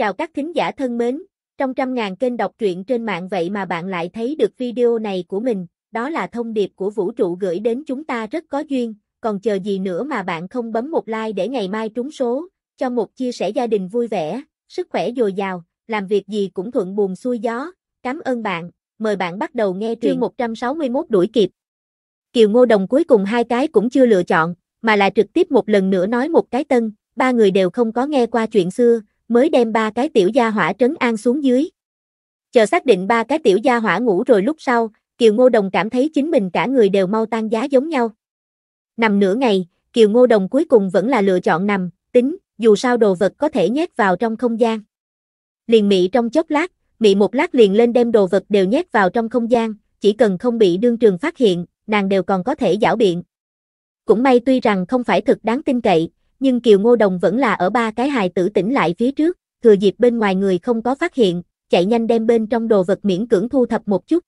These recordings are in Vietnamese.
Chào các thính giả thân mến, trong trăm ngàn kênh đọc truyện trên mạng vậy mà bạn lại thấy được video này của mình, đó là thông điệp của vũ trụ gửi đến chúng ta rất có duyên, còn chờ gì nữa mà bạn không bấm một like để ngày mai trúng số, cho một chia sẻ gia đình vui vẻ, sức khỏe dồi dào, làm việc gì cũng thuận buồm xuôi gió, cảm ơn bạn, mời bạn bắt đầu nghe truyện 161 đuổi kịp. Kiều Ngô Đồng cuối cùng hai cái cũng chưa lựa chọn, mà là trực tiếp một lần nữa nói một cái tân, ba người đều không có nghe qua chuyện xưa, mới đem ba cái tiểu gia hỏa trấn an xuống dưới. Chờ xác định ba cái tiểu gia hỏa ngủ rồi lúc sau, Kiều Ngô Đồng cảm thấy chính mình cả người đều mau tan giá giống nhau. Nằm nửa ngày, Kiều Ngô Đồng cuối cùng vẫn là lựa chọn nằm, tính, dù sao đồ vật có thể nhét vào trong không gian. Liền mị trong chốc lát, mị một lát liền lên đem đồ vật đều nhét vào trong không gian, chỉ cần không bị đương trường phát hiện, nàng đều còn có thể giảo biện. Cũng may tuy rằng không phải thực đáng tin cậy, nhưng Kiều Ngô Đồng vẫn là ở ba cái hài tử tỉnh lại phía trước, thừa dịp bên ngoài người không có phát hiện, chạy nhanh đem bên trong đồ vật miễn cưỡng thu thập một chút.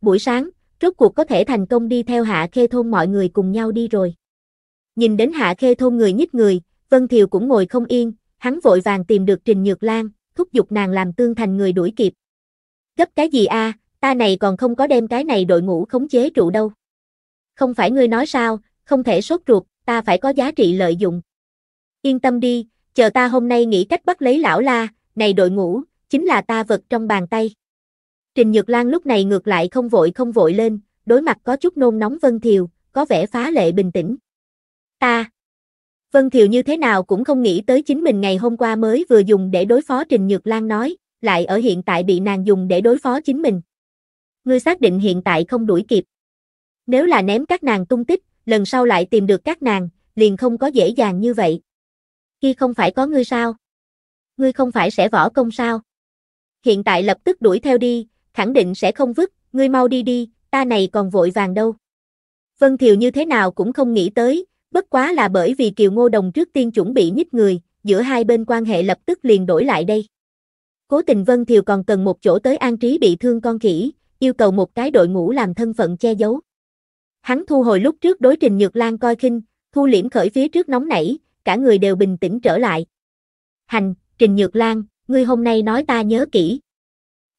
Buổi sáng, rốt cuộc có thể thành công đi theo Hạ Khê Thôn mọi người cùng nhau đi rồi. Nhìn đến Hạ Khê Thôn người nhích người, Vân Thiều cũng ngồi không yên, hắn vội vàng tìm được Trình Nhược Lan, thúc giục nàng làm tương thành người đuổi kịp. Gấp cái gì a? ta này còn không có đem cái này đội ngũ khống chế trụ đâu. Không phải ngươi nói sao, không thể sốt ruột, ta phải có giá trị lợi dụng yên tâm đi, chờ ta hôm nay nghĩ cách bắt lấy lão la, này đội ngũ, chính là ta vật trong bàn tay. Trình Nhược Lan lúc này ngược lại không vội không vội lên, đối mặt có chút nôn nóng Vân Thiều, có vẻ phá lệ bình tĩnh. Ta. Vân Thiều như thế nào cũng không nghĩ tới chính mình ngày hôm qua mới vừa dùng để đối phó Trình Nhược Lan nói, lại ở hiện tại bị nàng dùng để đối phó chính mình. Ngươi xác định hiện tại không đuổi kịp. Nếu là ném các nàng tung tích, lần sau lại tìm được các nàng, liền không có dễ dàng như vậy. Khi không phải có ngươi sao? Ngươi không phải sẽ võ công sao? Hiện tại lập tức đuổi theo đi, khẳng định sẽ không vứt, ngươi mau đi đi, ta này còn vội vàng đâu. Vân Thiều như thế nào cũng không nghĩ tới, bất quá là bởi vì Kiều Ngô Đồng trước tiên chuẩn bị nhích người, giữa hai bên quan hệ lập tức liền đổi lại đây. Cố tình Vân Thiều còn cần một chỗ tới an trí bị thương con khỉ, yêu cầu một cái đội ngũ làm thân phận che giấu. Hắn thu hồi lúc trước đối trình Nhược Lan coi khinh, thu liễm khởi phía trước nóng nảy, cả người đều bình tĩnh trở lại. Hành, Trình Nhược Lan, ngươi hôm nay nói ta nhớ kỹ.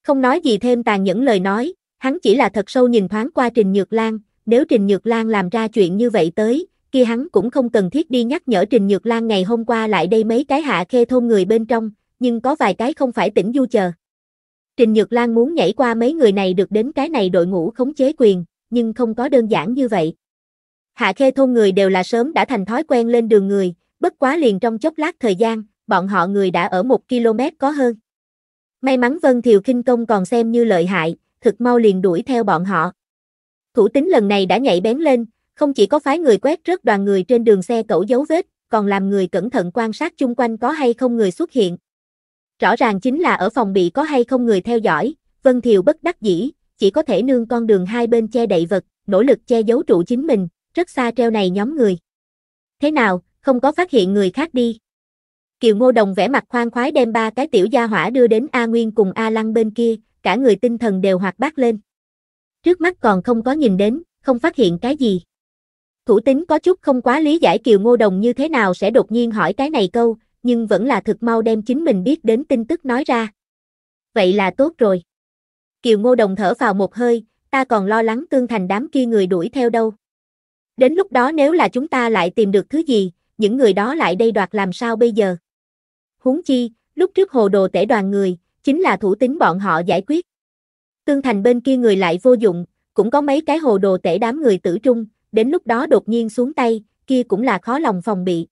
Không nói gì thêm tàn những lời nói, hắn chỉ là thật sâu nhìn thoáng qua Trình Nhược Lan, nếu Trình Nhược Lan làm ra chuyện như vậy tới, kia hắn cũng không cần thiết đi nhắc nhở Trình Nhược Lan ngày hôm qua lại đây mấy cái hạ khê thôn người bên trong, nhưng có vài cái không phải tỉnh du chờ. Trình Nhược Lan muốn nhảy qua mấy người này được đến cái này đội ngũ khống chế quyền, nhưng không có đơn giản như vậy. Hạ khê thôn người đều là sớm đã thành thói quen lên đường người, bất quá liền trong chốc lát thời gian, bọn họ người đã ở một km có hơn. May mắn Vân Thiều kinh công còn xem như lợi hại, thực mau liền đuổi theo bọn họ. Thủ tính lần này đã nhảy bén lên, không chỉ có phái người quét rớt đoàn người trên đường xe cẩu dấu vết, còn làm người cẩn thận quan sát chung quanh có hay không người xuất hiện. Rõ ràng chính là ở phòng bị có hay không người theo dõi, Vân Thiều bất đắc dĩ, chỉ có thể nương con đường hai bên che đậy vật, nỗ lực che giấu trụ chính mình, rất xa treo này nhóm người. Thế nào, không có phát hiện người khác đi. Kiều Ngô Đồng vẽ mặt khoan khoái đem ba cái tiểu gia hỏa đưa đến A Nguyên cùng A Lăng bên kia, cả người tinh thần đều hoạt bát lên. Trước mắt còn không có nhìn đến, không phát hiện cái gì. Thủ tính có chút không quá lý giải Kiều Ngô Đồng như thế nào sẽ đột nhiên hỏi cái này câu, nhưng vẫn là thực mau đem chính mình biết đến tin tức nói ra. Vậy là tốt rồi. Kiều Ngô Đồng thở vào một hơi, ta còn lo lắng tương thành đám kia người đuổi theo đâu. Đến lúc đó nếu là chúng ta lại tìm được thứ gì, những người đó lại đây đoạt làm sao bây giờ? Huống chi, lúc trước hồ đồ tể đoàn người, chính là thủ tính bọn họ giải quyết. Tương thành bên kia người lại vô dụng, cũng có mấy cái hồ đồ tể đám người tử trung, đến lúc đó đột nhiên xuống tay, kia cũng là khó lòng phòng bị.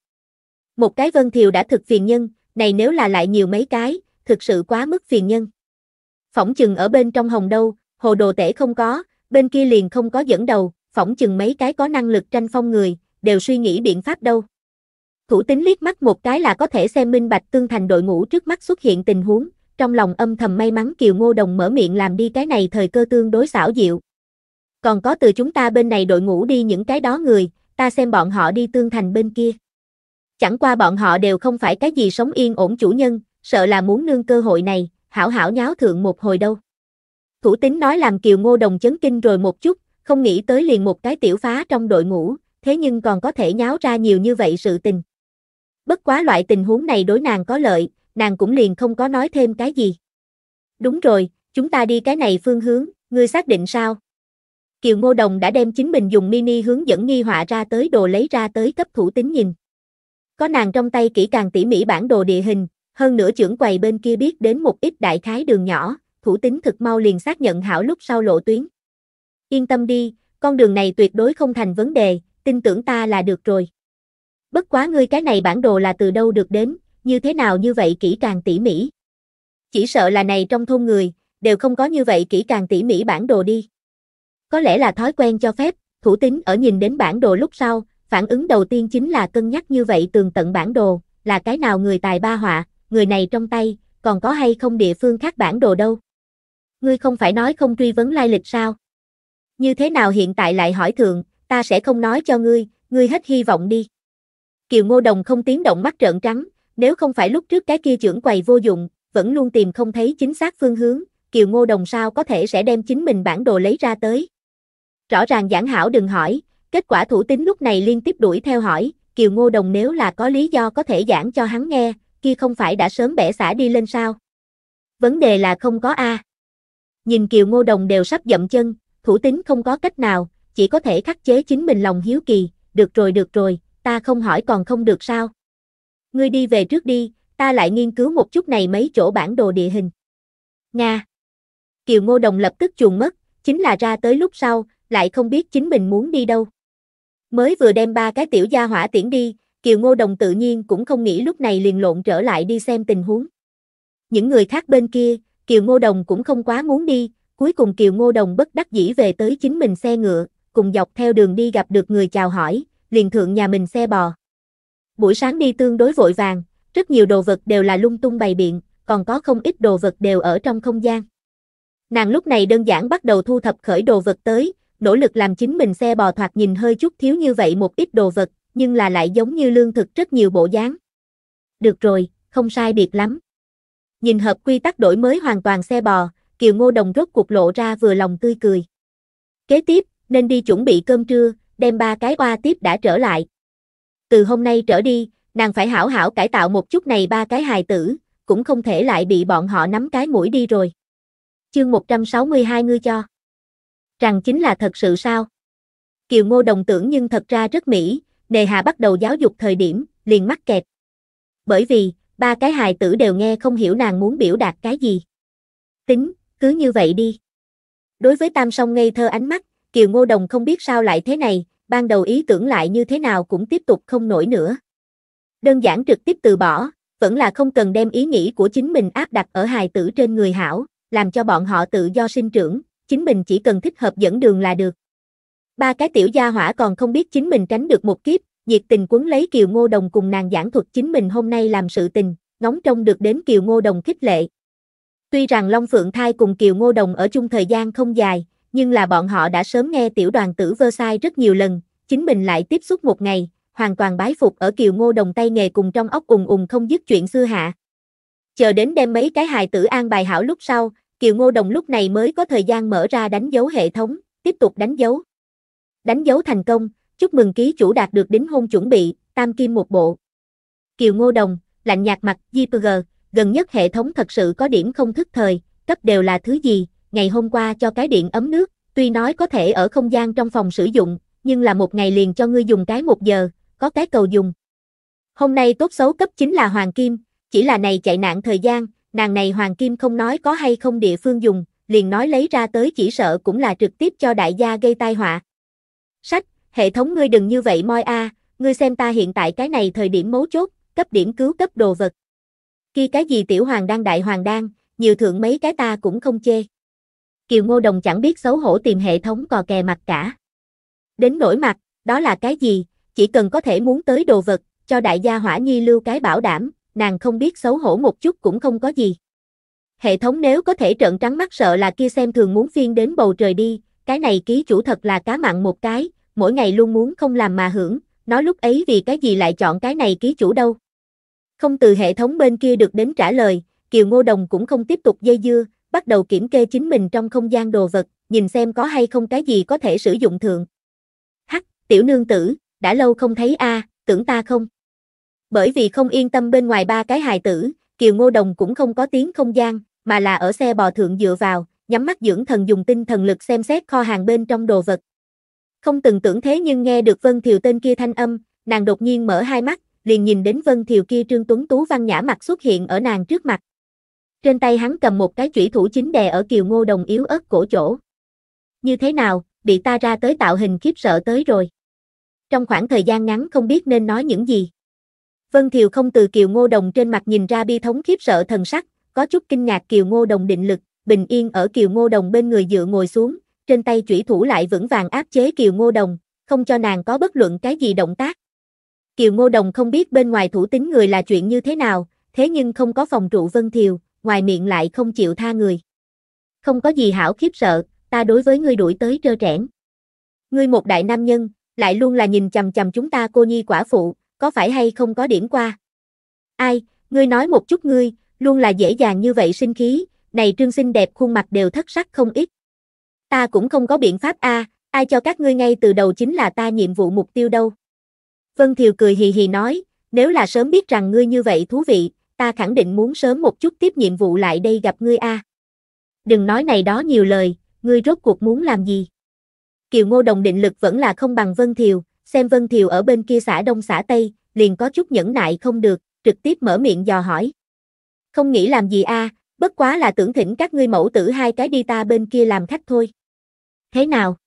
Một cái vân thiều đã thực phiền nhân, này nếu là lại nhiều mấy cái, thực sự quá mức phiền nhân. Phỏng chừng ở bên trong hồng đâu, hồ đồ tể không có, bên kia liền không có dẫn đầu, phỏng chừng mấy cái có năng lực tranh phong người, đều suy nghĩ biện pháp đâu. Thủ tính liếc mắt một cái là có thể xem minh bạch tương thành đội ngũ trước mắt xuất hiện tình huống, trong lòng âm thầm may mắn Kiều Ngô Đồng mở miệng làm đi cái này thời cơ tương đối xảo diệu. Còn có từ chúng ta bên này đội ngũ đi những cái đó người, ta xem bọn họ đi tương thành bên kia. Chẳng qua bọn họ đều không phải cái gì sống yên ổn chủ nhân, sợ là muốn nương cơ hội này, hảo hảo nháo thượng một hồi đâu. Thủ tính nói làm Kiều Ngô Đồng chấn kinh rồi một chút, không nghĩ tới liền một cái tiểu phá trong đội ngũ, thế nhưng còn có thể nháo ra nhiều như vậy sự tình. Bất quá loại tình huống này đối nàng có lợi, nàng cũng liền không có nói thêm cái gì. Đúng rồi, chúng ta đi cái này phương hướng, ngươi xác định sao? Kiều Ngô Đồng đã đem chính mình dùng mini hướng dẫn nghi họa ra tới đồ lấy ra tới cấp thủ tính nhìn. Có nàng trong tay kỹ càng tỉ mỉ bản đồ địa hình, hơn nữa trưởng quầy bên kia biết đến một ít đại khái đường nhỏ, thủ tính thực mau liền xác nhận hảo lúc sau lộ tuyến. Yên tâm đi, con đường này tuyệt đối không thành vấn đề, tin tưởng ta là được rồi. Bất quá ngươi cái này bản đồ là từ đâu được đến, như thế nào như vậy kỹ càng tỉ mỉ. Chỉ sợ là này trong thôn người, đều không có như vậy kỹ càng tỉ mỉ bản đồ đi. Có lẽ là thói quen cho phép, thủ tính ở nhìn đến bản đồ lúc sau, phản ứng đầu tiên chính là cân nhắc như vậy tường tận bản đồ, là cái nào người tài ba họa, người này trong tay, còn có hay không địa phương khác bản đồ đâu. Ngươi không phải nói không truy vấn lai lịch sao? Như thế nào hiện tại lại hỏi thường, ta sẽ không nói cho ngươi, ngươi hết hy vọng đi. Kiều Ngô Đồng không tiếng động mắt trợn trắng, nếu không phải lúc trước cái kia trưởng quầy vô dụng, vẫn luôn tìm không thấy chính xác phương hướng, Kiều Ngô Đồng sao có thể sẽ đem chính mình bản đồ lấy ra tới. Rõ ràng giảng hảo đừng hỏi, kết quả thủ tính lúc này liên tiếp đuổi theo hỏi, Kiều Ngô Đồng nếu là có lý do có thể giảng cho hắn nghe, kia không phải đã sớm bẻ xả đi lên sao? Vấn đề là không có A. Nhìn Kiều Ngô Đồng đều sắp dậm chân, thủ tính không có cách nào, chỉ có thể khắc chế chính mình lòng hiếu kỳ, được rồi được rồi, ta không hỏi còn không được sao? Ngươi đi về trước đi, ta lại nghiên cứu một chút này mấy chỗ bản đồ địa hình. Nga. Kiều Ngô Đồng lập tức chuồn mất, chính là ra tới lúc sau, lại không biết chính mình muốn đi đâu. Mới vừa đem ba cái tiểu gia hỏa tiễn đi, Kiều Ngô Đồng tự nhiên cũng không nghĩ lúc này liền lộn trở lại đi xem tình huống. Những người khác bên kia, Kiều Ngô Đồng cũng không quá muốn đi, cuối cùng Kiều Ngô Đồng bất đắc dĩ về tới chính mình xe ngựa, cùng dọc theo đường đi gặp được người chào hỏi, liền thượng nhà mình xe bò. Buổi sáng đi tương đối vội vàng, rất nhiều đồ vật đều là lung tung bày biện, còn có không ít đồ vật đều ở trong không gian. Nàng lúc này đơn giản bắt đầu thu thập khởi đồ vật tới, nỗ lực làm chính mình xe bò thoạt nhìn hơi chút thiếu như vậy một ít đồ vật, nhưng là lại giống như lương thực rất nhiều bộ dáng. Được rồi, không sai biệt lắm. Nhìn hợp quy tắc đổi mới hoàn toàn xe bò, Kiều Ngô Đồng rốt cuộc lộ ra vừa lòng tươi cười. Kế tiếp, nên đi chuẩn bị cơm trưa, đem ba cái oa tiếp đã trở lại. Từ hôm nay trở đi, nàng phải hảo hảo cải tạo một chút này ba cái hài tử, cũng không thể lại bị bọn họ nắm cái mũi đi rồi. Chương 162 ngươi cho. Rằng chính là thật sự sao? Kiều Ngô đồng tưởng nhưng thật ra rất mỹ, Nề Hà bắt đầu giáo dục thời điểm, liền mắc kẹt. Bởi vì, ba cái hài tử đều nghe không hiểu nàng muốn biểu đạt cái gì. Tính, cứ như vậy đi. Đối với Tam Song ngây thơ ánh mắt, Kiều Ngô Đồng không biết sao lại thế này, ban đầu ý tưởng lại như thế nào cũng tiếp tục không nổi nữa. Đơn giản trực tiếp từ bỏ, vẫn là không cần đem ý nghĩ của chính mình áp đặt ở hài tử trên người hảo, làm cho bọn họ tự do sinh trưởng, chính mình chỉ cần thích hợp dẫn đường là được. Ba cái tiểu gia hỏa còn không biết chính mình tránh được một kiếp, nhiệt tình quấn lấy Kiều Ngô Đồng cùng nàng giảng thuật chính mình hôm nay làm sự tình, ngóng trông được đến Kiều Ngô Đồng khích lệ. Tuy rằng Long Phượng Thai cùng Kiều Ngô Đồng ở chung thời gian không dài, nhưng là bọn họ đã sớm nghe tiểu đoàn tử Versailles rất nhiều lần, chính mình lại tiếp xúc một ngày, hoàn toàn bái phục ở kiều ngô đồng tay nghề cùng trong ốc ùng ùng không dứt chuyện xưa hạ. Chờ đến đem mấy cái hài tử an bài hảo lúc sau, kiều ngô đồng lúc này mới có thời gian mở ra đánh dấu hệ thống, tiếp tục đánh dấu. Đánh dấu thành công, chúc mừng ký chủ đạt được đính hôn chuẩn bị, tam kim một bộ. Kiều ngô đồng, lạnh nhạt mặt, JPG, gần nhất hệ thống thật sự có điểm không thức thời, cấp đều là thứ gì, ngày hôm qua cho cái điện ấm nước, tuy nói có thể ở không gian trong phòng sử dụng, nhưng là một ngày liền cho ngươi dùng cái một giờ, có cái cầu dùng. Hôm nay tốt xấu cấp chính là hoàng kim, chỉ là này chạy nạn thời gian, nàng này hoàng kim không nói có hay không địa phương dùng, liền nói lấy ra tới chỉ sợ cũng là trực tiếp cho đại gia gây tai họa. Sách, hệ thống ngươi đừng như vậy moi a, ngươi xem ta hiện tại cái này thời điểm mấu chốt, cấp điểm cứu cấp đồ vật. Khi cái gì tiểu hoàng đang đại hoàng đang, nhiều thượng mấy cái ta cũng không chê. Kiều Ngô Đồng chẳng biết xấu hổ tìm hệ thống cò kè mặt cả. Đến nổi mặt, đó là cái gì, chỉ cần có thể muốn tới đồ vật, cho đại gia hỏa nhi lưu cái bảo đảm, nàng không biết xấu hổ một chút cũng không có gì. Hệ thống nếu có thể trợn trắng mắt sợ là kia xem thường muốn phiên đến bầu trời đi, cái này ký chủ thật là cá mặn một cái, mỗi ngày luôn muốn không làm mà hưởng, nó lúc ấy vì cái gì lại chọn cái này ký chủ đâu. Không từ hệ thống bên kia được đến trả lời, Kiều Ngô Đồng cũng không tiếp tục dây dưa, bắt đầu kiểm kê chính mình trong không gian đồ vật, nhìn xem có hay không cái gì có thể sử dụng thường. Hắc, tiểu nương tử, đã lâu không thấy a, tưởng ta không? Bởi vì không yên tâm bên ngoài ba cái hài tử, Kiều Ngô Đồng cũng không có tiếng không gian, mà là ở xe bò thượng dựa vào, nhắm mắt dưỡng thần dùng tinh thần lực xem xét kho hàng bên trong đồ vật. Không từng tưởng thế nhưng nghe được Vân Thiều tên kia thanh âm, nàng đột nhiên mở hai mắt, liền nhìn đến Vân Thiều kia Trương Tuấn Tú Văn Nhã mặt xuất hiện ở nàng trước mặt. Trên tay hắn cầm một cái chủy thủ chính đè ở kiều ngô đồng yếu ớt cổ chỗ. Như thế nào, bị ta ra tới tạo hình khiếp sợ tới rồi. Trong khoảng thời gian ngắn không biết nên nói những gì. Vân Thiều không từ kiều ngô đồng trên mặt nhìn ra bi thống khiếp sợ thần sắc, có chút kinh ngạc kiều ngô đồng định lực, bình yên ở kiều ngô đồng bên người dựa ngồi xuống, trên tay chủy thủ lại vững vàng áp chế kiều ngô đồng, không cho nàng có bất luận cái gì động tác. Kiều Ngô Đồng không biết bên ngoài thủ tính người là chuyện như thế nào, thế nhưng không có phòng trụ Vân Thiều, ngoài miệng lại không chịu tha người. Không có gì hảo khiếp sợ, ta đối với ngươi đuổi tới trơ trẽn. Ngươi một đại nam nhân, lại luôn là nhìn chằm chằm chúng ta cô nhi quả phụ, có phải hay không có điểm qua? Ai, ngươi nói một chút ngươi, luôn là dễ dàng như vậy sinh khí, này trương xinh đẹp khuôn mặt đều thất sắc không ít. Ta cũng không có biện pháp a, ai cho các ngươi ngay từ đầu chính là ta nhiệm vụ mục tiêu đâu. Vân Thiều cười hì hì nói, nếu là sớm biết rằng ngươi như vậy thú vị, ta khẳng định muốn sớm một chút tiếp nhiệm vụ lại đây gặp ngươi a. Đừng nói này đó nhiều lời, ngươi rốt cuộc muốn làm gì? Kiều Ngô Đồng định lực vẫn là không bằng Vân Thiều, xem Vân Thiều ở bên kia xã Đông xã Tây, liền có chút nhẫn nại không được, trực tiếp mở miệng dò hỏi. Không nghĩ làm gì a, bất quá là tưởng thỉnh các ngươi mẫu tử hai cái đi ta bên kia làm khách thôi. Thế nào?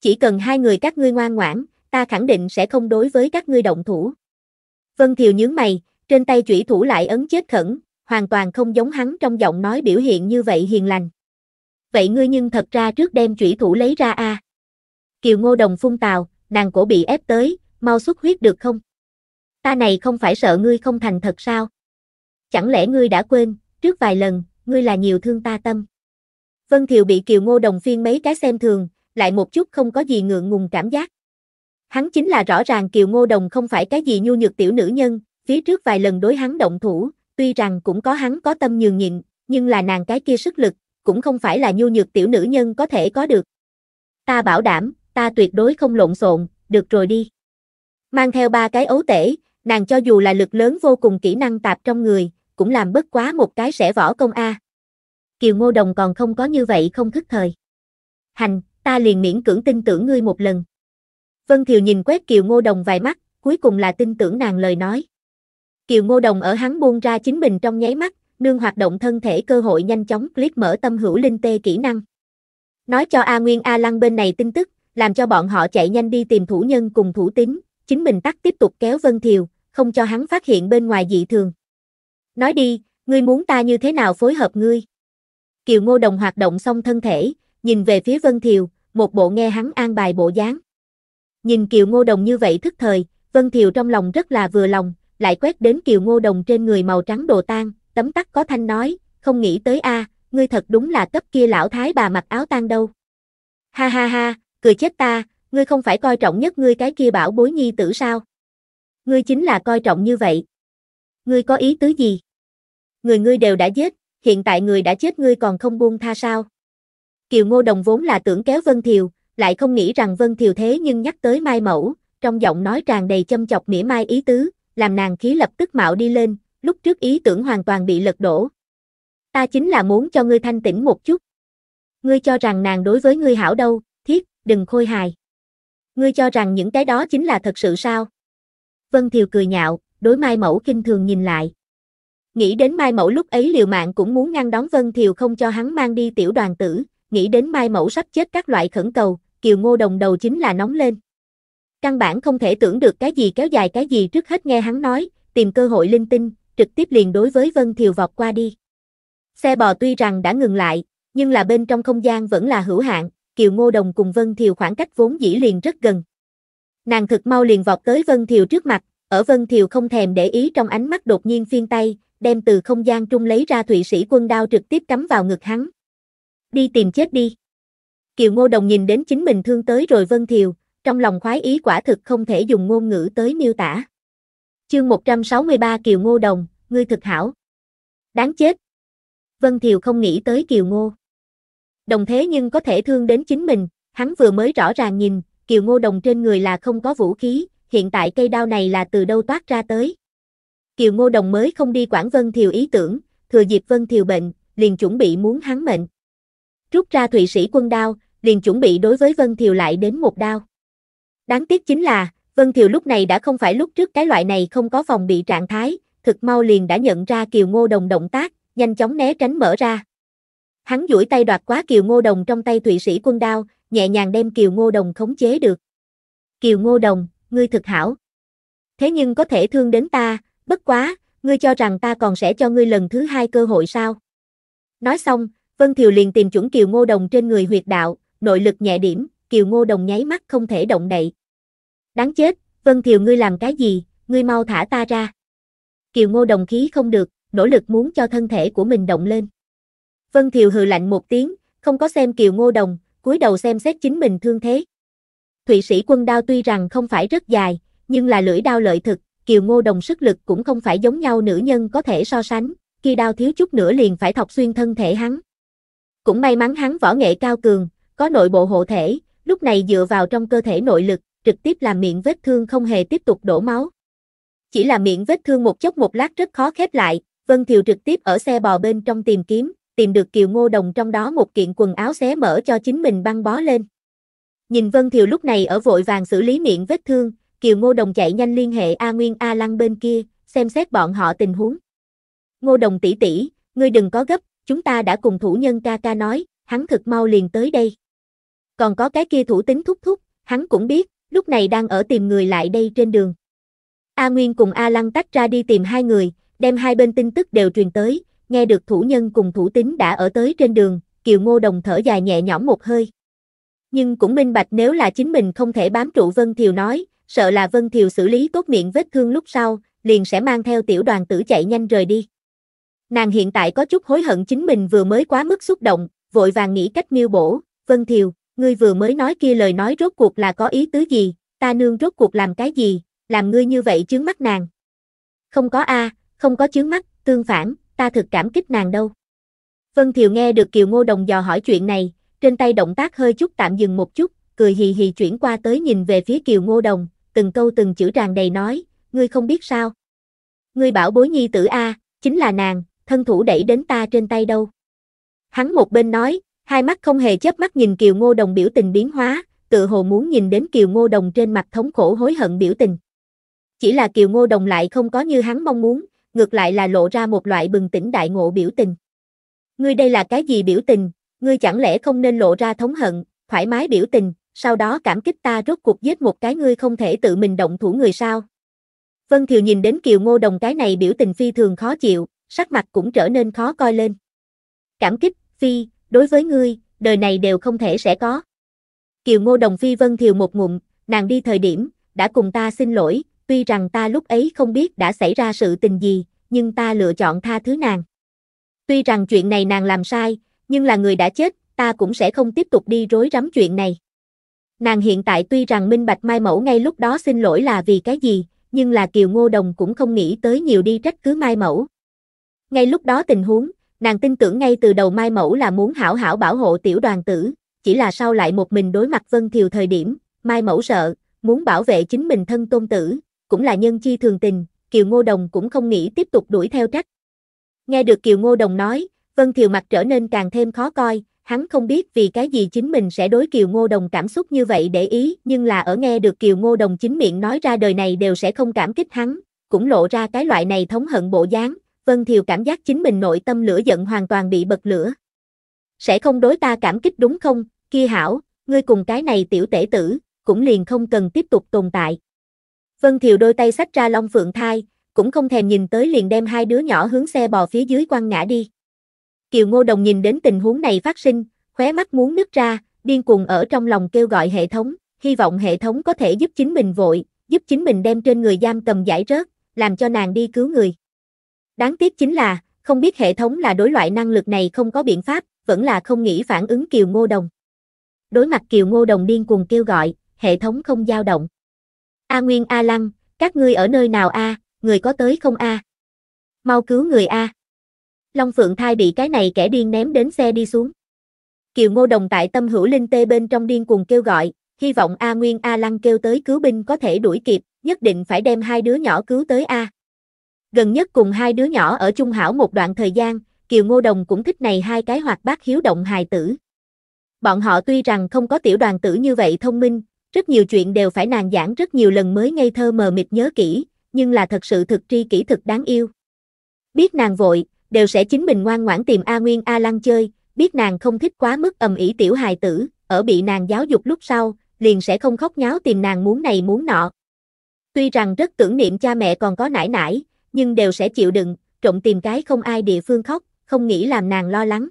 Chỉ cần hai người các ngươi ngoan ngoãn, ta khẳng định sẽ không đối với các ngươi động thủ. Vân Thiều nhướng mày, trên tay chủy thủ lại ấn chết khẩn, hoàn toàn không giống hắn trong giọng nói biểu hiện như vậy hiền lành. Vậy ngươi nhưng thật ra trước đem chủy thủ lấy ra a. À. Kiều Ngô Đồng phun tào, nàng cổ bị ép tới, mau xuất huyết được không? Ta này không phải sợ ngươi không thành thật sao? Chẳng lẽ ngươi đã quên, trước vài lần, ngươi là nhiều thương ta tâm. Vân Thiều bị Kiều Ngô Đồng phiên mấy cái xem thường, lại một chút không có gì ngượng ngùng cảm giác. Hắn chính là rõ ràng Kiều Ngô Đồng không phải cái gì nhu nhược tiểu nữ nhân, phía trước vài lần đối hắn động thủ, tuy rằng cũng có hắn có tâm nhường nhịn, nhưng là nàng cái kia sức lực, cũng không phải là nhu nhược tiểu nữ nhân có thể có được. Ta bảo đảm, ta tuyệt đối không lộn xộn, được rồi đi. Mang theo ba cái ấu tể, nàng cho dù là lực lớn vô cùng kỹ năng tạp trong người, cũng làm bất quá một cái sẽ võ công A. Kiều Ngô Đồng còn không có như vậy không thức thời. Hành, ta liền miễn cưỡng tin tưởng ngươi một lần. Vân Thiều nhìn quét Kiều Ngô Đồng vài mắt, cuối cùng là tin tưởng nàng lời nói. Kiều Ngô Đồng ở hắn buông ra chính mình trong nháy mắt, nương hoạt động thân thể cơ hội nhanh chóng click mở tâm hữu linh tê kỹ năng. Nói cho A Nguyên A Lăng bên này tin tức, làm cho bọn họ chạy nhanh đi tìm thủ nhân cùng thủ tín, chính mình tắt tiếp tục kéo Vân Thiều, không cho hắn phát hiện bên ngoài dị thường. Nói đi, ngươi muốn ta như thế nào phối hợp ngươi? Kiều Ngô Đồng hoạt động xong thân thể, nhìn về phía Vân Thiều, một bộ nghe hắn an bài bộ dáng. Nhìn Kiều Ngô Đồng như vậy thức thời, Vân Thiều trong lòng rất là vừa lòng, lại quét đến kiều ngô đồng trên người màu trắng đồ tan, tấm tắc có thanh nói, không nghĩ tới a, ngươi thật đúng là cấp kia lão thái bà mặc áo tan đâu. Ha ha ha, cười chết ta, ngươi không phải coi trọng nhất ngươi cái kia bảo bối nhi tử sao? Ngươi chính là coi trọng như vậy. Ngươi có ý tứ gì? Người ngươi đều đã chết hiện tại người đã chết ngươi còn không buông tha sao? Kiều Ngô Đồng vốn là tưởng kéo Vân Thiều, lại không nghĩ rằng Vân Thiều thế nhưng nhắc tới Mai Mẫu, trong giọng nói tràn đầy châm chọc mỉa mai ý tứ, làm nàng khí lập tức mạo đi lên, lúc trước ý tưởng hoàn toàn bị lật đổ. Ta chính là muốn cho ngươi thanh tĩnh một chút. Ngươi cho rằng nàng đối với ngươi hảo đâu, thiết, đừng khôi hài. Ngươi cho rằng những cái đó chính là thật sự sao? Vân Thiều cười nhạo, đối Mai Mẫu kinh thường nhìn lại. Nghĩ đến Mai Mẫu lúc ấy liều mạng cũng muốn ngăn đón Vân Thiều không cho hắn mang đi tiểu đoàn tử, nghĩ đến Mai Mẫu sắp chết các loại khẩn cầu, Kiều Ngô Đồng đầu chính là nóng lên. Căn bản không thể tưởng được cái gì kéo dài cái gì trước hết nghe hắn nói, tìm cơ hội linh tinh, trực tiếp liền đối với Vân Thiều vọt qua đi. Xe bò tuy rằng đã ngừng lại, nhưng là bên trong không gian vẫn là hữu hạn, Kiều Ngô Đồng cùng Vân Thiều khoảng cách vốn dĩ liền rất gần. Nàng thực mau liền vọt tới Vân Thiều trước mặt, ở Vân Thiều không thèm để ý trong ánh mắt đột nhiên phiên tay, đem từ không gian trung lấy ra thụy sĩ quân đao trực tiếp cắm vào ngực hắn. Đi tìm chết đi. Kiều Ngô Đồng nhìn đến chính mình thương tới rồi Vân Thiều, trong lòng khoái ý quả thực không thể dùng ngôn ngữ tới miêu tả. Chương 163 Kiều Ngô Đồng, ngươi thực hảo. Đáng chết. Vân Thiều không nghĩ tới Kiều Ngô. Đồng thế nhưng có thể thương đến chính mình, hắn vừa mới rõ ràng nhìn, Kiều Ngô Đồng trên người là không có vũ khí, hiện tại cây đao này là từ đâu toát ra tới. Kiều Ngô Đồng mới không đi quản Vân Thiều ý tưởng, thừa dịp Vân Thiều bệnh, liền chuẩn bị muốn hắn mệnh. Rút ra Thụy Sĩ quân đao, liền chuẩn bị đối với Vân Thiều lại đến một đao. Đáng tiếc chính là, Vân thiều lúc này đã không phải lúc trước cái loại này không có phòng bị trạng thái, thực mau liền đã nhận ra Kiều Ngô Đồng động tác, nhanh chóng né tránh mở ra. Hắn duỗi tay đoạt quá Kiều Ngô Đồng trong tay Thụy Sĩ quân đao, nhẹ nhàng đem Kiều Ngô Đồng khống chế được. Kiều Ngô Đồng, ngươi thực hảo. Thế nhưng có thể thương đến ta, bất quá, ngươi cho rằng ta còn sẽ cho ngươi lần thứ hai cơ hội sao? Nói xong, Vân Thiều liền tìm chuẩn Kiều Ngô Đồng trên người huyệt đạo, nội lực nhẹ điểm, Kiều Ngô Đồng nháy mắt không thể động đậy. Đáng chết, Vân thiều ngươi làm cái gì, ngươi mau thả ta ra. Kiều Ngô đồng khí không được, nỗ lực muốn cho thân thể của mình động lên. Vân thiều hừ lạnh một tiếng, không có xem Kiều Ngô đồng, cúi đầu xem xét chính mình thương thế. Thụy sĩ quân đao tuy rằng không phải rất dài, nhưng là lưỡi đao lợi thực, Kiều Ngô đồng sức lực cũng không phải giống nhau nữ nhân có thể so sánh, khi đao thiếu chút nữa liền phải thọc xuyên thân thể hắn. Cũng may mắn hắn võ nghệ cao cường, có nội bộ hộ thể, lúc này dựa vào trong cơ thể nội lực, trực tiếp làm miệng vết thương không hề tiếp tục đổ máu. Chỉ là miệng vết thương một chốc một lát rất khó khép lại, Vân Thiều trực tiếp ở xe bò bên trong tìm kiếm, tìm được Kiều Ngô Đồng trong đó một kiện quần áo xé mở cho chính mình băng bó lên. Nhìn Vân Thiều lúc này ở vội vàng xử lý miệng vết thương, Kiều Ngô Đồng chạy nhanh liên hệ A Nguyên A Lăng bên kia, xem xét bọn họ tình huống. Ngô Đồng tỷ tỷ, ngươi đừng có gấp, chúng ta đã cùng thủ nhân ca ca nói, hắn thực mau liền tới đây. Còn có cái kia thủ tính thúc thúc, hắn cũng biết, lúc này đang ở tìm người lại đây trên đường. A Nguyên cùng A Lăng tách ra đi tìm hai người, đem hai bên tin tức đều truyền tới, nghe được thủ nhân cùng thủ Tính đã ở tới trên đường, Kiều Ngô Đồng thở dài nhẹ nhõm một hơi. Nhưng cũng minh bạch nếu là chính mình không thể bám trụ Vân Thiều nói, sợ là Vân Thiều xử lý tốt miệng vết thương lúc sau, liền sẽ mang theo tiểu đoàn tử chạy nhanh rời đi. Nàng hiện tại có chút hối hận chính mình vừa mới quá mức xúc động, vội vàng nghĩ cách miêu bổ, Vân Thiều, ngươi vừa mới nói kia lời nói rốt cuộc là có ý tứ gì, ta nương rốt cuộc làm cái gì, làm ngươi như vậy chướng mắt nàng. Không có a, không có chướng mắt, tương phản, ta thực cảm kích nàng đâu. Vân Thiều nghe được Kiều Ngô Đồng dò hỏi chuyện này, trên tay động tác hơi chút tạm dừng một chút, cười hì hì chuyển qua tới nhìn về phía Kiều Ngô Đồng, từng câu từng chữ tràn đầy nói, ngươi không biết sao. Ngươi bảo bối nhi tử A, chính là nàng, thân thủ đẩy đến ta trên tay đâu. Hắn một bên nói, Hai mắt không hề chớp mắt nhìn Kiều Ngô Đồng biểu tình biến hóa, tự hồ muốn nhìn đến Kiều Ngô Đồng trên mặt thống khổ hối hận biểu tình. Chỉ là Kiều Ngô Đồng lại không có như hắn mong muốn, ngược lại là lộ ra một loại bừng tỉnh đại ngộ biểu tình. Ngươi đây là cái gì biểu tình, ngươi chẳng lẽ không nên lộ ra thống hận, thoải mái biểu tình, sau đó cảm kích ta rốt cuộc giết một cái ngươi không thể tự mình động thủ người sao? Vân Thiều nhìn đến Kiều Ngô Đồng cái này biểu tình phi thường khó chịu, sắc mặt cũng trở nên khó coi lên. Cảm kích, phi, đối với ngươi, đời này đều không thể sẽ có. Kiều Ngô Đồng Phi Vân Thiều một ngụm, nàng đi thời điểm, đã cùng ta xin lỗi, tuy rằng ta lúc ấy không biết đã xảy ra sự tình gì, nhưng ta lựa chọn tha thứ nàng. Tuy rằng chuyện này nàng làm sai, nhưng là người đã chết, ta cũng sẽ không tiếp tục đi rối rắm chuyện này. Nàng hiện tại tuy rằng minh bạch Mai Mẫu ngay lúc đó xin lỗi là vì cái gì, nhưng là Kiều Ngô Đồng cũng không nghĩ tới nhiều đi trách cứ Mai Mẫu. Ngay lúc đó tình huống, Nàng tin tưởng ngay từ đầu Mai Mẫu là muốn hảo hảo bảo hộ tiểu đoàn tử, chỉ là sau lại một mình đối mặt Vân Thiều thời điểm, Mai Mẫu sợ, muốn bảo vệ chính mình thân tôn tử, cũng là nhân chi thường tình, Kiều Ngô Đồng cũng không nghĩ tiếp tục đuổi theo trách. Nghe được Kiều Ngô Đồng nói, Vân Thiều mặt trở nên càng thêm khó coi, hắn không biết vì cái gì chính mình sẽ đối Kiều Ngô Đồng cảm xúc như vậy để ý, nhưng là ở nghe được Kiều Ngô Đồng chính miệng nói ra đời này đều sẽ không cảm kích hắn, cũng lộ ra cái loại này thống hận bộ dáng, Vân Thiều cảm giác chính mình nội tâm lửa giận hoàn toàn bị bật lửa. Sẽ không đối ta cảm kích đúng không, kia hảo, ngươi cùng cái này tiểu tể tử, cũng liền không cần tiếp tục tồn tại. Vân Thiều đôi tay sách ra Long Phượng Thai, cũng không thèm nhìn tới liền đem hai đứa nhỏ hướng xe bò phía dưới quăng ngã đi. Kiều Ngô Đồng nhìn đến tình huống này phát sinh, khóe mắt muốn nứt ra, điên cuồng ở trong lòng kêu gọi hệ thống, hy vọng hệ thống có thể giúp chính mình vội, giúp chính mình đem trên người giam cầm giải rớt, làm cho nàng đi cứu người. Đáng tiếc chính là, không biết hệ thống là đối loại năng lực này không có biện pháp, vẫn là không nghĩ phản ứng Kiều Ngô Đồng. Đối mặt Kiều Ngô Đồng điên cuồng kêu gọi, hệ thống không dao động. A Nguyên A Lăng, các ngươi ở nơi nào a, người có tới không a? Mau cứu người a. Long Phượng Thai bị cái này kẻ điên ném đến xe đi xuống. Kiều Ngô Đồng tại tâm hữu linh tê bên trong điên cuồng kêu gọi, hy vọng A Nguyên A Lăng kêu tới cứu binh có thể đuổi kịp, nhất định phải đem hai đứa nhỏ cứu tới a. Gần nhất cùng hai đứa nhỏ ở chung hảo một đoạn thời gian, Kiều Ngô Đồng cũng thích này hai cái hoạt bát hiếu động hài tử. Bọn họ tuy rằng không có tiểu đoàn tử như vậy thông minh, rất nhiều chuyện đều phải nàng giảng rất nhiều lần mới ngây thơ mờ mịt nhớ kỹ, nhưng là thật sự thực tri kỹ thực đáng yêu. Biết nàng vội, đều sẽ chính mình ngoan ngoãn tìm A Nguyên A Lăng chơi, biết nàng không thích quá mức ầm ĩ tiểu hài tử, ở bị nàng giáo dục lúc sau, liền sẽ không khóc nháo tìm nàng muốn này muốn nọ. Tuy rằng rất tưởng niệm cha mẹ còn có nải nải, nhưng đều sẽ chịu đựng, trộn tìm cái không ai địa phương khóc, không nghĩ làm nàng lo lắng.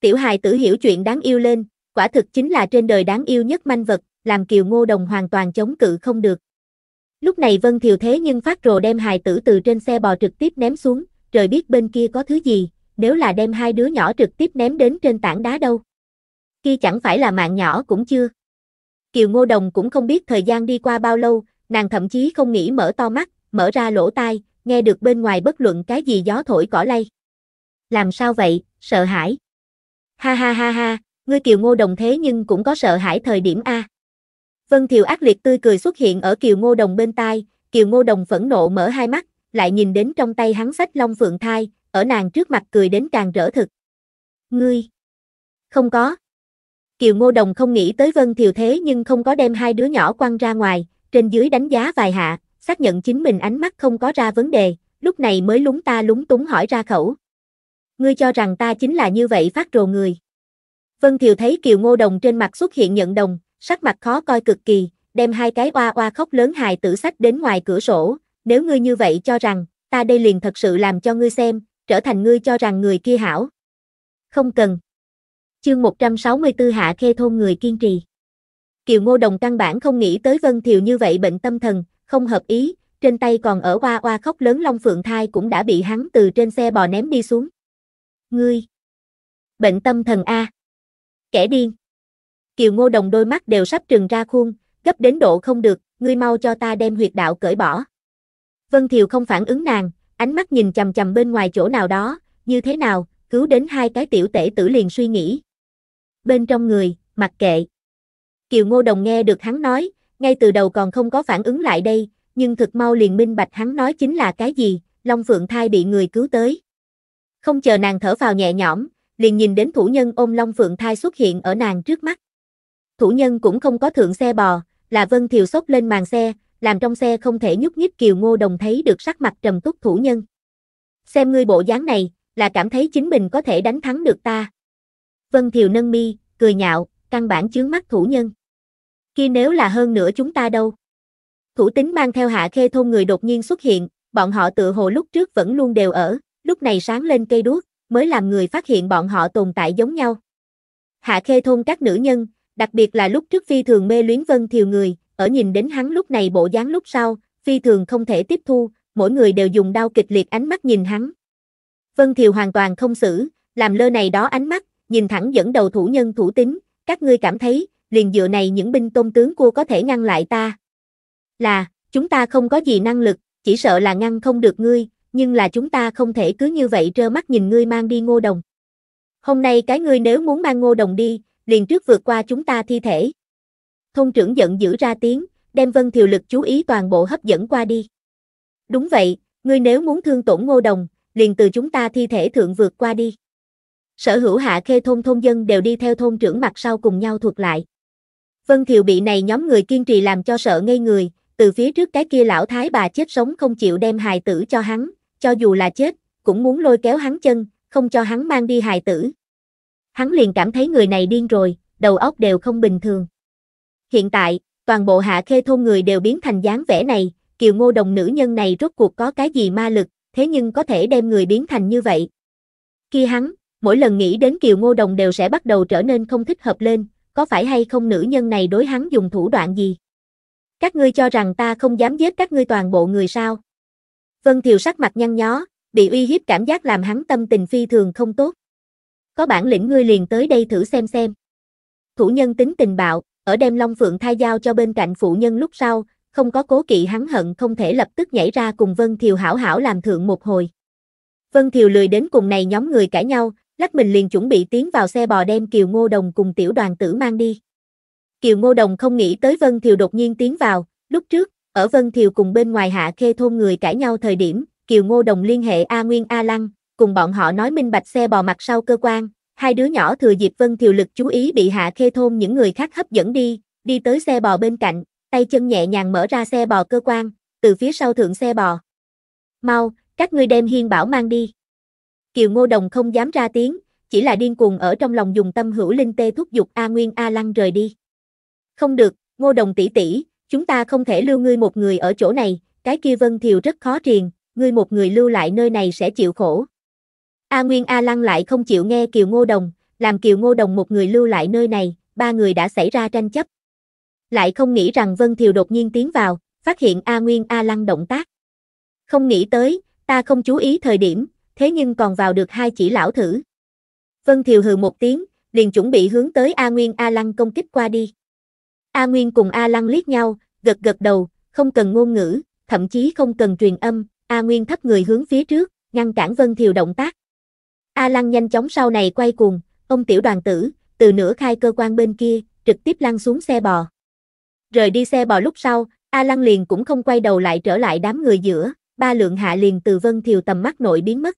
Tiểu hài tử hiểu chuyện đáng yêu lên, quả thực chính là trên đời đáng yêu nhất manh vật, làm Kiều Ngô Đồng hoàn toàn chống cự không được. Lúc này Vân Thiều thế nhưng phát rồ đem hài tử từ trên xe bò trực tiếp ném xuống, trời biết bên kia có thứ gì, nếu là đem hai đứa nhỏ trực tiếp ném đến trên tảng đá đâu. Kia chẳng phải là mạng nhỏ cũng chưa. Kiều Ngô Đồng cũng không biết thời gian đi qua bao lâu, nàng thậm chí không nghĩ mở to mắt, mở ra lỗ tai, nghe được bên ngoài bất luận cái gì gió thổi cỏ lay. Làm sao vậy, sợ hãi. Ha ha ha ha, ngươi Kiều Ngô Đồng thế nhưng cũng có sợ hãi thời điểm A. Vân Thiều ác liệt tươi cười xuất hiện ở Kiều Ngô Đồng bên tai, Kiều Ngô Đồng phẫn nộ mở hai mắt, lại nhìn đến trong tay hắn sách Long Phượng Thai, ở nàng trước mặt cười đến càng rỡ thực. Ngươi! Không có. Kiều Ngô Đồng không nghĩ tới Vân Thiều thế nhưng không có đem hai đứa nhỏ quăng ra ngoài, trên dưới đánh giá vài hạ, xác nhận chính mình ánh mắt không có ra vấn đề, lúc này mới lúng ta lúng túng hỏi ra khẩu. Ngươi cho rằng ta chính là như vậy phát rồ người. Vân Thiều thấy Kiều Ngô Đồng trên mặt xuất hiện nhận đồng, sắc mặt khó coi cực kỳ, đem hai cái oa oa khóc lớn hài tử sách đến ngoài cửa sổ, nếu ngươi như vậy cho rằng, ta đây liền thật sự làm cho ngươi xem, trở thành ngươi cho rằng người kia hảo. Không cần. Chương 164 Hạ Khê Thôn Người Kiên Trì Kiều Ngô Đồng căn bản không nghĩ tới Vân Thiều như vậy bệnh tâm thần, không hợp ý, trên tay còn ở oa oa khóc lớn Long Phượng Thai cũng đã bị hắn từ trên xe bò ném đi xuống. Ngươi! Bệnh tâm thần A! Kẻ điên! Kiều Ngô Đồng đôi mắt đều sắp trừng ra khuôn, gấp đến độ không được, ngươi mau cho ta đem huyệt đạo cởi bỏ. Vân Thiều không phản ứng nàng, ánh mắt nhìn chầm chầm bên ngoài chỗ nào đó, như thế nào, cứu đến hai cái tiểu tể tử liền suy nghĩ. Bên trong người, mặc kệ. Kiều Ngô Đồng nghe được hắn nói, ngay từ đầu còn không có phản ứng lại đây, nhưng thực mau liền minh bạch hắn nói chính là cái gì, Long Phượng Thai bị người cứu tới. Không chờ nàng thở vào nhẹ nhõm, liền nhìn đến thủ nhân ôm Long Phượng Thai xuất hiện ở nàng trước mắt. Thủ nhân cũng không có thượng xe bò, là Vân Thiều sốc lên màn xe, làm trong xe không thể nhúc nhích Kiều Ngô Đồng thấy được sắc mặt trầm túc thủ nhân. Xem ngươi bộ dáng này, là cảm thấy chính mình có thể đánh thắng được ta. Vân Thiều nâng mi, cười nhạo, căn bản chướng mắt thủ nhân kia nếu là hơn nữa chúng ta đâu. Thủ tính mang theo hạ khê thôn người đột nhiên xuất hiện, bọn họ tự hồ lúc trước vẫn luôn đều ở, lúc này sáng lên cây đuốc, mới làm người phát hiện bọn họ tồn tại giống nhau. Hạ khê thôn các nữ nhân, đặc biệt là lúc trước phi thường mê luyến vân thiều người, ở nhìn đến hắn lúc này bộ dáng lúc sau, phi thường không thể tiếp thu, mỗi người đều dùng đau kịch liệt ánh mắt nhìn hắn. Vân thiều hoàn toàn không xử, làm lơ này đó ánh mắt, nhìn thẳng dẫn đầu thủ nhân thủ tính, các ngươi cảm thấy, liền dựa này những binh tôn tướng cua có thể ngăn lại ta. Là, chúng ta không có gì năng lực, chỉ sợ là ngăn không được ngươi, nhưng là chúng ta không thể cứ như vậy trơ mắt nhìn ngươi mang đi ngô đồng. Hôm nay cái ngươi nếu muốn mang ngô đồng đi, liền trước vượt qua chúng ta thi thể. Thôn trưởng giận dữ ra tiếng, đem vân thiều lực chú ý toàn bộ hấp dẫn qua đi. Đúng vậy, ngươi nếu muốn thương tổn ngô đồng, liền từ chúng ta thi thể thượng vượt qua đi. Sở hữu hạ khê thôn thôn dân đều đi theo thôn trưởng mặt sau cùng nhau thuộc lại. Vân Thiệu bị này nhóm người kiên trì làm cho sợ ngây người, từ phía trước cái kia lão thái bà chết sống không chịu đem hài tử cho hắn, cho dù là chết, cũng muốn lôi kéo hắn chân, không cho hắn mang đi hài tử. Hắn liền cảm thấy người này điên rồi, đầu óc đều không bình thường. Hiện tại, toàn bộ hạ khê thôn người đều biến thành dáng vẻ này, kiều ngô đồng nữ nhân này rốt cuộc có cái gì ma lực, thế nhưng có thể đem người biến thành như vậy. Khi hắn, mỗi lần nghĩ đến kiều ngô đồng đều sẽ bắt đầu trở nên không thích hợp lên, có phải hay không nữ nhân này đối hắn dùng thủ đoạn gì? Các ngươi cho rằng ta không dám giết các ngươi toàn bộ người sao? Vân Thiều sắc mặt nhăn nhó, bị uy hiếp cảm giác làm hắn tâm tình phi thường không tốt. Có bản lĩnh ngươi liền tới đây thử xem xem. Thủ nhân tính tình bạo, ở đem Long Phượng thai giao cho bên cạnh phụ nhân lúc sau, không có cố kỵ hắn hận không thể lập tức nhảy ra cùng Vân Thiều hảo hảo làm thượng một hồi. Vân Thiều lười đến cùng này nhóm người cãi nhau, lắc mình liền chuẩn bị tiến vào xe bò đem Kiều Ngô Đồng cùng tiểu đoàn tử mang đi. Kiều Ngô Đồng không nghĩ tới Vân Thiều đột nhiên tiến vào, lúc trước, ở Vân Thiều cùng bên ngoài hạ khê thôn người cãi nhau thời điểm, Kiều Ngô Đồng liên hệ A Nguyên A Lăng, cùng bọn họ nói minh bạch xe bò mặt sau cơ quan, hai đứa nhỏ thừa dịp Vân Thiều lực chú ý bị hạ khê thôn những người khác hấp dẫn đi, đi tới xe bò bên cạnh, tay chân nhẹ nhàng mở ra xe bò cơ quan, từ phía sau thượng xe bò. Mau, các ngươi đem hiên bảo mang đi. Kiều Ngô Đồng không dám ra tiếng, chỉ là điên cuồng ở trong lòng dùng tâm hữu linh tê thúc giục A Nguyên A Lăng rời đi. Không được, Ngô Đồng tỷ tỷ, chúng ta không thể lưu ngươi một người ở chỗ này, cái kia Vân Thiều rất khó triền, ngươi một người lưu lại nơi này sẽ chịu khổ. A Nguyên A Lăng lại không chịu nghe Kiều Ngô Đồng, làm Kiều Ngô Đồng một người lưu lại nơi này, ba người đã xảy ra tranh chấp. Lại không nghĩ rằng Vân Thiều đột nhiên tiến vào, phát hiện A Nguyên A Lăng động tác. Không nghĩ tới, ta không chú ý thời điểm, thế nhưng còn vào được hai chỉ lão thử. Vân Thiều hừ một tiếng, liền chuẩn bị hướng tới A Nguyên A Lăng công kích qua đi. A Nguyên cùng A Lăng liếc nhau, gật gật đầu, không cần ngôn ngữ, thậm chí không cần truyền âm, A Nguyên thấp người hướng phía trước, ngăn cản Vân Thiều động tác. A Lăng nhanh chóng sau này quay cuồng, ông tiểu đoàn tử, từ nửa khai cơ quan bên kia, trực tiếp lăn xuống xe bò. Rời đi xe bò lúc sau, A Lăng liền cũng không quay đầu lại trở lại đám người giữa, ba lượng hạ liền từ Vân Thiều tầm mắt nội biến mất.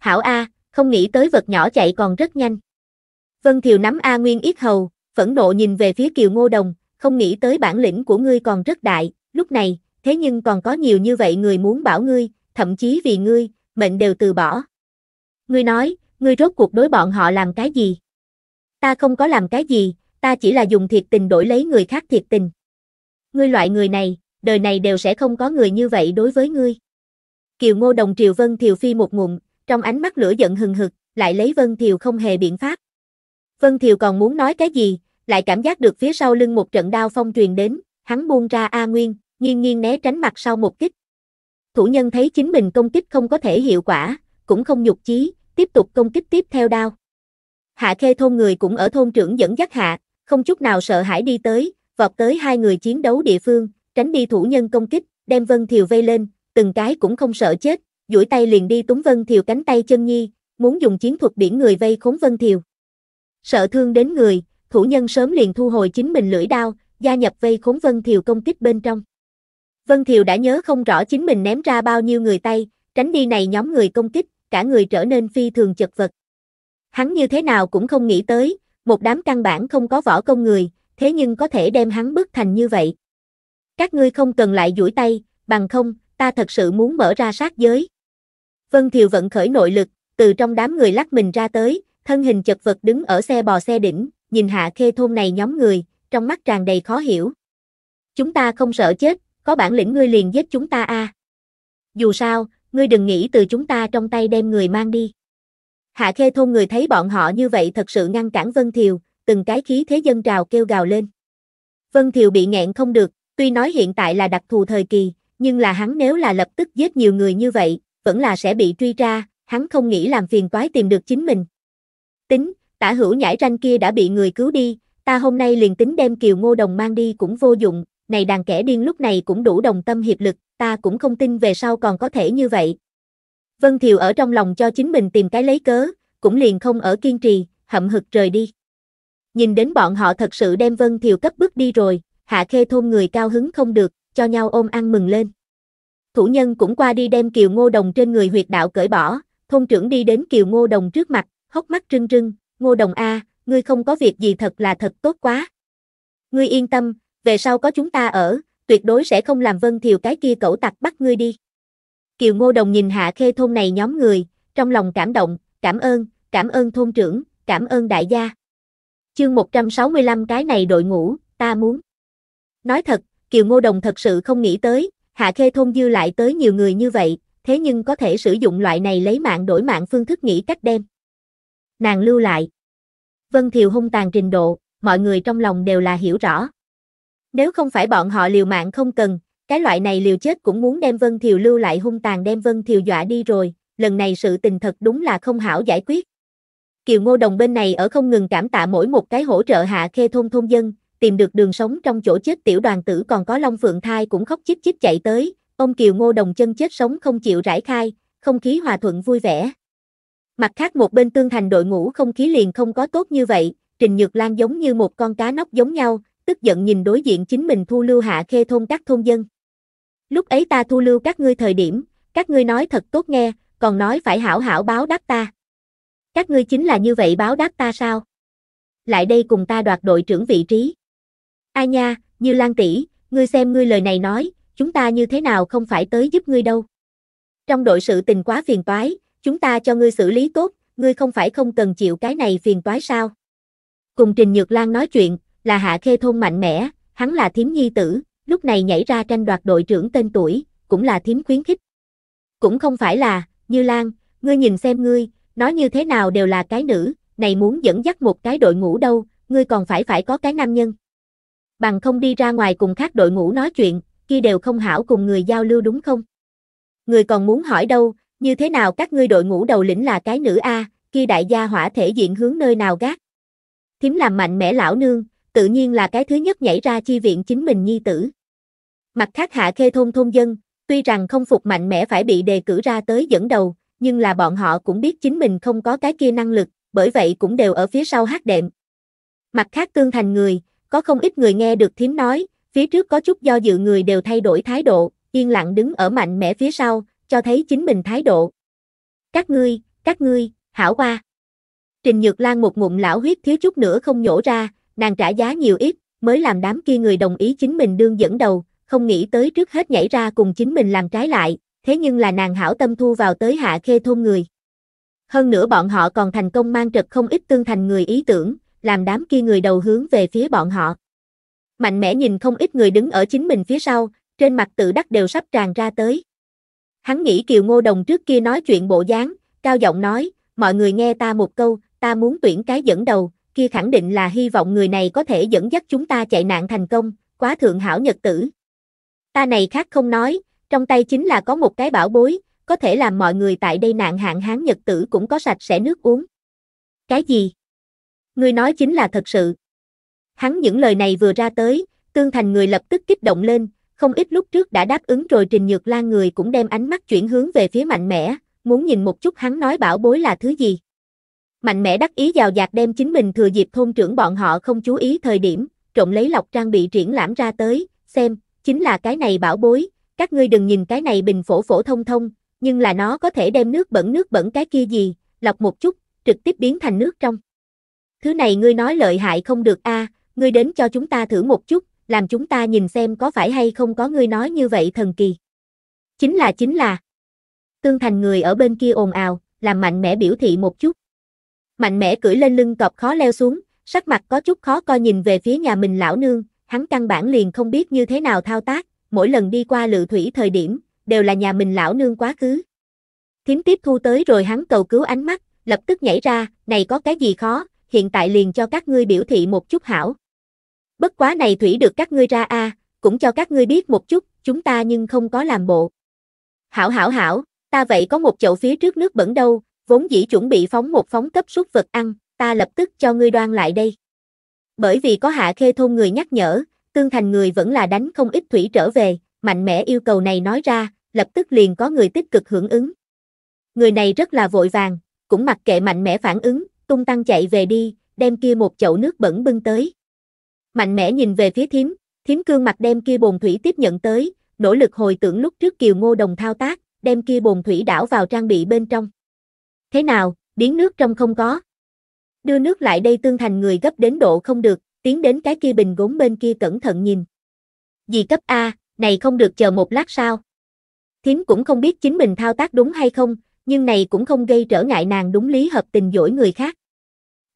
Hảo A, không nghĩ tới vật nhỏ chạy còn rất nhanh. Vân Thiều nắm A Nguyên ít hầu, phẫn nộ nhìn về phía Kiều Ngô Đồng, không nghĩ tới bản lĩnh của ngươi còn rất đại, lúc này, thế nhưng còn có nhiều như vậy người muốn bảo ngươi, thậm chí vì ngươi, mệnh đều từ bỏ. Ngươi nói, ngươi rốt cuộc đối bọn họ làm cái gì? Ta không có làm cái gì, ta chỉ là dùng thiệt tình đổi lấy người khác thiệt tình. Ngươi loại người này, đời này đều sẽ không có người như vậy đối với ngươi. Kiều Ngô Đồng Triều Vân Thiều Phi một ngụm, trong ánh mắt lửa giận hừng hực, lại lấy Vân Thiều không hề biện pháp. Vân Thiều còn muốn nói cái gì, lại cảm giác được phía sau lưng một trận đao phong truyền đến, hắn buông ra A Nguyên, nghiêng nghiêng né tránh mặt sau một kích. Thủ nhân thấy chính mình công kích không có thể hiệu quả, cũng không nhục chí, tiếp tục công kích tiếp theo đao. Hạ Khê thôn người cũng ở thôn trưởng dẫn dắt hạ, không chút nào sợ hãi đi tới, vọt tới hai người chiến đấu địa phương, tránh đi thủ nhân công kích, đem Vân Thiều vây lên, từng cái cũng không sợ chết, duỗi tay liền đi túng Vân Thiều cánh tay chân nhi, muốn dùng chiến thuật biển người vây khốn Vân Thiều. Sợ thương đến người, thủ nhân sớm liền thu hồi chính mình lưỡi đao, gia nhập vây khốn Vân Thiều công kích bên trong. Vân Thiều đã nhớ không rõ chính mình ném ra bao nhiêu người tay, tránh đi này nhóm người công kích, cả người trở nên phi thường chật vật. Hắn như thế nào cũng không nghĩ tới, một đám căn bản không có võ công người, thế nhưng có thể đem hắn bức thành như vậy. Các ngươi không cần lại duỗi tay, bằng không, ta thật sự muốn mở ra sát giới. Vân Thiều vận khởi nội lực, từ trong đám người lắc mình ra tới, thân hình chật vật đứng ở xe bò xe đỉnh, nhìn hạ khê thôn này nhóm người, trong mắt tràn đầy khó hiểu. Chúng ta không sợ chết, có bản lĩnh ngươi liền giết chúng ta a. À. Dù sao, ngươi đừng nghĩ từ chúng ta trong tay đem người mang đi. Hạ khê thôn người thấy bọn họ như vậy thật sự ngăn cản Vân Thiều, từng cái khí thế dân trào kêu gào lên. Vân Thiều bị nghẹn không được, tuy nói hiện tại là đặc thù thời kỳ, nhưng là hắn nếu là lập tức giết nhiều người như vậy, vẫn là sẽ bị truy ra, hắn không nghĩ làm phiền toái tìm được chính mình. Tính, tả hữu nhảy ranh kia đã bị người cứu đi, ta hôm nay liền tính đem kiều ngô đồng mang đi cũng vô dụng, này đàn kẻ điên lúc này cũng đủ đồng tâm hiệp lực, ta cũng không tin về sau còn có thể như vậy. Vân Thiều ở trong lòng cho chính mình tìm cái lấy cớ, cũng liền không ở kiên trì, hậm hực rời đi. Nhìn đến bọn họ thật sự đem Vân Thiều cấp bước đi rồi, Hạ Khê thôn người cao hứng không được, cho nhau ôm ăn mừng lên thủ nhân cũng qua đi đem kiều ngô đồng trên người huyệt đạo cởi bỏ, thôn trưởng đi đến kiều ngô đồng trước mặt, hốc mắt trưng rưng, ngô đồng A, ngươi không có việc gì thật là thật tốt quá. Ngươi yên tâm, về sau có chúng ta ở, tuyệt đối sẽ không làm vân thiều cái kia cẩu tặc bắt ngươi đi. Kiều ngô đồng nhìn hạ khê thôn này nhóm người, trong lòng cảm động, cảm ơn, cảm ơn thôn trưởng, cảm ơn đại gia. Chương 165 cái này đội ngũ, ta muốn. Nói thật, Kiều Ngô Đồng thật sự không nghĩ tới, Hạ Khê Thôn Dư lại tới nhiều người như vậy, thế nhưng có thể sử dụng loại này lấy mạng đổi mạng phương thức nghĩ cách đem. Nàng lưu lại. Vân Thiều hung tàn trình độ, mọi người trong lòng đều là hiểu rõ. Nếu không phải bọn họ liều mạng không cần, cái loại này liều chết cũng muốn đem Vân Thiều lưu lại hung tàn đem Vân Thiều dọa đi rồi, lần này sự tình thật đúng là không hảo giải quyết. Kiều Ngô Đồng bên này ở không ngừng cảm tạ mỗi một cái hỗ trợ hạ khê thôn thôn dân, tìm được đường sống trong chỗ chết tiểu đoàn tử còn có Long Phượng Thai cũng khóc chích chích chạy tới, ông Kiều Ngô Đồng chân chết sống không chịu rải khai, không khí hòa thuận vui vẻ. Mặt khác một bên tương thành đội ngũ không khí liền không có tốt như vậy, Trình Nhược Lan giống như một con cá nóc giống nhau, tức giận nhìn đối diện chính mình thu lưu hạ khê thôn các thôn dân. Lúc ấy ta thu lưu các ngươi thời điểm, các ngươi nói thật tốt nghe, còn nói phải hảo hảo báo đáp ta. Các ngươi chính là như vậy báo đáp ta sao? Lại đây cùng ta đoạt đội trưởng vị trí. A nha, Như Lan tỷ, ngươi xem ngươi lời này nói, chúng ta như thế nào không phải tới giúp ngươi đâu. Trong đội sự tình quá phiền toái, chúng ta cho ngươi xử lý tốt, ngươi không phải không cần chịu cái này phiền toái sao? Cùng Trình Nhược Lan nói chuyện, là Hạ Khê Thôn mạnh mẽ, hắn là thiếm nhi tử, lúc này nhảy ra tranh đoạt đội trưởng tên tuổi, cũng là thiếm khuyến khích. Cũng không phải là, Như Lan, ngươi nhìn xem ngươi, nói như thế nào đều là cái nữ, này muốn dẫn dắt một cái đội ngũ đâu, ngươi còn phải phải có cái nam nhân bằng không đi ra ngoài cùng khác đội ngũ nói chuyện, kia đều không hảo cùng người giao lưu đúng không? Người còn muốn hỏi đâu, như thế nào các ngươi đội ngũ đầu lĩnh là cái nữ A, kia đại gia hỏa thể diện hướng nơi nào gác? Thím làm mạnh mẽ lão nương, tự nhiên là cái thứ nhất nhảy ra chi viện chính mình nhi tử. Mặt khác hạ khê thôn thôn dân, tuy rằng không phục mạnh mẽ phải bị đề cử ra tới dẫn đầu, nhưng là bọn họ cũng biết chính mình không có cái kia năng lực, bởi vậy cũng đều ở phía sau hát đệm. Mặt khác tương thành người, có không ít người nghe được thím nói, phía trước có chút do dự người đều thay đổi thái độ, yên lặng đứng ở mạnh mẽ phía sau, cho thấy chính mình thái độ. Các ngươi, các ngươi, hảo qua. Trình Nhược Lan một ngụm lão huyết thiếu chút nữa không nhổ ra, nàng trả giá nhiều ít, mới làm đám kia người đồng ý chính mình đương dẫn đầu, không nghĩ tới trước hết nhảy ra cùng chính mình làm trái lại, thế nhưng là nàng hảo tâm thu vào tới hạ khê thôn người. Hơn nữa bọn họ còn thành công mang trật không ít tương thành người ý tưởng, làm đám kia người đầu hướng về phía bọn họ. Mạnh mẽ nhìn không ít người đứng ở chính mình phía sau, trên mặt tự đắc đều sắp tràn ra tới. Hắn nghĩ Kiều Ngô Đồng trước kia nói chuyện bộ dáng, cao giọng nói, mọi người nghe ta một câu, ta muốn tuyển cái dẫn đầu, kia khẳng định là hy vọng người này có thể dẫn dắt chúng ta chạy nạn thành công, quá thượng hảo nhật tử. Ta này khác không nói, trong tay chính là có một cái bảo bối, có thể làm mọi người tại đây nạn hạn hán nhật tử cũng có sạch sẽ nước uống. Cái gì? ngươi nói chính là thật sự. Hắn những lời này vừa ra tới, Tương Thành người lập tức kích động lên, không ít lúc trước đã đáp ứng rồi Trình Nhược Lan người cũng đem ánh mắt chuyển hướng về phía mạnh mẽ, muốn nhìn một chút hắn nói bảo bối là thứ gì. Mạnh mẽ đắc ý giàu dạt đem chính mình thừa dịp thôn trưởng bọn họ không chú ý thời điểm, trộm lấy lọc trang bị triển lãm ra tới, xem, chính là cái này bảo bối, các ngươi đừng nhìn cái này bình phổ phổ thông thông, nhưng là nó có thể đem nước bẩn nước bẩn cái kia gì, lọc một chút, trực tiếp biến thành nước trong. Thứ này ngươi nói lợi hại không được a, ngươi đến cho chúng ta thử một chút, làm chúng ta nhìn xem có phải hay không có ngươi nói như vậy thần kỳ. Chính là chính là. Tương thành người ở bên kia ồn ào, làm mạnh mẽ biểu thị một chút. Mạnh mẽ cưỡi lên lưng cọp khó leo xuống, sắc mặt có chút khó coi nhìn về phía nhà mình lão nương, hắn căn bản liền không biết như thế nào thao tác, mỗi lần đi qua lự thủy thời điểm, đều là nhà mình lão nương quá khứ. Thiếm tiếp thu tới rồi hắn cầu cứu ánh mắt, lập tức nhảy ra, này có cái gì khó, hiện tại liền cho các ngươi biểu thị một chút hảo. Bất quá này thủy được các ngươi ra a, cũng cho các ngươi biết một chút, chúng ta nhưng không có làm bộ. Hảo hảo hảo, ta vậy có một chậu phía trước nước bẩn đâu, vốn dĩ chuẩn bị phóng một phóng cấp suất vật ăn, ta lập tức cho ngươi đoan lại đây. Bởi vì có hạ khê thôn người nhắc nhở, tương thành người vẫn là đánh không ít thủy trở về, mạnh mẽ yêu cầu này nói ra, lập tức liền có người tích cực hưởng ứng. Người này rất là vội vàng, cũng mặc kệ mạnh mẽ phản ứng, tung tăng chạy về đi, đem kia một chậu nước bẩn bưng tới. Mạnh mẽ nhìn về phía thím, thím cương mặt đem kia bồn thủy tiếp nhận tới, nỗ lực hồi tưởng lúc trước Kiều Ngô Đồng thao tác, đem kia bồn thủy đảo vào trang bị bên trong. Thế nào, biến nước trong không có. Đưa nước lại đây tương thành người gấp đến độ không được, tiến đến cái kia bình gốm bên kia cẩn thận nhìn. Dì cấp A, này không được chờ một lát sao. Thím cũng không biết chính mình thao tác đúng hay không, nhưng này cũng không gây trở ngại nàng đúng lý hợp tình dỗi người khác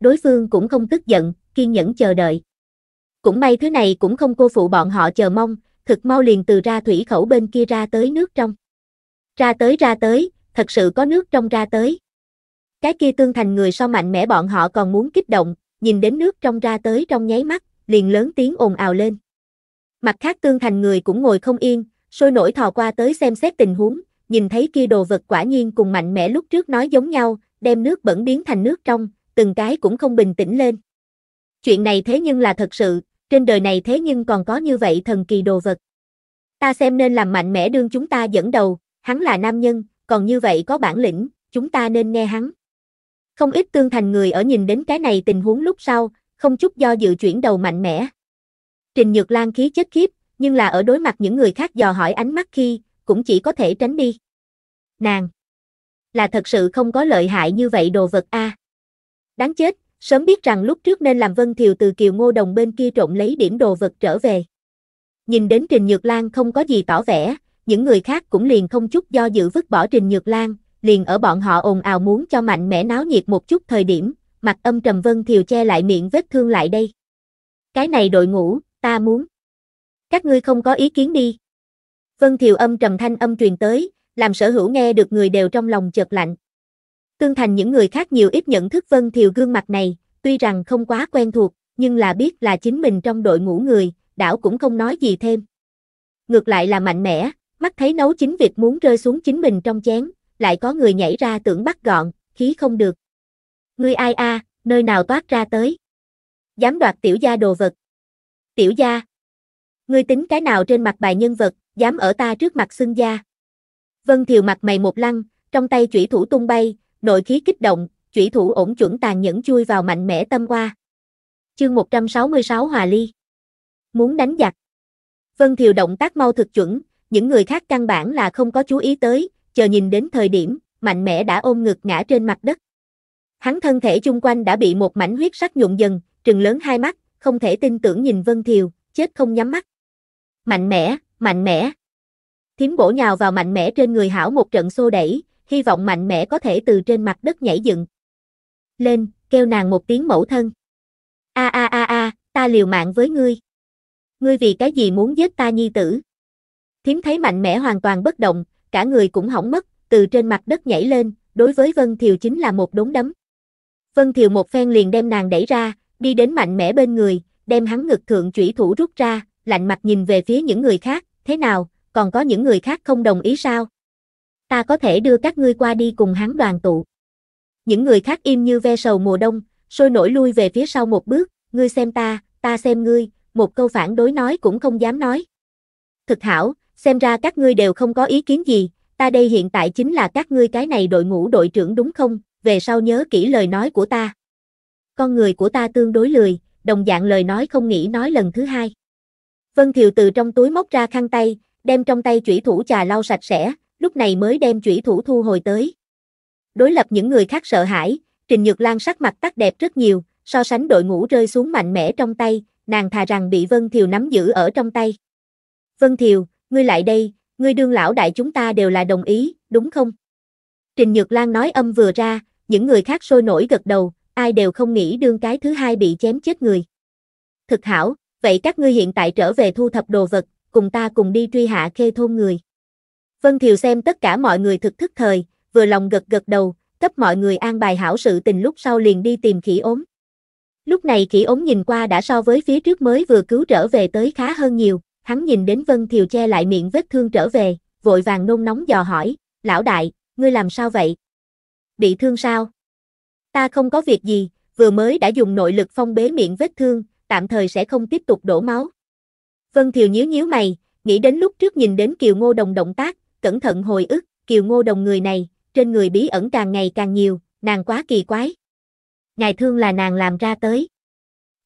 đối phương cũng không tức giận, kiên nhẫn chờ đợi. Cũng may thứ này cũng không cô phụ bọn họ chờ mong, thực mau liền từ ra thủy khẩu bên kia ra tới nước trong. Ra tới ra tới, thật sự có nước trong ra tới. Cái kia tương thành người so mạnh mẽ bọn họ còn muốn kích động, nhìn đến nước trong ra tới trong nháy mắt, liền lớn tiếng ồn ào lên. Mặt khác tương thành người cũng ngồi không yên, sôi nổi thò qua tới xem xét tình huống, nhìn thấy kia đồ vật quả nhiên cùng mạnh mẽ lúc trước nói giống nhau, đem nước bẩn biến thành nước trong, từng cái cũng không bình tĩnh lên. Chuyện này thế nhưng là thật sự, trên đời này thế nhưng còn có như vậy thần kỳ đồ vật. Ta xem nên làm mạnh mẽ đương chúng ta dẫn đầu, hắn là nam nhân, còn như vậy có bản lĩnh, chúng ta nên nghe hắn. Không ít tương thành người ở nhìn đến cái này tình huống lúc sau, không chút do dự chuyển đầu mạnh mẽ. Trình Nhược Lan khí chết khiếp, nhưng là ở đối mặt những người khác dò hỏi ánh mắt khi, cũng chỉ có thể tránh đi. Nàng, là thật sự không có lợi hại như vậy đồ vật a. À. Đáng chết, sớm biết rằng lúc trước nên làm Vân Thiều từ Kiều Ngô Đồng bên kia trộn lấy điểm đồ vật trở về. Nhìn đến Trình Nhược Lan không có gì tỏ vẻ, những người khác cũng liền không chút do dự vứt bỏ Trình Nhược Lan, liền ở bọn họ ồn ào muốn cho mạnh mẽ náo nhiệt một chút thời điểm, mặt âm trầm Vân Thiều che lại miệng vết thương lại đây. Cái này đội ngũ, ta muốn. Các ngươi không có ý kiến đi. Vân Thiều âm trầm thanh âm truyền tới, làm sở hữu nghe được người đều trong lòng chợt lạnh. Tương Thành những người khác nhiều ít nhận thức Vân Thiều gương mặt này, tuy rằng không quá quen thuộc, nhưng là biết là chính mình trong đội ngũ người, đảo cũng không nói gì thêm. Ngược lại là mạnh mẽ, mắt thấy nấu chính việc muốn rơi xuống chính mình trong chén, lại có người nhảy ra tưởng bắt gọn, khí không được. Ngươi ai a, nơi nào toát ra tới? Dám đoạt tiểu gia đồ vật. Tiểu gia? Ngươi tính cái nào trên mặt bài nhân vật, dám ở ta trước mặt xưng gia? Vân Thiều mặt mày một lăng, trong tay chủy thủ tung bay, nội khí kích động, chủy thủ ổn chuẩn tàn nhẫn chui vào mạnh mẽ tâm qua. Chương 166 Hòa Ly Muốn đánh giặc Vân Thiều động tác mau thực chuẩn, những người khác căn bản là không có chú ý tới, chờ nhìn đến thời điểm, mạnh mẽ đã ôm ngực ngã trên mặt đất. Hắn thân thể chung quanh đã bị một mảnh huyết sắc nhuộm dần, trừng lớn hai mắt, không thể tin tưởng nhìn Vân Thiều, chết không nhắm mắt. Mạnh mẽ, mạnh mẽ. Thiếm bổ nhào vào mạnh mẽ trên người hảo một trận xô đẩy, hy vọng mạnh mẽ có thể từ trên mặt đất nhảy dựng. Lên, kêu nàng một tiếng mẫu thân. A a a a, ta liều mạng với ngươi. Ngươi vì cái gì muốn giết ta nhi tử? Thiếm thấy mạnh mẽ hoàn toàn bất động, cả người cũng hỏng mất, từ trên mặt đất nhảy lên, đối với Vân Thiều chính là một đống đấm. Vân Thiều một phen liền đem nàng đẩy ra, đi đến mạnh mẽ bên người, đem hắn ngực thượng chủy thủ rút ra, lạnh mặt nhìn về phía những người khác, thế nào, còn có những người khác không đồng ý sao? ta có thể đưa các ngươi qua đi cùng hắn đoàn tụ. Những người khác im như ve sầu mùa đông, sôi nổi lui về phía sau một bước, ngươi xem ta, ta xem ngươi, một câu phản đối nói cũng không dám nói. Thực hảo, xem ra các ngươi đều không có ý kiến gì, ta đây hiện tại chính là các ngươi cái này đội ngũ đội trưởng đúng không, về sau nhớ kỹ lời nói của ta. Con người của ta tương đối lười, đồng dạng lời nói không nghĩ nói lần thứ hai. Vân Thiều từ trong túi móc ra khăn tay, đem trong tay chủy thủ trà lau sạch sẽ, lúc này mới đem chủy thủ thu hồi tới. Đối lập những người khác sợ hãi, Trình Nhược Lan sắc mặt tắt đẹp rất nhiều, so sánh đội ngũ rơi xuống mạnh mẽ trong tay, nàng thà rằng bị Vân Thiều nắm giữ ở trong tay. Vân Thiều, ngươi lại đây, ngươi đương lão đại chúng ta đều là đồng ý, đúng không? Trình Nhược Lan nói âm vừa ra, những người khác sôi nổi gật đầu, ai đều không nghĩ đương cái thứ hai bị chém chết người. Thực hảo, vậy các ngươi hiện tại trở về thu thập đồ vật, cùng ta cùng đi truy hạ khê thôn người. Vân Thiều xem tất cả mọi người thực thức thời, vừa lòng gật gật đầu, cấp mọi người an bài hảo sự tình lúc sau liền đi tìm khỉ ốm. Lúc này khỉ ốm nhìn qua đã so với phía trước mới vừa cứu trở về tới khá hơn nhiều, hắn nhìn đến Vân Thiều che lại miệng vết thương trở về, vội vàng nôn nóng dò hỏi, lão đại, ngươi làm sao vậy? Bị thương sao? Ta không có việc gì, vừa mới đã dùng nội lực phong bế miệng vết thương, tạm thời sẽ không tiếp tục đổ máu. Vân Thiều nhíu nhíu mày, nghĩ đến lúc trước nhìn đến Kiều Ngô Đồng động tác, cẩn thận hồi ức, Kiều Ngô Đồng người này, trên người bí ẩn càng ngày càng nhiều, nàng quá kỳ quái. Ngài thương là nàng làm ra tới.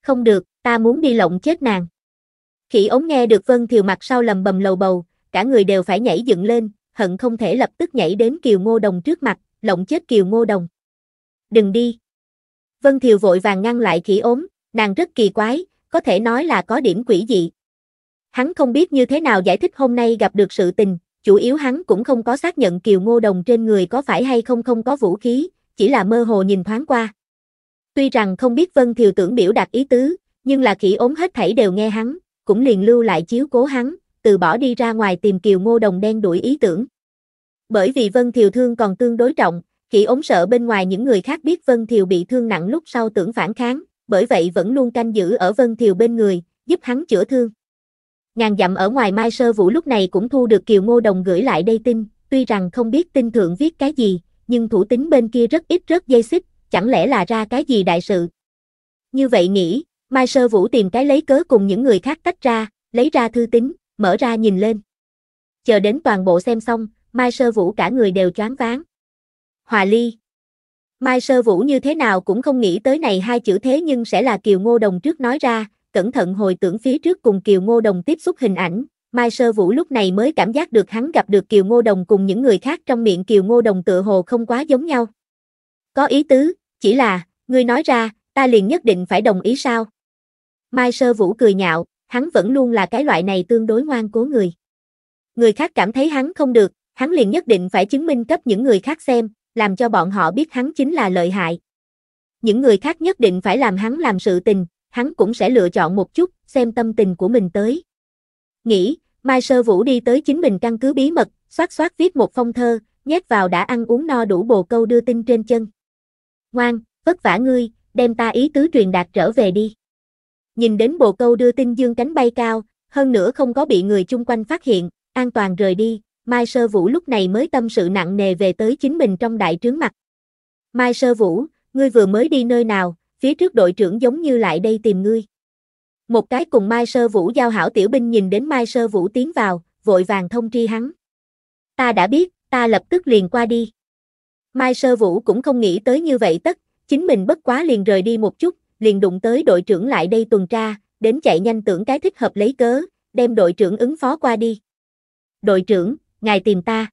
Không được, ta muốn đi lộng chết nàng. Khỉ ống nghe được Vân Thiều mặt sau lầm bầm lầu bầu, cả người đều phải nhảy dựng lên, hận không thể lập tức nhảy đến Kiều Ngô Đồng trước mặt, lộng chết Kiều Ngô Đồng. Đừng đi. Vân Thiều vội vàng ngăn lại khỉ ốm, nàng rất kỳ quái, có thể nói là có điểm quỷ dị. Hắn không biết như thế nào giải thích hôm nay gặp được sự tình, chủ yếu hắn cũng không có xác nhận Kiều Ngô Đồng trên người có phải hay không không có vũ khí, chỉ là mơ hồ nhìn thoáng qua. Tuy rằng không biết Vân Thiều tưởng biểu đạt ý tứ, nhưng là khỉ ốm hết thảy đều nghe hắn, cũng liền lưu lại chiếu cố hắn, từ bỏ đi ra ngoài tìm Kiều Ngô Đồng đen đuổi ý tưởng. Bởi vì Vân Thiều thương còn tương đối trọng, khỉ ốm sợ bên ngoài những người khác biết Vân Thiều bị thương nặng lúc sau tưởng phản kháng, bởi vậy vẫn luôn canh giữ ở Vân Thiều bên người, giúp hắn chữa thương. Ngàn dặm ở ngoài Mai Sơ Vũ lúc này cũng thu được Kiều Ngô Đồng gửi lại đây tin, tuy rằng không biết tin thượng viết cái gì, nhưng thủ tính bên kia rất ít rất dây xích, chẳng lẽ là ra cái gì đại sự. Như vậy nghĩ, Mai Sơ Vũ tìm cái lấy cớ cùng những người khác tách ra, lấy ra thư tính, mở ra nhìn lên. Chờ đến toàn bộ xem xong, Mai Sơ Vũ cả người đều choáng váng. Hòa ly. Mai Sơ Vũ như thế nào cũng không nghĩ tới này hai chữ thế nhưng sẽ là Kiều Ngô Đồng trước nói ra, cẩn thận hồi tưởng phía trước cùng Kiều Ngô Đồng tiếp xúc hình ảnh, Mai Sơ Vũ lúc này mới cảm giác được hắn gặp được Kiều Ngô Đồng cùng những người khác trong miệng Kiều Ngô Đồng tựa hồ không quá giống nhau. Có ý tứ, chỉ là, ngươi nói ra, ta liền nhất định phải đồng ý sao? Mai Sơ Vũ cười nhạo, hắn vẫn luôn là cái loại này tương đối ngoan cố người. Người khác cảm thấy hắn không được, hắn liền nhất định phải chứng minh cấp những người khác xem, làm cho bọn họ biết hắn chính là lợi hại. Những người khác nhất định phải làm hắn làm sự tình, hắn cũng sẽ lựa chọn một chút, xem tâm tình của mình tới. Nghĩ, Mai Sơ Vũ đi tới chính mình căn cứ bí mật, xoát xoát viết một phong thơ, nhét vào đã ăn uống no đủ bồ câu đưa tin trên chân. Ngoan, vất vả ngươi, đem ta ý tứ truyền đạt trở về đi. Nhìn đến bồ câu đưa tin dương cánh bay cao, hơn nữa không có bị người chung quanh phát hiện, an toàn rời đi, Mai Sơ Vũ lúc này mới tâm sự nặng nề về tới chính mình trong đại trướng mặt. Mai Sơ Vũ, ngươi vừa mới đi nơi nào, phía trước đội trưởng giống như lại đây tìm ngươi. Một cái cùng Mai Sơ Vũ giao hảo tiểu binh nhìn đến Mai Sơ Vũ tiến vào, vội vàng thông tri hắn. Ta đã biết, ta lập tức liền qua đi. Mai Sơ Vũ cũng không nghĩ tới như vậy tất, chính mình bất quá liền rời đi một chút, liền đụng tới đội trưởng lại đây tuần tra, đến chạy nhanh tưởng cái thích hợp lấy cớ, đem đội trưởng ứng phó qua đi. Đội trưởng, ngài tìm ta.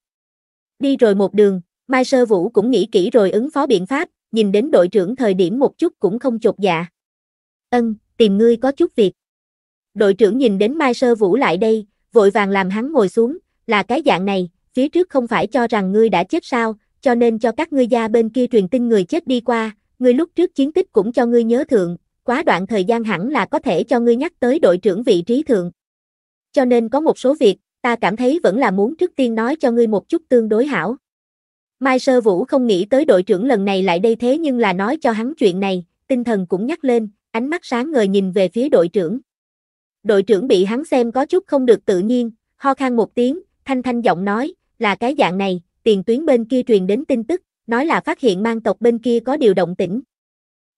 Đi rồi một đường, Mai Sơ Vũ cũng nghĩ kỹ rồi ứng phó biện pháp, nhìn đến đội trưởng thời điểm một chút cũng không chột dạ. Ân, tìm ngươi có chút việc. Đội trưởng nhìn đến Mai Sơ Vũ lại đây, vội vàng làm hắn ngồi xuống, là cái dạng này, phía trước không phải cho rằng ngươi đã chết sao, cho nên cho các ngươi gia bên kia truyền tin người chết đi qua, ngươi lúc trước chiến tích cũng cho ngươi nhớ thượng, quá đoạn thời gian hẳn là có thể cho ngươi nhắc tới đội trưởng vị trí thượng. Cho nên có một số việc, ta cảm thấy vẫn là muốn trước tiên nói cho ngươi một chút tương đối hảo. Mai Sơ Vũ không nghĩ tới đội trưởng lần này lại đây thế nhưng là nói cho hắn chuyện này, tinh thần cũng nhắc lên, ánh mắt sáng ngời nhìn về phía đội trưởng. Đội trưởng bị hắn xem có chút không được tự nhiên, ho khan một tiếng, thanh thanh giọng nói, là cái dạng này, tiền tuyến bên kia truyền đến tin tức, nói là phát hiện mang tộc bên kia có điều động tĩnh.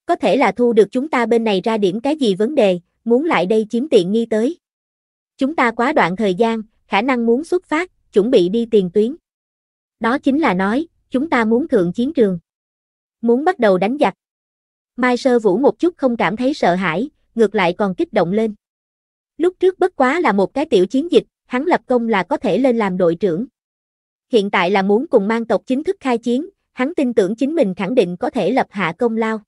Có thể là thu được chúng ta bên này ra điểm cái gì vấn đề, muốn lại đây chiếm tiện nghi tới. Chúng ta quá đoạn thời gian, khả năng muốn xuất phát, chuẩn bị đi tiền tuyến. Đó chính là nói, chúng ta muốn thượng chiến trường. Muốn bắt đầu đánh giặc. Mai sơ vũ một chút không cảm thấy sợ hãi, ngược lại còn kích động lên. Lúc trước bất quá là một cái tiểu chiến dịch, hắn lập công là có thể lên làm đội trưởng. Hiện tại là muốn cùng mang tộc chính thức khai chiến, hắn tin tưởng chính mình khẳng định có thể lập hạ công lao.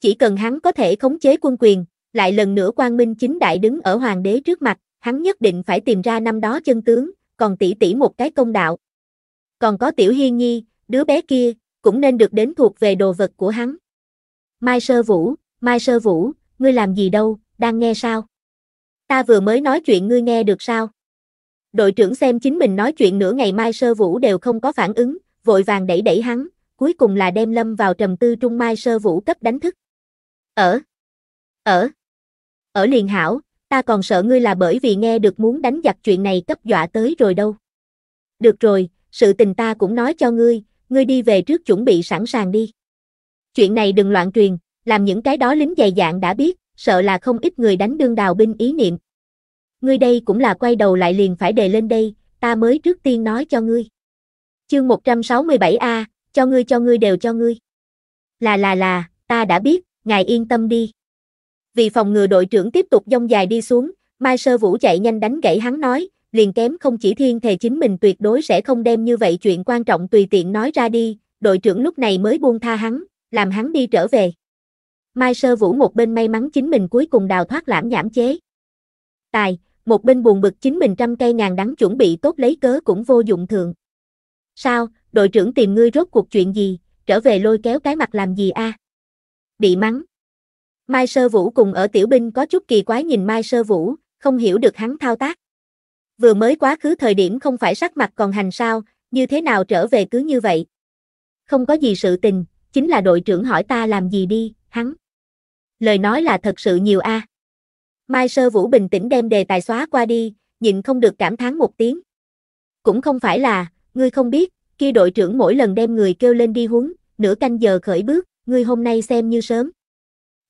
Chỉ cần hắn có thể khống chế quân quyền, lại lần nữa quang minh chính đại đứng ở hoàng đế trước mặt, hắn nhất định phải tìm ra năm đó chân tướng, còn tỉ tỉ một cái công đạo. Còn có tiểu hiên nhi, đứa bé kia, cũng nên được đến thuộc về đồ vật của hắn. Mai Sơ Vũ, Mai Sơ Vũ, ngươi làm gì đâu, đang nghe sao? Ta vừa mới nói chuyện ngươi nghe được sao? Đội trưởng xem chính mình nói chuyện nửa ngày Mai Sơ Vũ đều không có phản ứng, vội vàng đẩy đẩy hắn, cuối cùng là đem lâm vào trầm tư trung Mai Sơ Vũ cấp đánh thức. Ở? Ở? Ở liền hảo, ta còn sợ ngươi là bởi vì nghe được muốn đánh giặc chuyện này cấp dọa tới rồi đâu. Được rồi, sự tình ta cũng nói cho ngươi, ngươi đi về trước chuẩn bị sẵn sàng đi. Chuyện này đừng loạn truyền, làm những cái đó lính dày dạn đã biết, sợ là không ít người đánh đương đào binh ý niệm. Ngươi đây cũng là quay đầu lại liền phải đề lên đây, ta mới trước tiên nói cho ngươi. Chương 167A, cho ngươi cho ngươi đều cho ngươi. Là là là, ta đã biết, ngài yên tâm đi. Vì phòng ngừa đội trưởng tiếp tục dông dài đi xuống, Mai Sơ Vũ chạy nhanh đánh gãy hắn nói, liền kém không chỉ thiên thề chính mình tuyệt đối sẽ không đem như vậy chuyện quan trọng tùy tiện nói ra đi, đội trưởng lúc này mới buông tha hắn, làm hắn đi trở về. Mai sơ vũ một bên may mắn chính mình cuối cùng đào thoát lãm nhảm chế. Tài, một bên buồn bực chính mình trăm cây ngàn đắng chuẩn bị tốt lấy cớ cũng vô dụng thường Sao, đội trưởng tìm ngươi rốt cuộc chuyện gì, trở về lôi kéo cái mặt làm gì a? À? Bị mắng. Mai Sơ Vũ cùng ở tiểu binh có chút kỳ quái nhìn Mai Sơ Vũ, không hiểu được hắn thao tác vừa mới quá khứ thời điểm không phải sắc mặt còn hành sao, như thế nào trở về cứ như vậy. Không có gì sự tình, chính là đội trưởng hỏi ta làm gì đi, hắn. Lời nói là thật sự nhiều a. À. Mai Sơ Vũ bình tĩnh đem đề tài xóa qua đi, nhịn không được cảm thán một tiếng. Cũng không phải là, ngươi không biết, kia đội trưởng mỗi lần đem người kêu lên đi huấn nửa canh giờ khởi bước, ngươi hôm nay xem như sớm.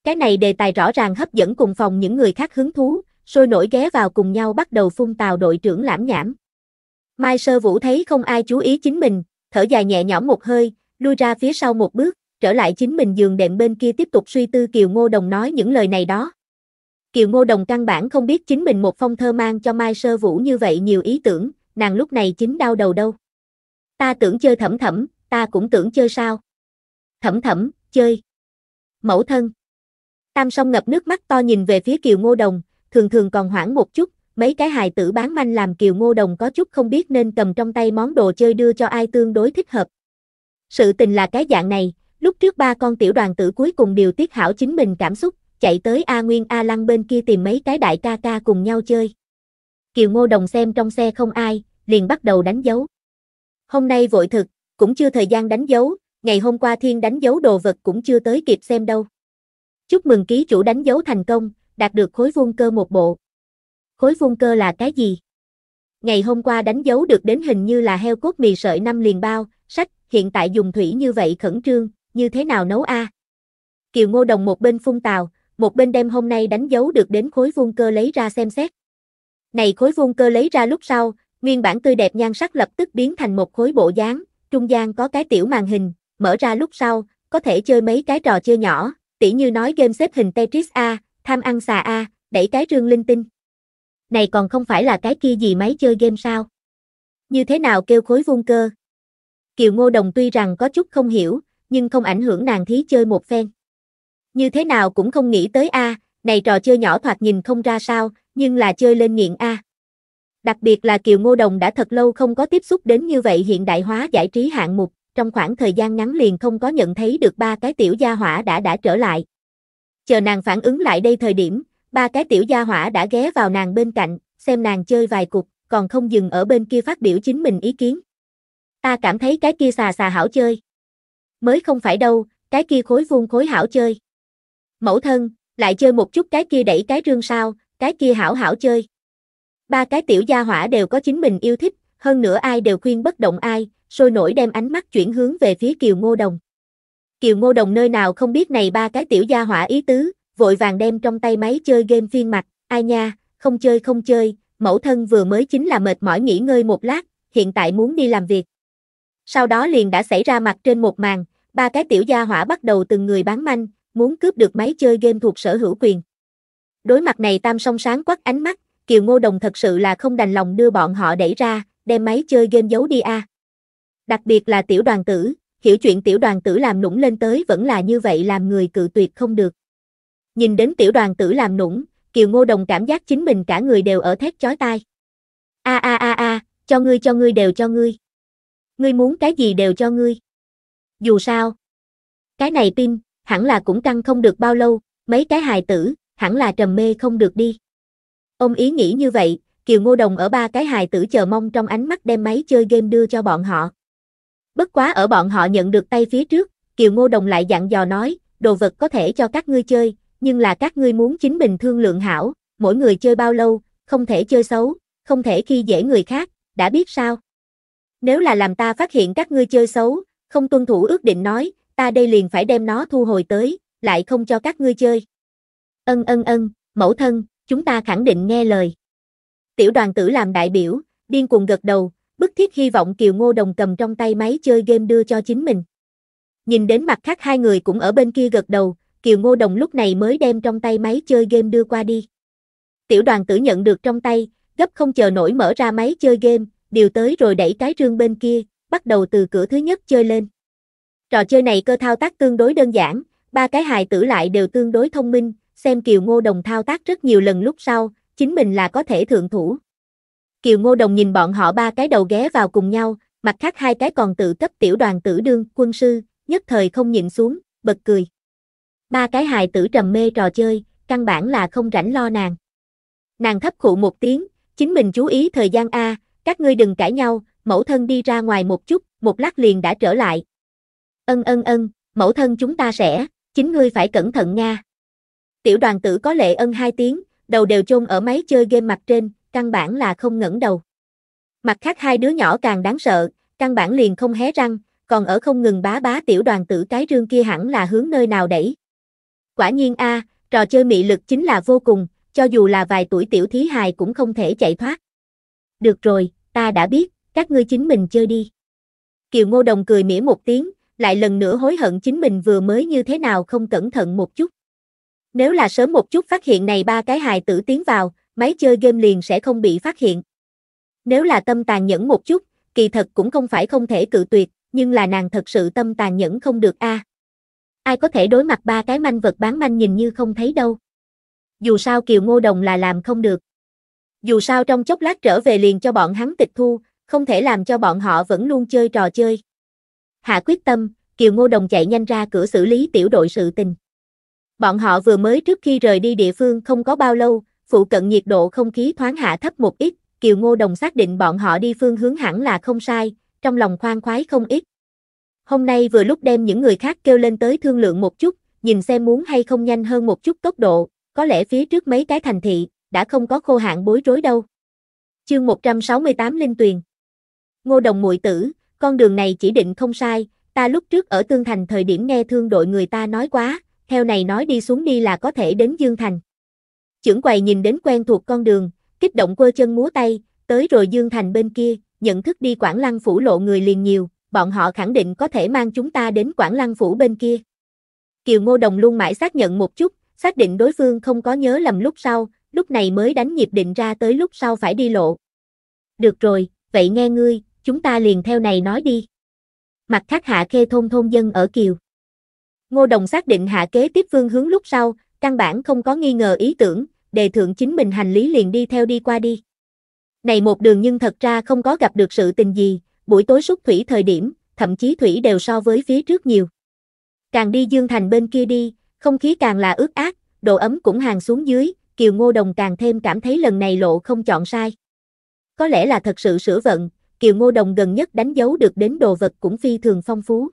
Cái này đề tài rõ ràng hấp dẫn cùng phòng những người khác hứng thú, sôi nổi ghé vào cùng nhau bắt đầu phun tào đội trưởng lãm nhảm. Mai Sơ Vũ thấy không ai chú ý chính mình, thở dài nhẹ nhõm một hơi, lui ra phía sau một bước, trở lại chính mình giường đệm bên kia tiếp tục suy tư Kiều Ngô Đồng nói những lời này đó. Kiều Ngô Đồng căn bản không biết chính mình một phong thơ mang cho Mai Sơ Vũ như vậy nhiều ý tưởng, nàng lúc này chính đau đầu đâu. Ta tưởng chơi thẩm thẩm, ta cũng tưởng chơi sao. Thẩm thẩm, chơi. Mẫu thân. Tam song ngập nước mắt to nhìn về phía Kiều Ngô Đồng, thường thường còn hoảng một chút, mấy cái hài tử bán manh làm Kiều Ngô Đồng có chút không biết nên cầm trong tay món đồ chơi đưa cho ai tương đối thích hợp. Sự tình là cái dạng này, lúc trước ba con tiểu đoàn tử cuối cùng điều tiết hảo chính mình cảm xúc, chạy tới A Nguyên A Lăng bên kia tìm mấy cái đại ca ca cùng nhau chơi. Kiều Ngô Đồng xem trong xe không ai, liền bắt đầu đánh dấu. Hôm nay vội thực, cũng chưa thời gian đánh dấu, ngày hôm qua Thiên đánh dấu đồ vật cũng chưa tới kịp xem đâu. Chúc mừng ký chủ đánh dấu thành công, đạt được khối vuông cơ một bộ. Khối vuông cơ là cái gì? Ngày hôm qua đánh dấu được đến hình như là heo cốt mì sợi năm liền bao, sách, hiện tại dùng thủy như vậy khẩn trương, như thế nào nấu a? Kiều Ngô Đồng một bên phun tào, một bên đem hôm nay đánh dấu được đến khối vuông cơ lấy ra xem xét. Này khối vuông cơ lấy ra lúc sau, nguyên bản tươi đẹp nhan sắc lập tức biến thành một khối bộ dáng, trung gian có cái tiểu màn hình, mở ra lúc sau, có thể chơi mấy cái trò chơi nhỏ, tỉ như nói game xếp hình Tetris A, tham ăn xà a, đẩy cái rương linh tinh. Này còn không phải là cái kia gì máy chơi game sao? Như thế nào kêu khối vuông cơ? Kiều Ngô Đồng tuy rằng có chút không hiểu, nhưng không ảnh hưởng nàng thí chơi một phen. Như thế nào cũng không nghĩ tới a, này trò chơi nhỏ thoạt nhìn không ra sao, nhưng là chơi lên nghiện a. Đặc biệt là Kiều Ngô Đồng đã thật lâu không có tiếp xúc đến như vậy hiện đại hóa giải trí hạng mục, trong khoảng thời gian ngắn liền không có nhận thấy được ba cái tiểu gia hỏa đã đã trở lại. Chờ nàng phản ứng lại đây thời điểm, ba cái tiểu gia hỏa đã ghé vào nàng bên cạnh, xem nàng chơi vài cục, còn không dừng ở bên kia phát biểu chính mình ý kiến. Ta cảm thấy cái kia xà xà hảo chơi. Mới không phải đâu, cái kia khối vuông khối hảo chơi. Mẫu thân, lại chơi một chút cái kia đẩy cái rương sao, cái kia hảo hảo chơi. Ba cái tiểu gia hỏa đều có chính mình yêu thích, hơn nữa ai đều khuyên bất động ai, sôi nổi đem ánh mắt chuyển hướng về phía Kiều Ngô Đồng. Kiều Ngô Đồng nơi nào không biết này ba cái tiểu gia hỏa ý tứ, vội vàng đem trong tay máy chơi game phiên mặt, ai nha, không chơi không chơi, mẫu thân vừa mới chính là mệt mỏi nghỉ ngơi một lát, hiện tại muốn đi làm việc. Sau đó liền đã xảy ra mặt trên một màn, ba cái tiểu gia hỏa bắt đầu từng người bán manh, muốn cướp được máy chơi game thuộc sở hữu quyền. Đối mặt này tam song sáng quắc ánh mắt, Kiều Ngô Đồng thật sự là không đành lòng đưa bọn họ đẩy ra, đem máy chơi game giấu đi a. À. Đặc biệt là tiểu đoàn tử, Hiểu chuyện tiểu đoàn tử làm nũng lên tới vẫn là như vậy làm người cự tuyệt không được. Nhìn đến tiểu đoàn tử làm nũng, Kiều Ngô Đồng cảm giác chính mình cả người đều ở thét chói tai. A a a a, cho ngươi cho ngươi đều cho ngươi. Ngươi muốn cái gì đều cho ngươi. Dù sao, cái này tin, hẳn là cũng căng không được bao lâu, mấy cái hài tử, hẳn là trầm mê không được đi. Ông ý nghĩ như vậy, Kiều Ngô Đồng ở ba cái hài tử chờ mong trong ánh mắt đem máy chơi game đưa cho bọn họ. Bất quá ở bọn họ nhận được tay phía trước, Kiều Ngô Đồng lại dặn dò nói, đồ vật có thể cho các ngươi chơi, nhưng là các ngươi muốn chính bình thương lượng hảo, mỗi người chơi bao lâu, không thể chơi xấu, không thể khi dễ người khác, đã biết sao? Nếu là làm ta phát hiện các ngươi chơi xấu, không tuân thủ ước định nói, ta đây liền phải đem nó thu hồi tới, lại không cho các ngươi chơi. Ân ân ân, mẫu thân, chúng ta khẳng định nghe lời. Tiểu đoàn tử làm đại biểu, điên cuồng gật đầu, bức thiết hy vọng Kiều Ngô Đồng cầm trong tay máy chơi game đưa cho chính mình. Nhìn đến mặt khác hai người cũng ở bên kia gật đầu, Kiều Ngô Đồng lúc này mới đem trong tay máy chơi game đưa qua đi. Tiểu đoàn tử nhận được trong tay, gấp không chờ nổi mở ra máy chơi game, điều tới rồi đẩy cái rương bên kia, bắt đầu từ cửa thứ nhất chơi lên. Trò chơi này cơ thao tác tương đối đơn giản, ba cái hài tử lại đều tương đối thông minh, xem Kiều Ngô Đồng thao tác rất nhiều lần lúc sau, chính mình là có thể thượng thủ. Kiều Ngô Đồng nhìn bọn họ ba cái đầu ghé vào cùng nhau, mặt khác hai cái còn tự cấp tiểu đoàn tử đương quân sư, nhất thời không nhịn xuống, bật cười. Ba cái hài tử trầm mê trò chơi, căn bản là không rảnh lo nàng. Nàng thấp khụ một tiếng, chính mình chú ý thời gian A, các ngươi đừng cãi nhau, mẫu thân đi ra ngoài một chút, một lát liền đã trở lại. Ân ân ân, mẫu thân chúng ta sẽ, chính ngươi phải cẩn thận Nga. Tiểu đoàn tử có lệ ân hai tiếng, đầu đều chôn ở máy chơi game mặt trên, căn bản là không ngẩng đầu. Mặt khác hai đứa nhỏ càng đáng sợ, căn bản liền không hé răng, còn ở không ngừng bá bá tiểu đoàn tử cái rương kia hẳn là hướng nơi nào đẩy. Quả nhiên a, trò chơi mị lực chính là vô cùng, cho dù là vài tuổi tiểu thí hài cũng không thể chạy thoát. Được rồi, ta đã biết, các ngươi chính mình chơi đi. Kiều Ngô Đồng cười mỉa một tiếng, lại lần nữa hối hận chính mình vừa mới như thế nào không cẩn thận một chút. Nếu là sớm một chút phát hiện này ba cái hài tử tiến vào, máy chơi game liền sẽ không bị phát hiện. Nếu là tâm tàn nhẫn một chút, kỳ thật cũng không phải không thể cự tuyệt, nhưng là nàng thật sự tâm tàn nhẫn không được a. À. Ai có thể đối mặt ba cái manh vật bán manh nhìn như không thấy đâu. Dù sao Kiều Ngô Đồng là làm không được. Dù sao trong chốc lát trở về liền cho bọn hắn tịch thu, không thể làm cho bọn họ vẫn luôn chơi trò chơi. Hạ quyết tâm, Kiều Ngô Đồng chạy nhanh ra cửa xử lý tiểu đội sự tình. Bọn họ vừa mới trước khi rời đi địa phương không có bao lâu, phụ cận nhiệt độ không khí thoáng hạ thấp một ít, Kiều Ngô Đồng xác định bọn họ đi phương hướng hẳn là không sai, trong lòng khoan khoái không ít. Hôm nay vừa lúc đem những người khác kêu lên tới thương lượng một chút, nhìn xem muốn hay không nhanh hơn một chút tốc độ, có lẽ phía trước mấy cái thành thị, đã không có khô hạn bối rối đâu. Chương 168 Linh Tuyền Ngô Đồng muội tử, con đường này chỉ định không sai, ta lúc trước ở Tương Thành thời điểm nghe thương đội người ta nói quá, theo này nói đi xuống đi là có thể đến Dương Thành chưởng quầy nhìn đến quen thuộc con đường, kích động quơ chân múa tay, tới rồi Dương Thành bên kia, nhận thức đi Quảng Lăng phủ lộ người liền nhiều, bọn họ khẳng định có thể mang chúng ta đến Quảng Lăng phủ bên kia. Kiều Ngô Đồng luôn mãi xác nhận một chút, xác định đối phương không có nhớ lầm lúc sau, lúc này mới đánh nhịp định ra tới lúc sau phải đi lộ. Được rồi, vậy nghe ngươi, chúng ta liền theo này nói đi. Mặt khác hạ khê thôn thôn dân ở Kiều. Ngô Đồng xác định hạ kế tiếp phương hướng lúc sau, căn bản không có nghi ngờ ý tưởng, đề thượng chính mình hành lý liền đi theo đi qua đi. Này một đường nhưng thật ra không có gặp được sự tình gì, buổi tối xúc thủy thời điểm, thậm chí thủy đều so với phía trước nhiều. Càng đi Dương Thành bên kia đi, không khí càng là ướt át, độ ấm cũng hàng xuống dưới, Kiều Ngô Đồng càng thêm cảm thấy lần này lộ không chọn sai. Có lẽ là thật sự sửa vận, Kiều Ngô Đồng gần nhất đánh dấu được đến đồ vật cũng phi thường phong phú.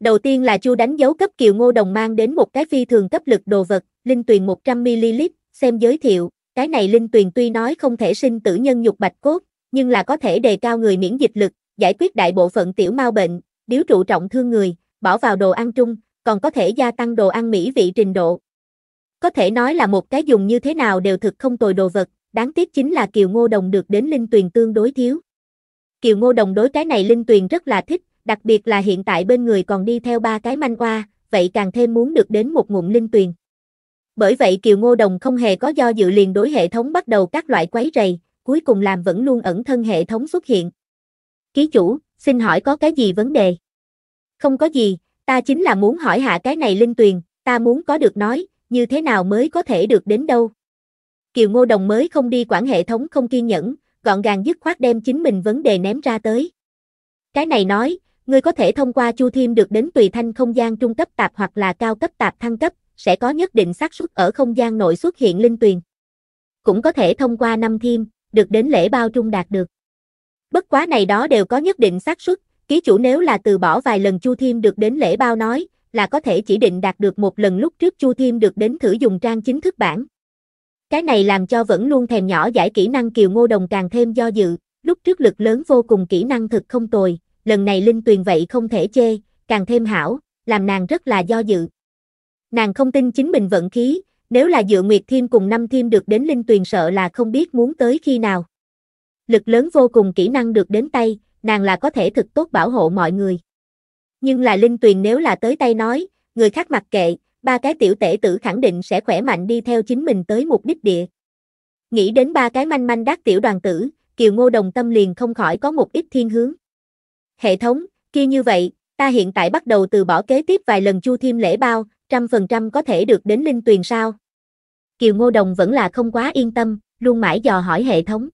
Đầu tiên là Chu đánh dấu cấp Kiều Ngô Đồng mang đến một cái phi thường cấp lực đồ vật, linh tuyền 100ml, xem giới thiệu, cái này linh tuyền tuy nói không thể sinh tử nhân nhục bạch cốt, nhưng là có thể đề cao người miễn dịch lực, giải quyết đại bộ phận tiểu mau bệnh, điếu trụ trọng thương người, bỏ vào đồ ăn trung, còn có thể gia tăng đồ ăn mỹ vị trình độ. Có thể nói là một cái dùng như thế nào đều thực không tồi đồ vật, đáng tiếc chính là Kiều Ngô Đồng được đến linh tuyền tương đối thiếu. Kiều Ngô Đồng đối cái này linh tuyền rất là thích, đặc biệt là hiện tại bên người còn đi theo ba cái manh oa, vậy càng thêm muốn được đến một ngụm linh tuyền. Bởi vậy Kiều Ngô Đồng không hề có do dự liền đối hệ thống bắt đầu các loại quấy rầy, cuối cùng làm vẫn luôn ẩn thân hệ thống xuất hiện. Ký chủ, xin hỏi có cái gì vấn đề? Không có gì, ta chính là muốn hỏi hạ cái này linh tuyền, ta muốn có được nói, như thế nào mới có thể được đến đâu? Kiều Ngô Đồng mới không đi quản hệ thống không kiên nhẫn, gọn gàng dứt khoát đem chính mình vấn đề ném ra tới. Cái này nói, ngươi có thể thông qua Chu Thiêm được đến tùy thanh không gian trung cấp tạp hoặc là cao cấp tạp thăng cấp, sẽ có nhất định xác suất ở không gian nội xuất hiện linh tuyền. Cũng có thể thông qua năm thiêm, được đến lễ bao trung đạt được. Bất quá này đó đều có nhất định xác suất, ký chủ nếu là từ bỏ vài lần Chu Thiêm được đến lễ bao nói, là có thể chỉ định đạt được một lần lúc trước Chu Thiêm được đến thử dùng trang chính thức bản. Cái này làm cho vẫn luôn thèm nhỏ giải kỹ năng Kiều Ngô Đồng càng thêm do dự, lúc trước lực lớn vô cùng kỹ năng thực không tồi, lần này Linh Tuyền vậy không thể chê, càng thêm hảo, làm nàng rất là do dự. Nàng không tin chính mình vận khí, nếu là dựa Nguyệt Thêm cùng năm Thêm được đến Linh Tuyền sợ là không biết muốn tới khi nào. Lực lớn vô cùng kỹ năng được đến tay, nàng là có thể thực tốt bảo hộ mọi người. Nhưng là Linh Tuyền nếu là tới tay nói, người khác mặc kệ, ba cái tiểu tể tử khẳng định sẽ khỏe mạnh đi theo chính mình tới mục đích địa. Nghĩ đến ba cái manh manh đắc tiểu đoàn tử, Kiều Ngô Đồng Tâm liền không khỏi có một ít thiên hướng. Hệ thống, kia như vậy, ta hiện tại bắt đầu từ bỏ kế tiếp vài lần Chu Thiêm lễ bao, trăm phần trăm có thể được đến linh tuyền sao? Kiều Ngô Đồng vẫn là không quá yên tâm, luôn mãi dò hỏi hệ thống.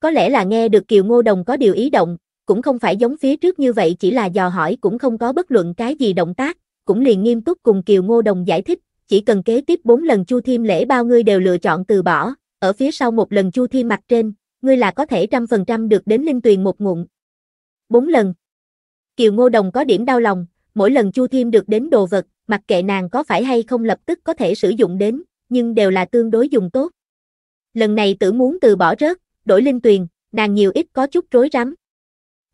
Có lẽ là nghe được Kiều Ngô Đồng có điều ý động, cũng không phải giống phía trước như vậy chỉ là dò hỏi cũng không có bất luận cái gì động tác, cũng liền nghiêm túc cùng Kiều Ngô Đồng giải thích, chỉ cần kế tiếp 4 lần Chu Thiêm lễ bao ngươi đều lựa chọn từ bỏ, ở phía sau một lần Chu Thiêm mặt trên, ngươi là có thể trăm phần trăm được đến linh tuyền một ngụm. 4 lần. Kiều Ngô Đồng có điểm đau lòng, mỗi lần Chu Thiêm được đến đồ vật, mặc kệ nàng có phải hay không lập tức có thể sử dụng đến, nhưng đều là tương đối dùng tốt. Lần này tử muốn từ bỏ rớt, đổi linh tuyền, nàng nhiều ít có chút rối rắm.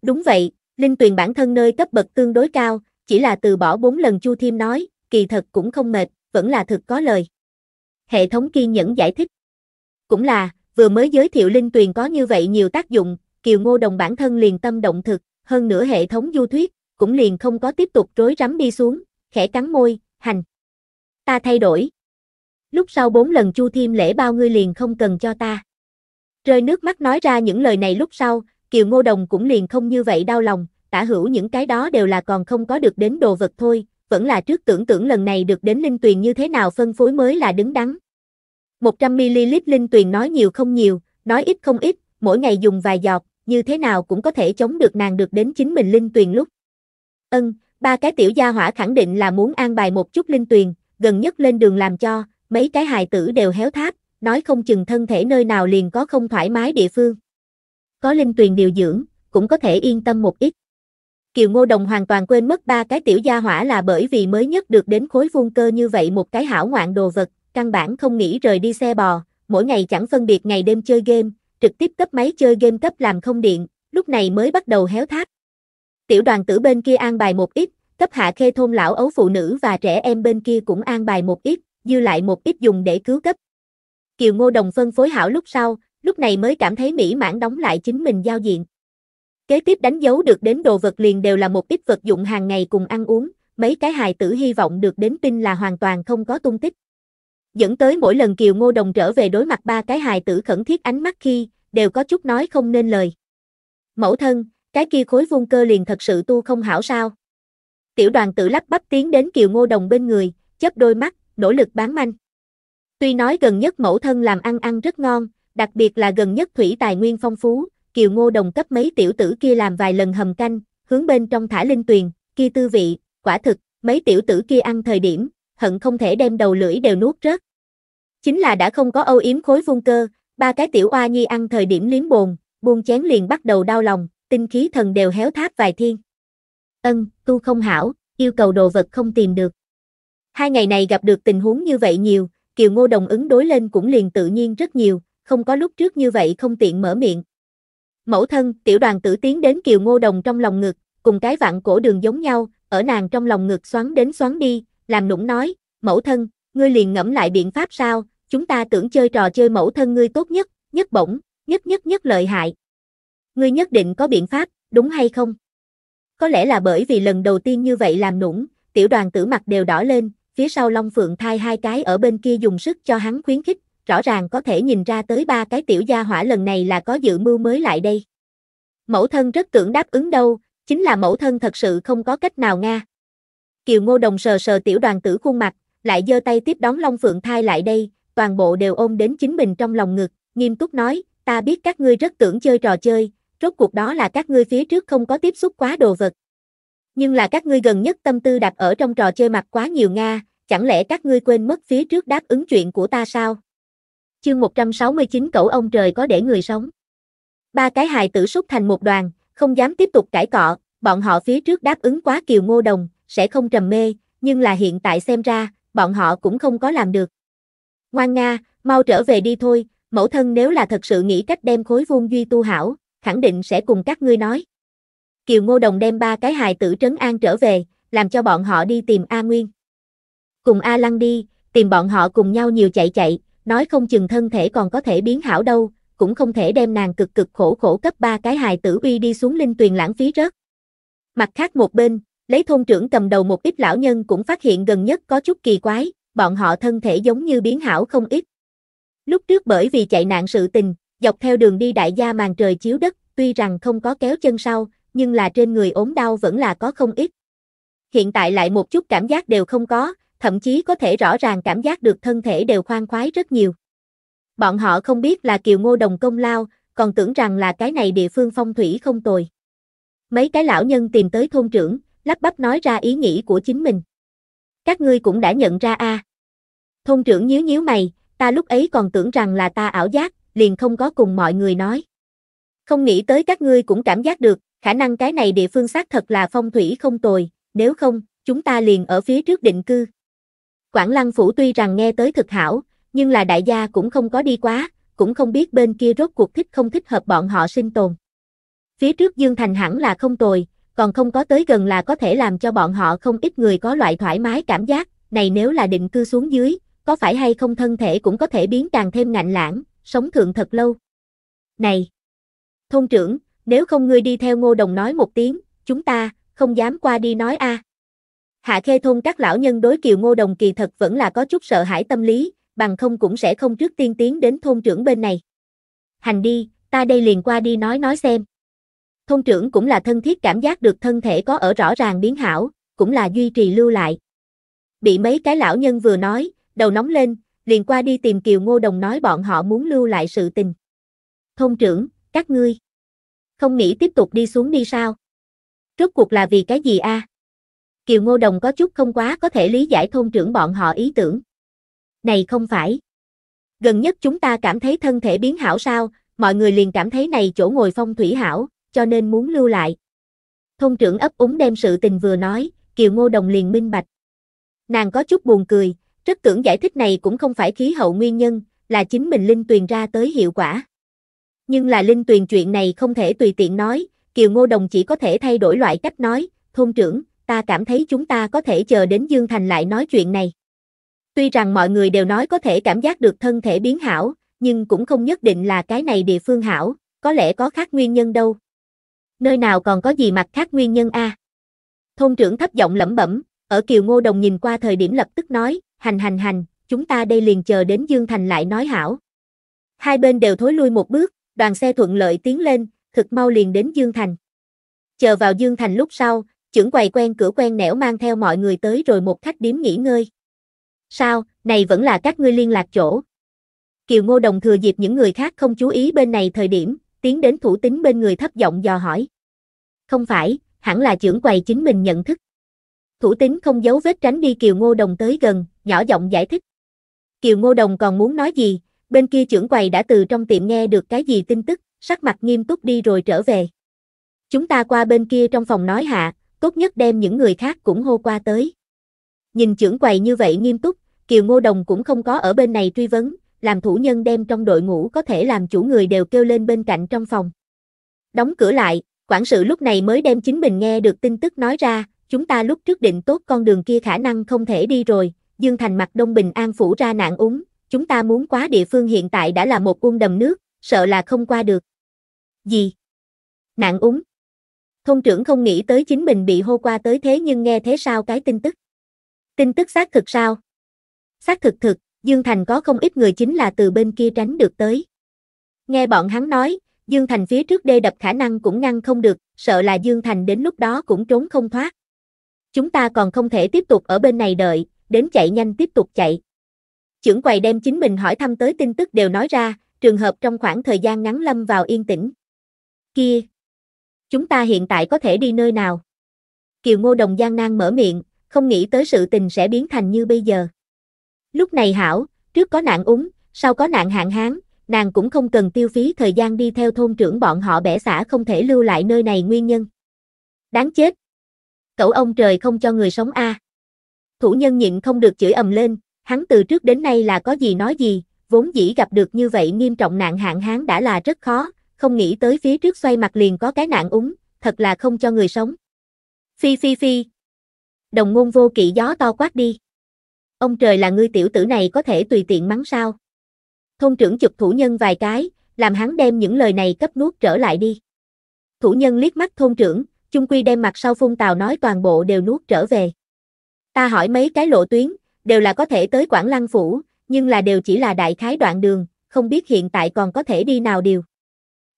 Đúng vậy, linh tuyền bản thân nơi cấp bậc tương đối cao, chỉ là từ bỏ bốn lần Chu Thiêm nói, kỳ thật cũng không mệt, vẫn là thực có lời. Hệ thống kiên nhẫn giải thích. Cũng là, vừa mới giới thiệu linh tuyền có như vậy nhiều tác dụng, Kiều Ngô Đồng bản thân liền tâm động thực, hơn nữa hệ thống du thuyết, cũng liền không có tiếp tục rối rắm đi xuống, khẽ cắn môi, hành. Ta thay đổi. Lúc sau bốn lần Chu Thiêm lễ bao ngươi liền không cần cho ta. Rơi nước mắt nói ra những lời này lúc sau, Kiều Ngô Đồng cũng liền không như vậy đau lòng, tả hữu những cái đó đều là còn không có được đến đồ vật thôi, vẫn là trước tưởng tưởng lần này được đến linh tuyền như thế nào phân phối mới là đứng đắn. 100ml linh tuyền nói nhiều không nhiều, nói ít không ít, mỗi ngày dùng vài giọt, như thế nào cũng có thể chống được nàng được đến chính mình linh tuyền lúc. Ân, ba cái tiểu gia hỏa khẳng định là muốn an bài một chút linh tuyền, gần nhất lên đường làm cho, mấy cái hài tử đều héo tháp, nói không chừng thân thể nơi nào liền có không thoải mái địa phương. Có linh tuyền điều dưỡng, cũng có thể yên tâm một ít. Kiều Ngô Đồng hoàn toàn quên mất ba cái tiểu gia hỏa là bởi vì mới nhất được đến khối vuông cơ như vậy một cái hảo ngoạn đồ vật, căn bản không nghĩ rời đi xe bò, mỗi ngày chẳng phân biệt ngày đêm chơi game, trực tiếp cấp máy chơi game cấp làm không điện, lúc này mới bắt đầu héo tháp. Tiểu đoàn tử bên kia an bài một ít, cấp hạ khê thôn lão ấu phụ nữ và trẻ em bên kia cũng an bài một ít, dư lại một ít dùng để cứu cấp. Kiều Ngô Đồng phân phối hảo lúc sau, lúc này mới cảm thấy mỹ mãn đóng lại chính mình giao diện. Kế tiếp đánh dấu được đến đồ vật liền đều là một ít vật dụng hàng ngày cùng ăn uống, mấy cái hài tử hy vọng được đến tin là hoàn toàn không có tung tích. Dẫn tới mỗi lần Kiều Ngô Đồng trở về đối mặt ba cái hài tử khẩn thiết ánh mắt khi, đều có chút nói không nên lời. Mẫu thân, cái kia khối vung cơ liền thật sự tu không hảo sao. Tiểu đoàn tử lắp bắp tiến đến Kiều Ngô Đồng bên người, chớp đôi mắt, nỗ lực bán manh. Tuy nói gần nhất mẫu thân làm ăn ăn rất ngon, đặc biệt là gần nhất thủy tài nguyên phong phú, Kiều Ngô Đồng cấp mấy tiểu tử kia làm vài lần hầm canh, hướng bên trong thả linh tuyền, kia tư vị, quả thực, mấy tiểu tử kia ăn thời điểm, hận không thể đem đầu lưỡi đều nuốt rớt. Chính là đã không có âu yếm khối vung cơ, ba cái tiểu oa nhi ăn thời điểm liếm bồn, buông chén liền bắt đầu đau lòng, tinh khí thần đều héo tháp vài thiên. Ân, tu không hảo, yêu cầu đồ vật không tìm được. Hai ngày này gặp được tình huống như vậy nhiều, Kiều Ngô đồng ứng đối lên cũng liền tự nhiên rất nhiều, không có lúc trước như vậy không tiện mở miệng. Mẫu thân, tiểu đoàn tử tiến đến Kiều Ngô đồng trong lòng ngực, cùng cái vạn cổ đường giống nhau, ở nàng trong lòng ngực xoắn đến xoắn đi, làm nũng nói, mẫu thân, ngươi liền ngẫm lại biện pháp sao, chúng ta tưởng chơi trò chơi mẫu thân ngươi tốt nhất, nhất bổng, nhất nhất nhất lợi hại. Ngươi nhất định có biện pháp, đúng hay không? Có lẽ là bởi vì lần đầu tiên như vậy làm nũng, tiểu đoàn tử mặt đều đỏ lên, phía sau Long Phượng thai hai cái ở bên kia dùng sức cho hắn khuyến khích, rõ ràng có thể nhìn ra tới ba cái tiểu gia hỏa lần này là có dự mưu mới lại đây. Mẫu thân rất tưởng đáp ứng đâu, chính là mẫu thân thật sự không có cách nào nga. Kiều Ngô Đồng sờ sờ tiểu đoàn tử khuôn mặt, lại giơ tay tiếp đón Long Phượng thai lại đây, toàn bộ đều ôm đến chính mình trong lòng ngực, nghiêm túc nói, ta biết các ngươi rất tưởng chơi trò chơi, rốt cuộc đó là các ngươi phía trước không có tiếp xúc quá đồ vật. Nhưng là các ngươi gần nhất tâm tư đặt ở trong trò chơi mặt quá nhiều Nga, chẳng lẽ các ngươi quên mất phía trước đáp ứng chuyện của ta sao? Chương 169 cẩu ông trời có để người sống. Ba cái hài tử xúc thành một đoàn, không dám tiếp tục cãi cọ, bọn họ phía trước đáp ứng quá kiều ngô đồng, sẽ không trầm mê, nhưng là hiện tại xem ra, bọn họ cũng không có làm được. Ngoan Nga, mau trở về đi thôi, mẫu thân nếu là thật sự nghĩ cách đem khối vuông duy tu hảo, khẳng định sẽ cùng các ngươi nói. Kiều Ngô Đồng đem ba cái hài tử trấn an trở về, làm cho bọn họ đi tìm A Nguyên. Cùng A Lăng đi, tìm bọn họ cùng nhau nhiều chạy chạy, nói không chừng thân thể còn có thể biến hảo đâu, cũng không thể đem nàng cực cực khổ khổ cấp ba cái hài tử uy đi xuống linh tuyền lãng phí rớt. Mặt khác một bên, lấy thôn trưởng cầm đầu một ít lão nhân cũng phát hiện gần nhất có chút kỳ quái, bọn họ thân thể giống như biến hảo không ít. Lúc trước bởi vì chạy nạn sự tình, Dọc theo đường đi đại gia màn trời chiếu đất, tuy rằng không có kéo chân sau, nhưng là trên người ốm đau vẫn là có không ít. Hiện tại lại một chút cảm giác đều không có, thậm chí có thể rõ ràng cảm giác được thân thể đều khoan khoái rất nhiều. Bọn họ không biết là kiều ngô đồng công lao, còn tưởng rằng là cái này địa phương phong thủy không tồi. Mấy cái lão nhân tìm tới thôn trưởng, lắp bắp nói ra ý nghĩ của chính mình. Các ngươi cũng đã nhận ra a. À. Thôn trưởng nhíu nhíu mày, ta lúc ấy còn tưởng rằng là ta ảo giác, liền không có cùng mọi người nói. Không nghĩ tới các ngươi cũng cảm giác được, khả năng cái này địa phương xác thật là phong thủy không tồi, nếu không, chúng ta liền ở phía trước định cư. Quảng Lăng Phủ tuy rằng nghe tới thực hảo, nhưng là đại gia cũng không có đi quá, cũng không biết bên kia rốt cuộc thích không thích hợp bọn họ sinh tồn. Phía trước Dương Thành hẳn là không tồi, còn không có tới gần là có thể làm cho bọn họ không ít người có loại thoải mái cảm giác, này nếu là định cư xuống dưới, có phải hay không thân thể cũng có thể biến càng thêm ngạnh lãng, sống thượng thật lâu. Này! Thôn trưởng, nếu không ngươi đi theo ngô đồng nói một tiếng, chúng ta, không dám qua đi nói a. À. Hạ khê thôn các lão nhân đối kiều ngô đồng kỳ thật vẫn là có chút sợ hãi tâm lý, bằng không cũng sẽ không trước tiên tiến đến thôn trưởng bên này. Hành đi, ta đây liền qua đi nói nói xem. Thôn trưởng cũng là thân thiết cảm giác được thân thể có ở rõ ràng biến hảo, cũng là duy trì lưu lại. Bị mấy cái lão nhân vừa nói, đầu nóng lên, liền qua đi tìm Kiều Ngô Đồng nói bọn họ muốn lưu lại sự tình. Thông trưởng, các ngươi không nghĩ tiếp tục đi xuống đi sao? Rốt cuộc là vì cái gì a? Kiều Ngô Đồng có chút không quá có thể lý giải thôn trưởng bọn họ ý tưởng. Này không phải. Gần nhất chúng ta cảm thấy thân thể biến hảo sao, mọi người liền cảm thấy này chỗ ngồi phong thủy hảo, cho nên muốn lưu lại. Thôn trưởng ấp úng đem sự tình vừa nói, Kiều Ngô Đồng liền minh bạch. Nàng có chút buồn cười, rất tưởng giải thích này cũng không phải khí hậu nguyên nhân, là chính mình Linh Tuyền ra tới hiệu quả. Nhưng là Linh Tuyền chuyện này không thể tùy tiện nói, Kiều Ngô Đồng chỉ có thể thay đổi loại cách nói, thôn trưởng, ta cảm thấy chúng ta có thể chờ đến Dương Thành lại nói chuyện này. Tuy rằng mọi người đều nói có thể cảm giác được thân thể biến hảo, nhưng cũng không nhất định là cái này địa phương hảo, có lẽ có khác nguyên nhân đâu. Nơi nào còn có gì mặt khác nguyên nhân a? Thôn trưởng thấp giọng lẩm bẩm, ở Kiều Ngô Đồng nhìn qua thời điểm lập tức nói, hành hành hành, chúng ta đây liền chờ đến Dương Thành lại nói hảo. Hai bên đều thối lui một bước, đoàn xe thuận lợi tiến lên, thực mau liền đến Dương Thành. Chờ vào Dương Thành lúc sau, trưởng quầy quen cửa quen nẻo mang theo mọi người tới rồi một khách điếm nghỉ ngơi. Sao, này vẫn là các ngươi liên lạc chỗ. Kiều Ngô Đồng thừa dịp những người khác không chú ý bên này thời điểm, tiến đến thủ tính bên người thấp giọng dò hỏi. Không phải, hẳn là trưởng quầy chính mình nhận thức. Thủ tính không giấu vết tránh đi Kiều Ngô Đồng tới gần, nhỏ giọng giải thích. Kiều Ngô Đồng còn muốn nói gì, bên kia trưởng quầy đã từ trong tiệm nghe được cái gì tin tức, sắc mặt nghiêm túc đi rồi trở về. Chúng ta qua bên kia trong phòng nói hạ, tốt nhất đem những người khác cũng hô qua tới. Nhìn trưởng quầy như vậy nghiêm túc, Kiều Ngô Đồng cũng không có ở bên này truy vấn, làm thủ nhân đem trong đội ngũ có thể làm chủ người đều kêu lên bên cạnh trong phòng. Đóng cửa lại, quản sự lúc này mới đem chính mình nghe được tin tức nói ra, chúng ta lúc trước định tốt con đường kia khả năng không thể đi rồi, Dương Thành mặt Đông Bình An phủ ra nạn úng, chúng ta muốn quá địa phương hiện tại đã là một cung đầm nước, sợ là không qua được. Gì? Nạn úng? Thông trưởng không nghĩ tới chính mình bị hô qua tới thế nhưng nghe thế sao cái tin tức? Tin tức xác thực sao? Xác thực thực, Dương Thành có không ít người chính là từ bên kia tránh được tới. Nghe bọn hắn nói, Dương Thành phía trước đê đập khả năng cũng ngăn không được, sợ là Dương Thành đến lúc đó cũng trốn không thoát. Chúng ta còn không thể tiếp tục ở bên này đợi, đến chạy nhanh tiếp tục chạy. Chưởng quầy đem chính mình hỏi thăm tới tin tức đều nói ra, trường hợp trong khoảng thời gian ngắn lâm vào yên tĩnh. Kia! Chúng ta hiện tại có thể đi nơi nào? Kiều Ngô Đồng giang nang mở miệng, không nghĩ tới sự tình sẽ biến thành như bây giờ. Lúc này hảo, trước có nạn úng, sau có nạn hạn hán, nàng cũng không cần tiêu phí thời gian đi theo thôn trưởng bọn họ bẻ xã không thể lưu lại nơi này nguyên nhân. Đáng chết! Cậu ông trời không cho người sống a. À thủ nhân nhịn không được chửi ầm lên, hắn từ trước đến nay là có gì nói gì, vốn dĩ gặp được như vậy nghiêm trọng nạn hạn hán đã là rất khó, không nghĩ tới phía trước xoay mặt liền có cái nạn úng, thật là không cho người sống. Phi phi phi. Đồng ngôn vô kỵ gió to quát đi. Ông trời là ngươi tiểu tử này có thể tùy tiện mắng sao. Thôn trưởng chụp thủ nhân vài cái, làm hắn đem những lời này cấp nuốt trở lại đi. Thủ nhân liếc mắt thôn trưởng, chung quy đem mặt sau phun tào nói toàn bộ đều nuốt trở về. Ta hỏi mấy cái lộ tuyến, đều là có thể tới Quảng Lăng Phủ, nhưng là đều chỉ là đại khái đoạn đường, không biết hiện tại còn có thể đi nào điều.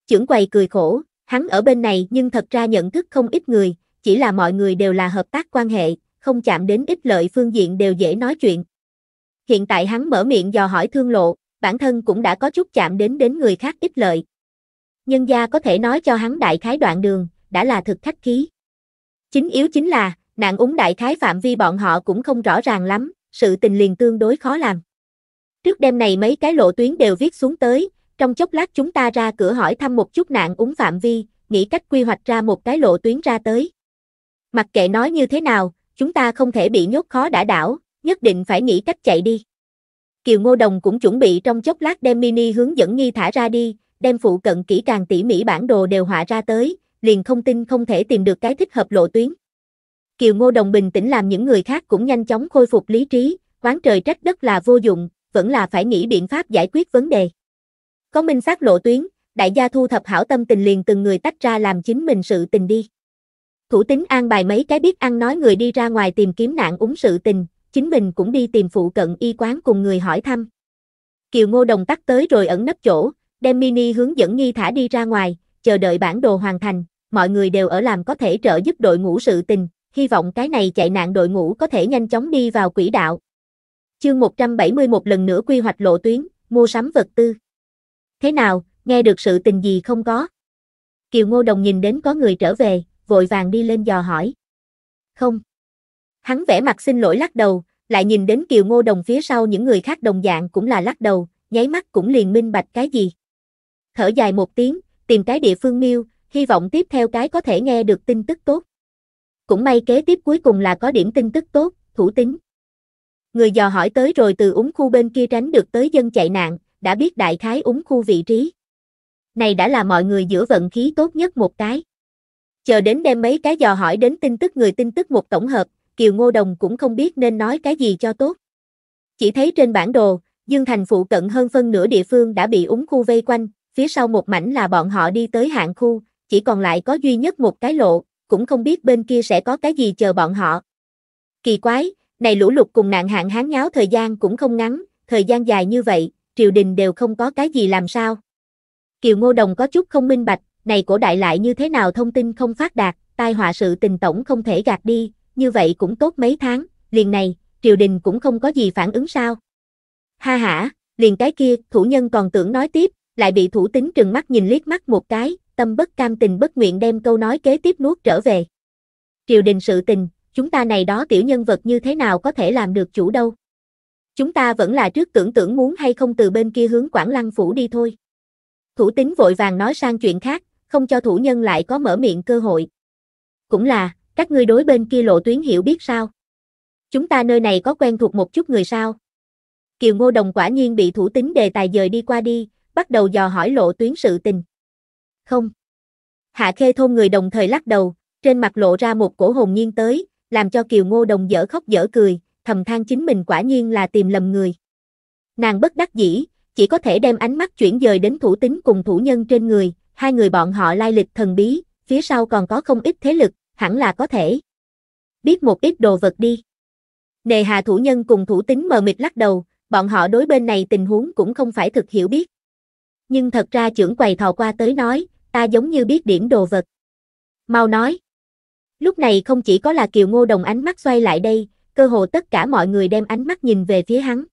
Chưởng quầy cười khổ, hắn ở bên này nhưng thật ra nhận thức không ít người, chỉ là mọi người đều là hợp tác quan hệ, không chạm đến ít lợi phương diện đều dễ nói chuyện. Hiện tại hắn mở miệng dò hỏi thương lộ, bản thân cũng đã có chút chạm đến đến người khác ít lợi. Nhân gia có thể nói cho hắn đại khái đoạn đường, đã là thực khách khí. Chính yếu chính là, nạn úng đại khái phạm vi bọn họ cũng không rõ ràng lắm, sự tình liền tương đối khó làm. Trước đêm này mấy cái lộ tuyến đều viết xuống tới, trong chốc lát chúng ta ra cửa hỏi thăm một chút nạn úng phạm vi, nghĩ cách quy hoạch ra một cái lộ tuyến ra tới. Mặc kệ nói như thế nào, chúng ta không thể bị nhốt khó đã đảo, nhất định phải nghĩ cách chạy đi. Kiều Ngô Đồng cũng chuẩn bị trong chốc lát đem mini hướng dẫn nghi thả ra đi, đem phụ cận kỹ càng tỉ mỉ bản đồ đều họa ra tới, liền không tin không thể tìm được cái thích hợp lộ tuyến. Kiều Ngô Đồng bình tĩnh làm những người khác cũng nhanh chóng khôi phục lý trí, quán trời trách đất là vô dụng, vẫn là phải nghĩ biện pháp giải quyết vấn đề. Có minh xác lộ tuyến, đại gia thu thập hảo tâm tình liền từng người tách ra làm chính mình sự tình đi. Thủ tính an bài mấy cái biết ăn nói người đi ra ngoài tìm kiếm nạn uống sự tình, chính mình cũng đi tìm phụ cận y quán cùng người hỏi thăm. Kiều Ngô Đồng tắt tới rồi ẩn nấp chỗ, đem mini hướng dẫn nghi thả đi ra ngoài, chờ đợi bản đồ hoàn thành, mọi người đều ở làm có thể trợ giúp đội ngũ sự tình, hy vọng cái này chạy nạn đội ngũ có thể nhanh chóng đi vào quỹ đạo. Chương 171 lần nữa quy hoạch lộ tuyến, mua sắm vật tư. Thế nào, nghe được sự tình gì không có? Kiều Ngô Đồng nhìn đến có người trở về, vội vàng đi lên dò hỏi. Không. Hắn vẽ mặt xin lỗi lắc đầu, lại nhìn đến Kiều Ngô Đồng phía sau những người khác đồng dạng cũng là lắc đầu, nháy mắt cũng liền minh bạch cái gì. Thở dài một tiếng, tìm cái địa phương miêu, hy vọng tiếp theo cái có thể nghe được tin tức tốt. Cũng may kế tiếp cuối cùng là có điểm tin tức tốt, thủ tính. Người dò hỏi tới rồi từ úng khu bên kia tránh được tới dân chạy nạn, đã biết đại khái úng khu vị trí. Này đã là mọi người giữa vận khí tốt nhất một cái. Chờ đến đem mấy cái dò hỏi đến tin tức người tin tức một tổng hợp, Kiều Ngô Đồng cũng không biết nên nói cái gì cho tốt. Chỉ thấy trên bản đồ, Dương Thành phụ cận hơn phân nửa địa phương đã bị úng khu vây quanh, phía sau một mảnh là bọn họ đi tới hạng khu, chỉ còn lại có duy nhất một cái lộ, cũng không biết bên kia sẽ có cái gì chờ bọn họ. Kỳ quái, này lũ lụt cùng nạn hạn hán nháo thời gian cũng không ngắn, thời gian dài như vậy, triều đình đều không có cái gì làm sao. Kiều Ngô Đồng có chút không minh bạch, này cổ đại lại như thế nào thông tin không phát đạt, tai họa sự tình tổng không thể gạt đi, như vậy cũng tốt mấy tháng, liền này, triều đình cũng không có gì phản ứng sao. Ha ha liền cái kia, thủ nhân còn tưởng nói tiếp, lại bị thủ tính trừng mắt nhìn liếc mắt một cái, tâm bất cam tình bất nguyện đem câu nói kế tiếp nuốt trở về. Triều đình sự tình, chúng ta này đó tiểu nhân vật như thế nào có thể làm được chủ đâu. Chúng ta vẫn là trước tưởng tưởng muốn hay không từ bên kia hướng Quảng Lăng Phủ đi thôi. Thủ tính vội vàng nói sang chuyện khác, không cho thủ nhân lại có mở miệng cơ hội. Cũng là, các ngươi đối bên kia lộ tuyến hiểu biết sao? Chúng ta nơi này có quen thuộc một chút người sao? Kiều Ngô Đồng quả nhiên bị thủ tính đề tài dời đi qua đi, bắt đầu dò hỏi lộ tuyến sự tình không. Hạ khê thôn người đồng thời lắc đầu, trên mặt lộ ra một cổ hồn nhiên tới, làm cho Kiều Ngô Đồng dở khóc dở cười, thầm than chính mình quả nhiên là tìm lầm người. Nàng bất đắc dĩ, chỉ có thể đem ánh mắt chuyển dời đến thủ tính cùng thủ nhân trên người, hai người bọn họ lai lịch thần bí, phía sau còn có không ít thế lực, hẳn là có thể. Biết một ít đồ vật đi. Nề hà thủ nhân cùng thủ tính mờ mịt lắc đầu, bọn họ đối bên này tình huống cũng không phải thực hiểu biết. Nhưng thật ra trưởng quầy thò qua tới nói, ta giống như biết điểm đồ vật. Mau nói. Lúc này không chỉ có là Kiều Ngô Đồng ánh mắt xoay lại đây, cơ hồ tất cả mọi người đem ánh mắt nhìn về phía hắn.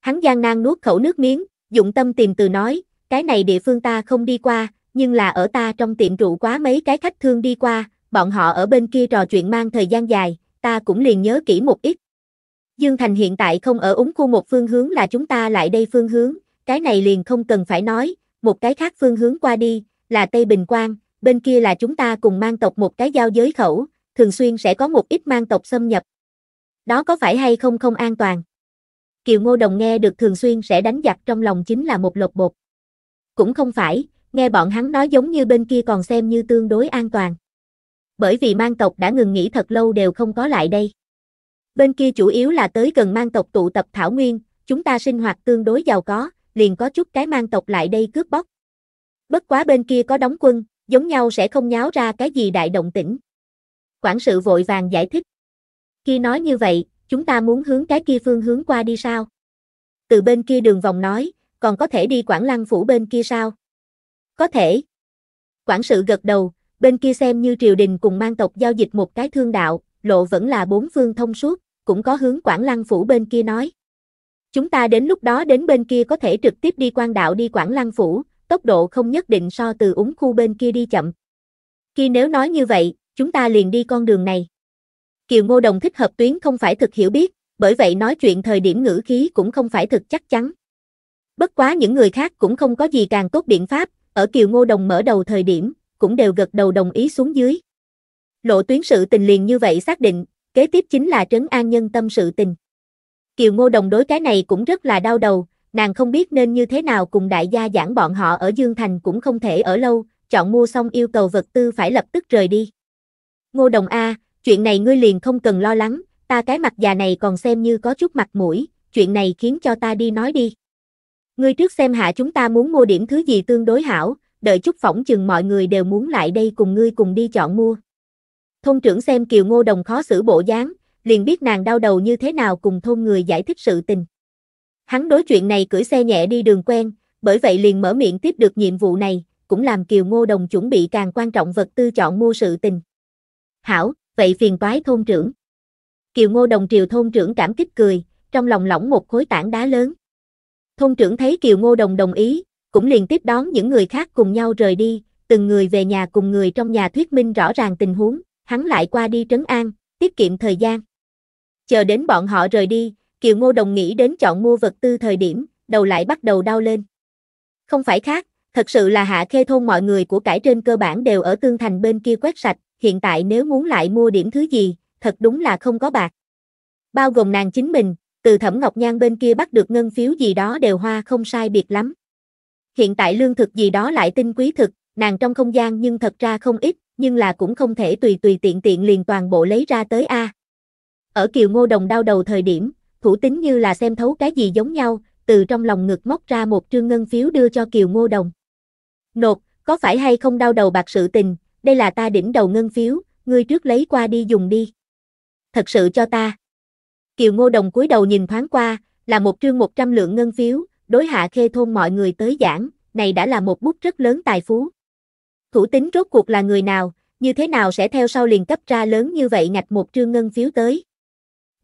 Hắn gian nan nuốt khẩu nước miếng, dụng tâm tìm từ nói, cái này địa phương ta không đi qua, nhưng là ở ta trong tiệm rượu quá mấy cái khách thương đi qua, bọn họ ở bên kia trò chuyện mang thời gian dài, ta cũng liền nhớ kỹ một ít. Dương Thành hiện tại không ở úng khu một phương hướng là chúng ta lại đây phương hướng, cái này liền không cần phải nói, một cái khác phương hướng qua đi, là Tây Bình Quang, bên kia là chúng ta cùng mang tộc một cái giao giới khẩu, thường xuyên sẽ có một ít mang tộc xâm nhập. Đó có phải hay không không an toàn? Kiều Ngô Đồng nghe được thường xuyên sẽ đánh giặc trong lòng chính là một lột bột. Cũng không phải, nghe bọn hắn nói giống như bên kia còn xem như tương đối an toàn. Bởi vì mang tộc đã ngừng nghỉ thật lâu đều không có lại đây. Bên kia chủ yếu là tới cần mang tộc tụ tập thảo nguyên, chúng ta sinh hoạt tương đối giàu có, liền có chút cái mang tộc lại đây cướp bóc, Bất quá bên kia có đóng quân, giống nhau sẽ không nháo ra cái gì đại động tĩnh. Quản sự vội vàng giải thích. Khi nói như vậy, chúng ta muốn hướng cái kia phương hướng qua đi sao? Từ bên kia đường vòng nói, còn có thể đi Quảng Lăng phủ bên kia sao? Có thể. Quản sự gật đầu, bên kia xem như triều đình cùng mang tộc giao dịch một cái thương đạo, lộ vẫn là bốn phương thông suốt, cũng có hướng Quảng Lăng phủ bên kia nói. Chúng ta đến lúc đó đến bên kia có thể trực tiếp đi quan đạo đi Quảng Lăng phủ, tốc độ không nhất định so từ úng khu bên kia đi chậm. Khi nếu nói như vậy, chúng ta liền đi con đường này. Kiều Ngô Đồng thích hợp tuyến không phải thực hiểu biết, bởi vậy nói chuyện thời điểm ngữ khí cũng không phải thực chắc chắn. Bất quá những người khác cũng không có gì càng tốt biện pháp, ở Kiều Ngô Đồng mở đầu thời điểm, cũng đều gật đầu đồng ý xuống dưới. Lộ tuyến sự tình liền như vậy xác định, kế tiếp chính là trấn an nhân tâm sự tình. Kiều Ngô Đồng đối cái này cũng rất là đau đầu, nàng không biết nên như thế nào cùng đại gia giảng bọn họ ở Dương Thành cũng không thể ở lâu, chọn mua xong yêu cầu vật tư phải lập tức rời đi. Ngô Đồng A, chuyện này ngươi liền không cần lo lắng, ta cái mặt già này còn xem như có chút mặt mũi, chuyện này khiến cho ta đi nói đi. Ngươi trước xem hạ chúng ta muốn mua điểm thứ gì tương đối hảo, đợi chút phỏng chừng mọi người đều muốn lại đây cùng ngươi cùng đi chọn mua. Thôn trưởng xem Kiều Ngô Đồng khó xử bộ dáng, liền biết nàng đau đầu như thế nào cùng thôn người giải thích sự tình. Hắn đối chuyện này cưỡi xe nhẹ đi đường quen, bởi vậy liền mở miệng tiếp được nhiệm vụ này, cũng làm Kiều Ngô Đồng chuẩn bị càng quan trọng vật tư chọn mua sự tình. Hảo, vậy phiền toái thôn trưởng. Kiều Ngô Đồng triều thôn trưởng cảm kích cười, trong lòng lỏng một khối tảng đá lớn. Thôn trưởng thấy Kiều Ngô Đồng đồng ý, cũng liền tiếp đón những người khác cùng nhau rời đi, từng người về nhà cùng người trong nhà thuyết minh rõ ràng tình huống, hắn lại qua đi trấn an, tiết kiệm thời gian. Chờ đến bọn họ rời đi, Kiều Ngô Đồng nghĩ đến chọn mua vật tư thời điểm, đầu lại bắt đầu đau lên. Không phải khác, thật sự là hạ khê thôn mọi người của cải trên cơ bản đều ở tương thành bên kia quét sạch, hiện tại nếu muốn lại mua điểm thứ gì, thật đúng là không có bạc. Bao gồm nàng chính mình, từ thẩm ngọc nhan bên kia bắt được ngân phiếu gì đó đều hoa không sai biệt lắm. Hiện tại lương thực gì đó lại tinh quý thực, nàng trong không gian nhưng thật ra không ít, nhưng là cũng không thể tùy tùy tiện tiện liền toàn bộ lấy ra tới A. Ở Kiều Ngô Đồng đau đầu thời điểm, thủ tính như là xem thấu cái gì giống nhau, từ trong lòng ngực móc ra một trương ngân phiếu đưa cho Kiều Ngô Đồng. Nột, có phải hay không đau đầu bạc sự tình, đây là ta đỉnh đầu ngân phiếu, ngươi trước lấy qua đi dùng đi. Thật sự cho ta. Kiều Ngô Đồng cúi đầu nhìn thoáng qua, là một trương 100 lượng ngân phiếu, đối hạ khê thôn mọi người tới giảng, này đã là một bút rất lớn tài phú. Thủ tính rốt cuộc là người nào, như thế nào sẽ theo sau liền cấp ra lớn như vậy ngạch một trương ngân phiếu tới.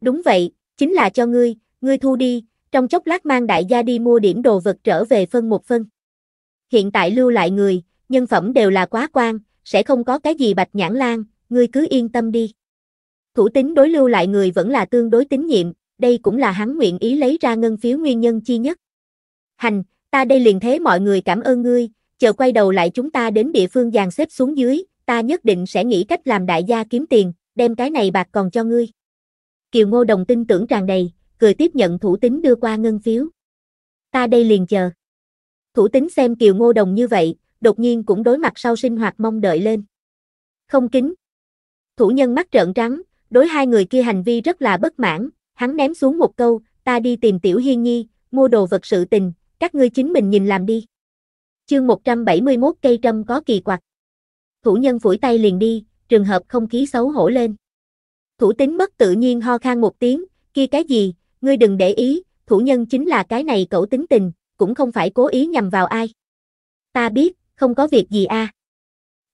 Đúng vậy, chính là cho ngươi, ngươi thu đi, trong chốc lát mang đại gia đi mua điểm đồ vật trở về phân một phân. Hiện tại lưu lại người, nhân phẩm đều là quá quan, sẽ không có cái gì bạch nhãn lan, ngươi cứ yên tâm đi. Thủ tính đối lưu lại người vẫn là tương đối tín nhiệm, đây cũng là hắn nguyện ý lấy ra ngân phiếu nguyên nhân chi nhất. Hành, ta đây liền thế mọi người cảm ơn ngươi, chờ quay đầu lại chúng ta đến địa phương dàn xếp xuống dưới, ta nhất định sẽ nghĩ cách làm đại gia kiếm tiền, đem cái này bạc còn cho ngươi. Kiều Ngô Đồng tin tưởng tràn đầy, cười tiếp nhận thủ tính đưa qua ngân phiếu. Ta đây liền chờ. Thủ tính xem Kiều Ngô Đồng như vậy, đột nhiên cũng đối mặt sau sinh hoạt mong đợi lên. Không kính. Thủ nhân mắt trợn trắng, đối hai người kia hành vi rất là bất mãn, hắn ném xuống một câu, ta đi tìm Tiểu Hiên Nhi, mua đồ vật sự tình, các ngươi chính mình nhìn làm đi. Chương 171 cây trâm có kỳ quặc. Thủ nhân phủi tay liền đi, trường hợp không khí xấu hổ lên. Thủ tính mất tự nhiên ho khan một tiếng, kia cái gì, ngươi đừng để ý, thủ nhân chính là cái này cậu tính tình, cũng không phải cố ý nhằm vào ai. Ta biết, không có việc gì a. À.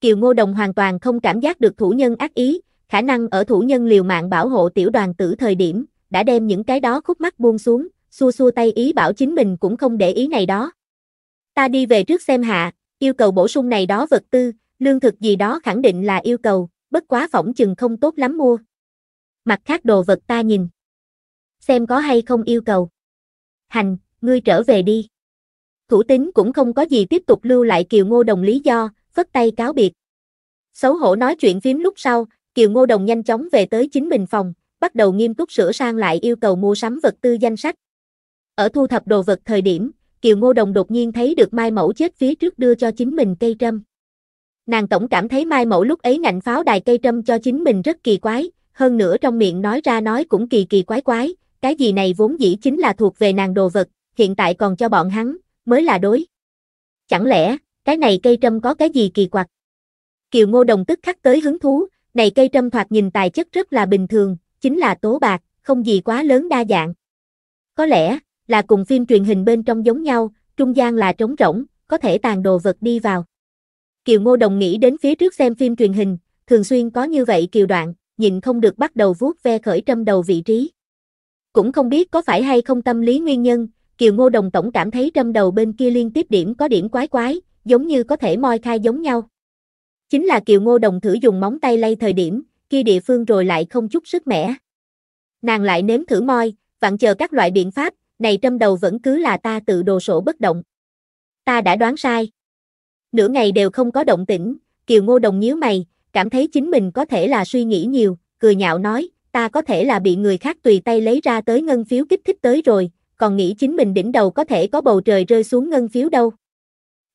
Kiều Ngô Đồng hoàn toàn không cảm giác được thủ nhân ác ý, khả năng ở thủ nhân liều mạng bảo hộ tiểu đoàn tử thời điểm, đã đem những cái đó khúc mắt buông xuống, xua xua tay ý bảo chính mình cũng không để ý này đó. Ta đi về trước xem hạ, yêu cầu bổ sung này đó vật tư, lương thực gì đó khẳng định là yêu cầu, bất quá phỏng chừng không tốt lắm mua mặt khác đồ vật ta nhìn. Xem có hay không yêu cầu. Hành, ngươi trở về đi. Thủ tính cũng không có gì tiếp tục lưu lại Kiều Ngô Đồng lý do, phất tay cáo biệt. Xấu hổ nói chuyện phím lúc sau, Kiều Ngô Đồng nhanh chóng về tới chính mình phòng, bắt đầu nghiêm túc sửa sang lại yêu cầu mua sắm vật tư danh sách. Ở thu thập đồ vật thời điểm, Kiều Ngô Đồng đột nhiên thấy được Mai Mẫu chết phía trước đưa cho chính mình cây trâm. Nàng tổng cảm thấy Mai Mẫu lúc ấy ngạnh pháo đài cây trâm cho chính mình rất kỳ quái, hơn nữa trong miệng nói ra nói cũng kỳ kỳ quái quái, cái gì này vốn dĩ chính là thuộc về nàng đồ vật, hiện tại còn cho bọn hắn, mới là đối. Chẳng lẽ, cái này cây trâm có cái gì kỳ quặc? Kiều Ngô Đồng tức khắc tới hứng thú, này cây trâm thoạt nhìn tài chất rất là bình thường, chính là tố bạc, không gì quá lớn đa dạng. Có lẽ, là cùng phim truyền hình bên trong giống nhau, trung gian là trống rỗng, có thể tàn đồ vật đi vào. Kiều Ngô Đồng nghĩ đến phía trước xem phim truyền hình, thường xuyên có như vậy kiều đoạn, nhìn không được bắt đầu vuốt ve khởi trâm đầu vị trí. Cũng không biết có phải hay không tâm lý nguyên nhân, Kiều Ngô Đồng Tổng cảm thấy trâm đầu bên kia liên tiếp điểm có điểm quái quái, giống như có thể moi khai giống nhau. Chính là Kiều Ngô Đồng thử dùng móng tay lay thời điểm, kia địa phương rồi lại không chút sức mẻ. Nàng lại nếm thử moi, vặn chờ các loại biện pháp, này trâm đầu vẫn cứ là ta tự đồ sổ bất động. Ta đã đoán sai. Nửa ngày đều không có động tĩnh, Kiều Ngô Đồng nhíu mày, cảm thấy chính mình có thể là suy nghĩ nhiều, cười nhạo nói, ta có thể là bị người khác tùy tay lấy ra tới ngân phiếu kích thích tới rồi, còn nghĩ chính mình đỉnh đầu có thể có bầu trời rơi xuống ngân phiếu đâu.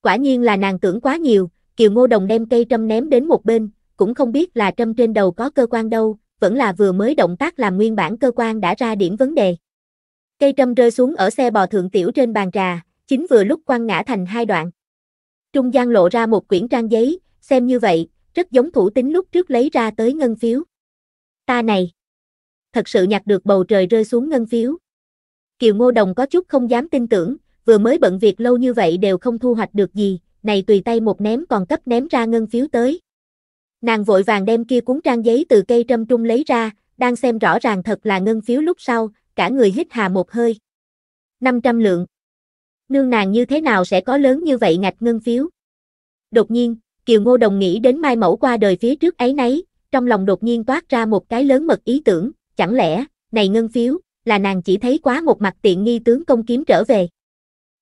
Quả nhiên là nàng tưởng quá nhiều, Kiều Ngô Đồng đem cây trâm ném đến một bên, cũng không biết là trâm trên đầu có cơ quan đâu, vẫn là vừa mới động tác làm nguyên bản cơ quan đã ra điểm vấn đề. Cây trâm rơi xuống ở xe bò thượng tiểu trên bàn trà, chính vừa lúc quăng ngã thành hai đoạn. Trung gian lộ ra một quyển trang giấy, xem như vậy, rất giống thủ tính lúc trước lấy ra tới ngân phiếu. Ta này, thật sự nhặt được bầu trời rơi xuống ngân phiếu. Kiều Ngô Đồng có chút không dám tin tưởng, vừa mới bận việc lâu như vậy đều không thu hoạch được gì, này tùy tay một ném còn cấp ném ra ngân phiếu tới. Nàng vội vàng đem kia cuốn trang giấy từ cây trâm trung lấy ra, đang xem rõ ràng thật là ngân phiếu lúc sau, cả người hít hà một hơi. 500 lượng. Nương nàng như thế nào sẽ có lớn như vậy ngạch ngân phiếu? Đột nhiên, Kiều Ngô Đồng nghĩ đến Mai Mẫu qua đời phía trước ấy nấy, trong lòng đột nhiên toát ra một cái lớn mật ý tưởng, chẳng lẽ, này ngân phiếu, là nàng chỉ thấy quá một mặt tiện nghi tướng công kiếm trở về.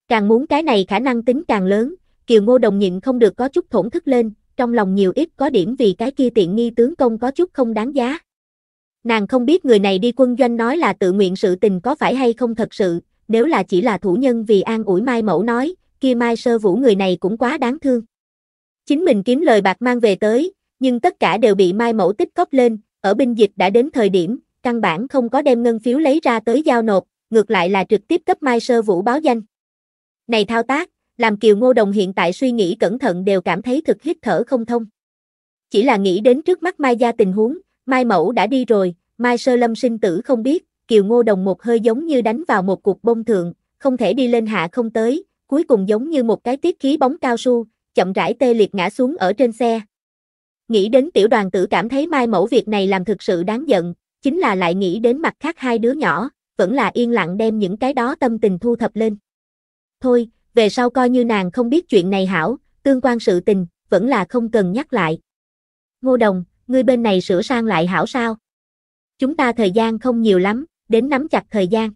Càng muốn cái này khả năng tính càng lớn, Kiều Ngô Đồng nhịn không được có chút thổn thức lên, trong lòng nhiều ít có điểm vì cái kia tiện nghi tướng công có chút không đáng giá. Nàng không biết người này đi quân doanh nói là tự nguyện sự tình có phải hay không thật sự, nếu là chỉ là thủ nhân vì an ủi Mai Mẫu nói, kia Mai Sơ Vũ người này cũng quá đáng thương. Chính mình kiếm lời bạc mang về tới, nhưng tất cả đều bị Mai Mẫu tích cóp lên, ở binh dịch đã đến thời điểm, căn bản không có đem ngân phiếu lấy ra tới giao nộp, ngược lại là trực tiếp cấp Mai Sơ Vũ báo danh. Này thao tác, làm Kiều Ngô Đồng hiện tại suy nghĩ cẩn thận đều cảm thấy thực hít thở không thông. Chỉ là nghĩ đến trước mắt Mai gia tình huống, Mai Mẫu đã đi rồi, Mai Sơ Lâm sinh tử không biết, Kiều Ngô Đồng một hơi giống như đánh vào một cục bông thượng, không thể đi lên hạ không tới, cuối cùng giống như một cái tiết khí bóng cao su, chậm rãi tê liệt ngã xuống ở trên xe. Nghĩ đến tiểu đoàn tử cảm thấy mai mẫu việc này làm thực sự đáng giận, chính là lại nghĩ đến mặt khác hai đứa nhỏ, vẫn là yên lặng đem những cái đó tâm tình thu thập lên. Thôi, về sau coi như nàng không biết chuyện này hảo, tương quan sự tình, vẫn là không cần nhắc lại. Ngô Đồng, ngươi bên này sửa sang lại hảo sao? Chúng ta thời gian không nhiều lắm, đến nắm chặt thời gian.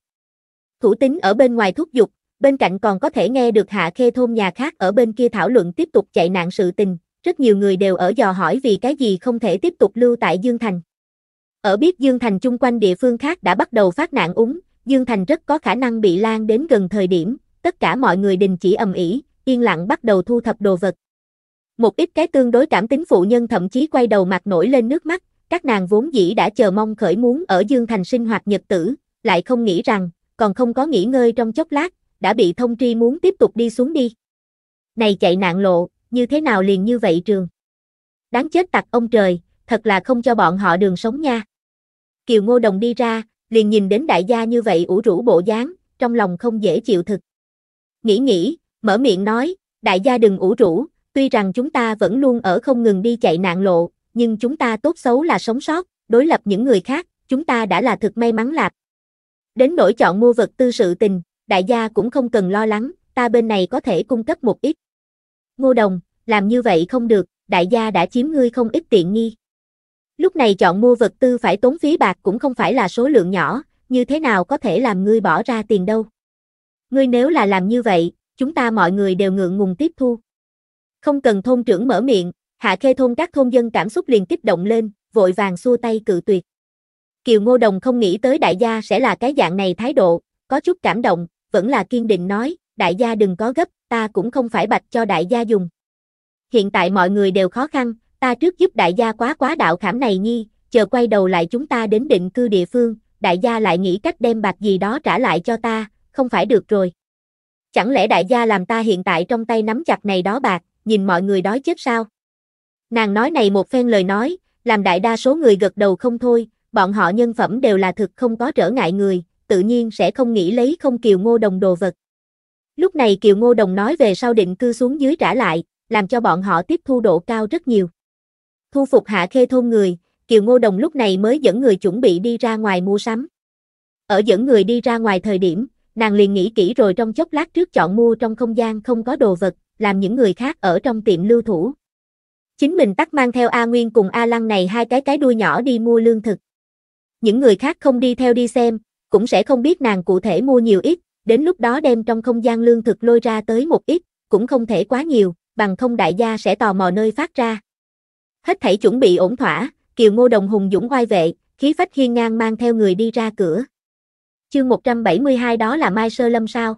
Thủ tính ở bên ngoài thúc giục, bên cạnh còn có thể nghe được hạ khê thôn nhà khác ở bên kia thảo luận tiếp tục chạy nạn sự tình, rất nhiều người đều ở dò hỏi vì cái gì không thể tiếp tục lưu tại Dương Thành. Ở biết Dương Thành chung quanh địa phương khác đã bắt đầu phát nạn úng, Dương Thành rất có khả năng bị lan đến gần thời điểm, tất cả mọi người đình chỉ ầm ĩ, yên lặng bắt đầu thu thập đồ vật. Một ít cái tương đối cảm tính phụ nhân thậm chí quay đầu mặt nổi lên nước mắt, các nàng vốn dĩ đã chờ mong khởi muốn ở Dương Thành sinh hoạt nhật tử, lại không nghĩ rằng, còn không có nghỉ ngơi trong chốc lát, đã bị thông tri muốn tiếp tục đi xuống đi. Này chạy nạn lộ, như thế nào liền như vậy trường. Đáng chết tặc ông trời, thật là không cho bọn họ đường sống nha. Kiều Ngô Đồng đi ra, liền nhìn đến đại gia như vậy ủ rũ bộ dáng, trong lòng không dễ chịu thực. Nghĩ nghĩ, mở miệng nói, đại gia đừng ủ rũ, tuy rằng chúng ta vẫn luôn ở không ngừng đi chạy nạn lộ, nhưng chúng ta tốt xấu là sống sót, đối lập những người khác, chúng ta đã là thực may mắn lạc. Đến nỗi chọn mua vật tư sự tình, đại gia cũng không cần lo lắng, ta bên này có thể cung cấp một ít. Ngô Đồng, làm như vậy không được, đại gia đã chiếm ngươi không ít tiện nghi. Lúc này chọn mua vật tư phải tốn phí bạc cũng không phải là số lượng nhỏ, như thế nào có thể làm ngươi bỏ ra tiền đâu. Ngươi nếu là làm như vậy, chúng ta mọi người đều ngượng ngùng tiếp thu. Không cần thôn trưởng mở miệng, hạ khê thôn các thôn dân cảm xúc liền kích động lên, vội vàng xua tay cự tuyệt. Kiều Ngô Đồng không nghĩ tới đại gia sẽ là cái dạng này thái độ, có chút cảm động, vẫn là kiên định nói, đại gia đừng có gấp, ta cũng không phải bạch cho đại gia dùng. Hiện tại mọi người đều khó khăn, ta trước giúp đại gia quá quá đạo khảm này nhi, chờ quay đầu lại chúng ta đến định cư địa phương, đại gia lại nghĩ cách đem bạc gì đó trả lại cho ta, không phải được rồi. Chẳng lẽ đại gia làm ta hiện tại trong tay nắm chặt này đó bạc, nhìn mọi người đói chết sao? Nàng nói này một phen lời nói, làm đại đa số người gật đầu không thôi, bọn họ nhân phẩm đều là thực không có trở ngại người, tự nhiên sẽ không nghĩ lấy không Kiều Ngô Đồng đồ vật. Lúc này Kiều Ngô Đồng nói về sau định cư xuống dưới trả lại, làm cho bọn họ tiếp thu độ cao rất nhiều. Thu phục hạ khê thôn người, Kiều Ngô Đồng lúc này mới dẫn người chuẩn bị đi ra ngoài mua sắm. Ở dẫn người đi ra ngoài thời điểm, nàng liền nghĩ kỹ rồi trong chốc lát trước chọn mua trong không gian không có đồ vật, làm những người khác ở trong tiệm lưu thủ. Chính mình tắt mang theo A Nguyên cùng A Lăng này hai cái cái đuôi nhỏ đi mua lương thực. Những người khác không đi theo đi xem, cũng sẽ không biết nàng cụ thể mua nhiều ít, đến lúc đó đem trong không gian lương thực lôi ra tới một ít, cũng không thể quá nhiều, bằng không đại gia sẽ tò mò nơi phát ra. Hết thảy chuẩn bị ổn thỏa, Kiều Ngô Đồng hùng dũng oai vệ, khí phách hiên ngang mang theo người đi ra cửa. Chương 172 đó là Mai Sơ Lâm sao?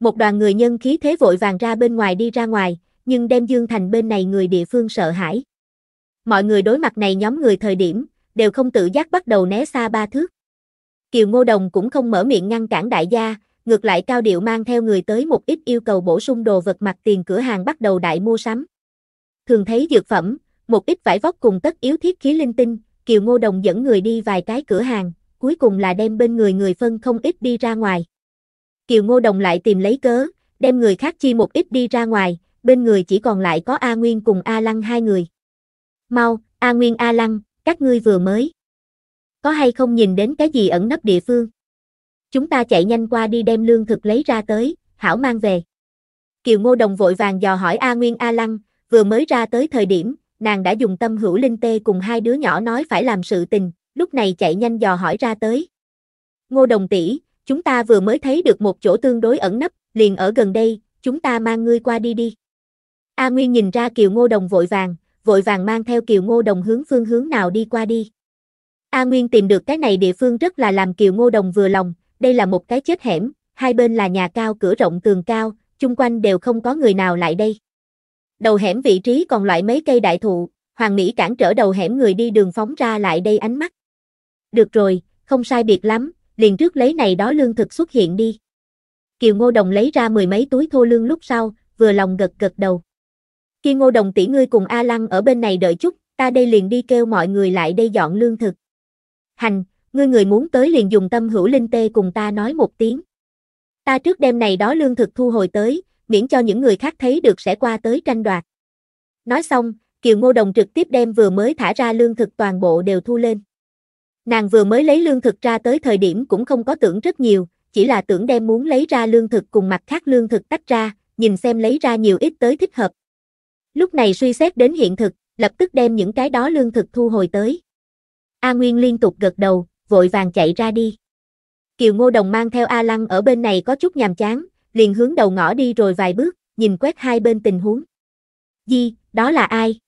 Một đoàn người nhân khí thế vội vàng ra bên ngoài đi ra ngoài, nhưng đem Dương Thành bên này người địa phương sợ hãi. Mọi người đối mặt này nhóm người thời điểm, đều không tự giác bắt đầu né xa ba thước. Kiều Ngô Đồng cũng không mở miệng ngăn cản đại gia, ngược lại cao điệu mang theo người tới một ít yêu cầu bổ sung đồ vật mặt tiền cửa hàng bắt đầu đại mua sắm. Thường thấy dược phẩm, một ít vải vóc cùng tất yếu thiết khí linh tinh, Kiều Ngô Đồng dẫn người đi vài cái cửa hàng, cuối cùng là đem bên người người phân không ít đi ra ngoài. Kiều Ngô Đồng lại tìm lấy cớ, đem người khác chi một ít đi ra ngoài, bên người chỉ còn lại có A Nguyên cùng A Lăng hai người. Mau, A Nguyên A Lăng, các ngươi vừa mới có hay không nhìn đến cái gì ẩn nấp địa phương. Chúng ta chạy nhanh qua đi đem lương thực lấy ra tới, hảo mang về. Kiều Ngô Đồng vội vàng dò hỏi A Nguyên A Lăng, vừa mới ra tới thời điểm, nàng đã dùng tâm hữu linh tê cùng hai đứa nhỏ nói phải làm sự tình, lúc này chạy nhanh dò hỏi ra tới. Ngô Đồng tỷ, chúng ta vừa mới thấy được một chỗ tương đối ẩn nấp, liền ở gần đây, chúng ta mang ngươi qua đi đi. A Nguyên nhìn ra Kiều Ngô Đồng vội vàng, vội vàng mang theo Kiều Ngô Đồng hướng phương hướng nào đi qua đi. A Nguyên tìm được cái này địa phương rất là làm Kiều Ngô Đồng vừa lòng, đây là một cái chết hẻm, hai bên là nhà cao cửa rộng tường cao, chung quanh đều không có người nào lại đây. Đầu hẻm vị trí còn loại mấy cây đại thụ, Hoàng Mỹ cản trở đầu hẻm người đi đường phóng ra lại đây ánh mắt. Được rồi, không sai biệt lắm, liền trước lấy này đó lương thực xuất hiện đi. Kiều Ngô Đồng lấy ra mười mấy túi thô lương lúc sau, vừa lòng gật gật đầu. Kiều Ngô Đồng tỷ ngươi cùng A Lăng ở bên này đợi chút, ta đây liền đi kêu mọi người lại đây dọn lương thực hành, ngươi người muốn tới liền dùng tâm hữu linh tê cùng ta nói một tiếng. Ta trước đêm này đó lương thực thu hồi tới, miễn cho những người khác thấy được sẽ qua tới tranh đoạt. Nói xong, Kiều Ngô Đồng trực tiếp đem vừa mới thả ra lương thực toàn bộ đều thu lên. Nàng vừa mới lấy lương thực ra tới thời điểm cũng không có tưởng rất nhiều, chỉ là tưởng đem muốn lấy ra lương thực cùng mặt khác lương thực tách ra, nhìn xem lấy ra nhiều ít tới thích hợp. Lúc này suy xét đến hiện thực, lập tức đem những cái đó lương thực thu hồi tới. A Nguyên liên tục gật đầu, vội vàng chạy ra đi. Kiều Ngô Đồng mang theo A Lăng ở bên này có chút nhàm chán, liền hướng đầu ngõ đi rồi vài bước, nhìn quét hai bên tình huống. Di, đó là ai?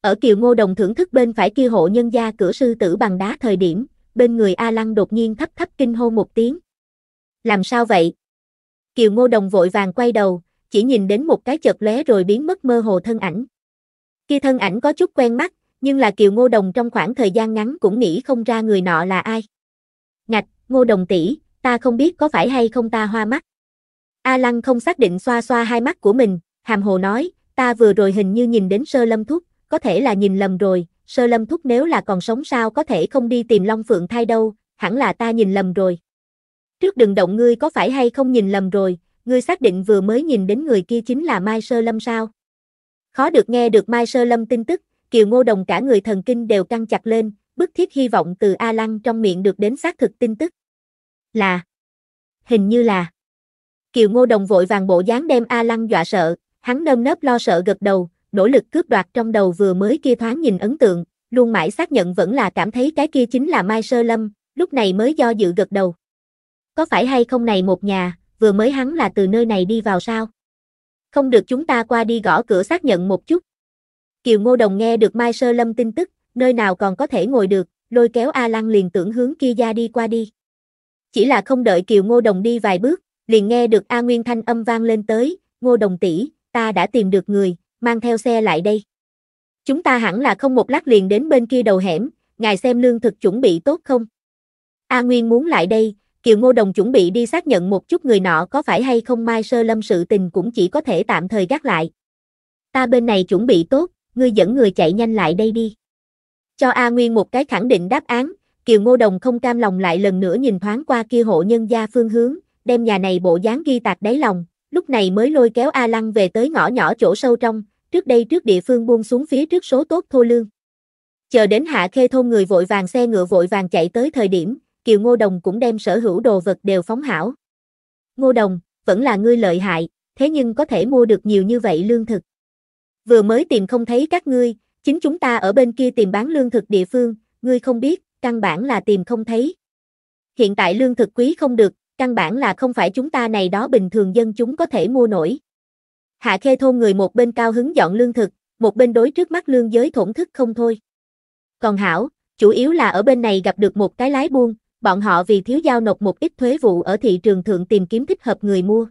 Ở Kiều Ngô Đồng thưởng thức bên phải kia hộ nhân gia cửa sư tử bằng đá thời điểm, bên người A Lăng đột nhiên thấp thấp kinh hô một tiếng. Làm sao vậy? Kiều Ngô Đồng vội vàng quay đầu, chỉ nhìn đến một cái chợt lóe rồi biến mất mơ hồ thân ảnh. Kia thân ảnh có chút quen mắt, nhưng là Kiều Ngô Đồng trong khoảng thời gian ngắn cũng nghĩ không ra người nọ là ai. Ngạch, Ngô Đồng tỷ, ta không biết có phải hay không ta hoa mắt. A Lăng không xác định xoa xoa hai mắt của mình, hàm hồ nói, ta vừa rồi hình như nhìn đến sơ lâm thúc, có thể là nhìn lầm rồi, sơ lâm thúc nếu là còn sống sao có thể không đi tìm Long Phượng thai đâu, hẳn là ta nhìn lầm rồi. Trước đừng động ngươi có phải hay không nhìn lầm rồi, ngươi xác định vừa mới nhìn đến người kia chính là Mai Sơ Lâm sao? Khó được nghe được Mai Sơ Lâm tin tức, Kiều Ngô Đồng cả người thần kinh đều căng chặt lên, bức thiết hy vọng từ A Lăng trong miệng được đến xác thực tin tức. Là. Hình như là. Kiều Ngô Đồng vội vàng bộ dáng đem A Lăng dọa sợ, hắn nơm nớp lo sợ gật đầu, nỗ lực cướp đoạt trong đầu vừa mới kia thoáng nhìn ấn tượng, luôn mãi xác nhận vẫn là cảm thấy cái kia chính là Mai Sơ Lâm, lúc này mới do dự gật đầu. Có phải hay không này một nhà, vừa mới hắn là từ nơi này đi vào sao? Không được chúng ta qua đi gõ cửa xác nhận một chút. Kiều Ngô Đồng nghe được Mai Sơ Lâm tin tức, nơi nào còn có thể ngồi được, lôi kéo A Lăng liền tưởng hướng kia ra đi qua đi. Chỉ là không đợi Kiều Ngô Đồng đi vài bước, liền nghe được A Nguyên Thanh âm vang lên tới, Ngô Đồng tỷ, ta đã tìm được người, mang theo xe lại đây. Chúng ta hẳn là không một lát liền đến bên kia đầu hẻm, ngài xem lương thực chuẩn bị tốt không? A Nguyên muốn lại đây, Kiều Ngô Đồng chuẩn bị đi xác nhận một chút người nọ có phải hay không Mai Sơ Lâm sự tình cũng chỉ có thể tạm thời gác lại. Ta bên này chuẩn bị tốt, ngươi dẫn người chạy nhanh lại đây đi. Cho A Nguyên một cái khẳng định đáp án, Kiều Ngô Đồng không cam lòng lại lần nữa nhìn thoáng qua kia hộ nhân gia phương hướng, đem nhà này bộ dáng ghi tạc đáy lòng, lúc này mới lôi kéo A Lăng về tới ngõ nhỏ chỗ sâu trong, trước đây trước địa phương buông xuống phía trước số tốt thô lương. Chờ đến hạ khê thôn người vội vàng xe ngựa vội vàng chạy tới thời điểm, Kiều Ngô Đồng cũng đem sở hữu đồ vật đều phóng hảo. Ngô Đồng, vẫn là ngươi lợi hại, thế nhưng có thể mua được nhiều như vậy lương thực vừa mới tìm không thấy các ngươi, chính chúng ta ở bên kia tìm bán lương thực địa phương, ngươi không biết, căn bản là tìm không thấy. Hiện tại lương thực quý không được, căn bản là không phải chúng ta này đó bình thường dân chúng có thể mua nổi. Hạ Khê thôn người một bên cao hứng dọn lương thực, một bên đối trước mắt lương giới thổn thức không thôi. Còn Hảo, chủ yếu là ở bên này gặp được một cái lái buôn, bọn họ vì thiếu giao nộp một ít thuế vụ ở thị trường thượng tìm kiếm thích hợp người mua.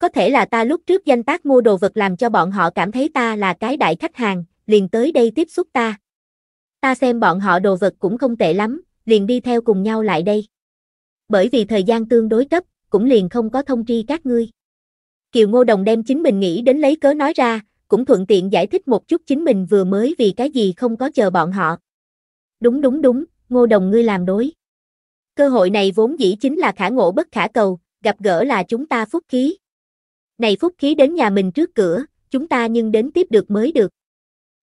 Có thể là ta lúc trước danh tác mua đồ vật làm cho bọn họ cảm thấy ta là cái đại khách hàng, liền tới đây tiếp xúc ta. Ta xem bọn họ đồ vật cũng không tệ lắm, liền đi theo cùng nhau lại đây. Bởi vì thời gian tương đối cấp, cũng liền không có thông tri các ngươi. Kiều Ngô Đồng đem chính mình nghĩ đến lấy cớ nói ra, cũng thuận tiện giải thích một chút chính mình vừa mới vì cái gì không có chờ bọn họ. Đúng đúng đúng, Ngô Đồng ngươi làm đối. Cơ hội này vốn dĩ chính là khả ngộ bất khả cầu, gặp gỡ là chúng ta phúc khí, này phúc khí đến nhà mình trước cửa, chúng ta nhưng đến tiếp được mới được.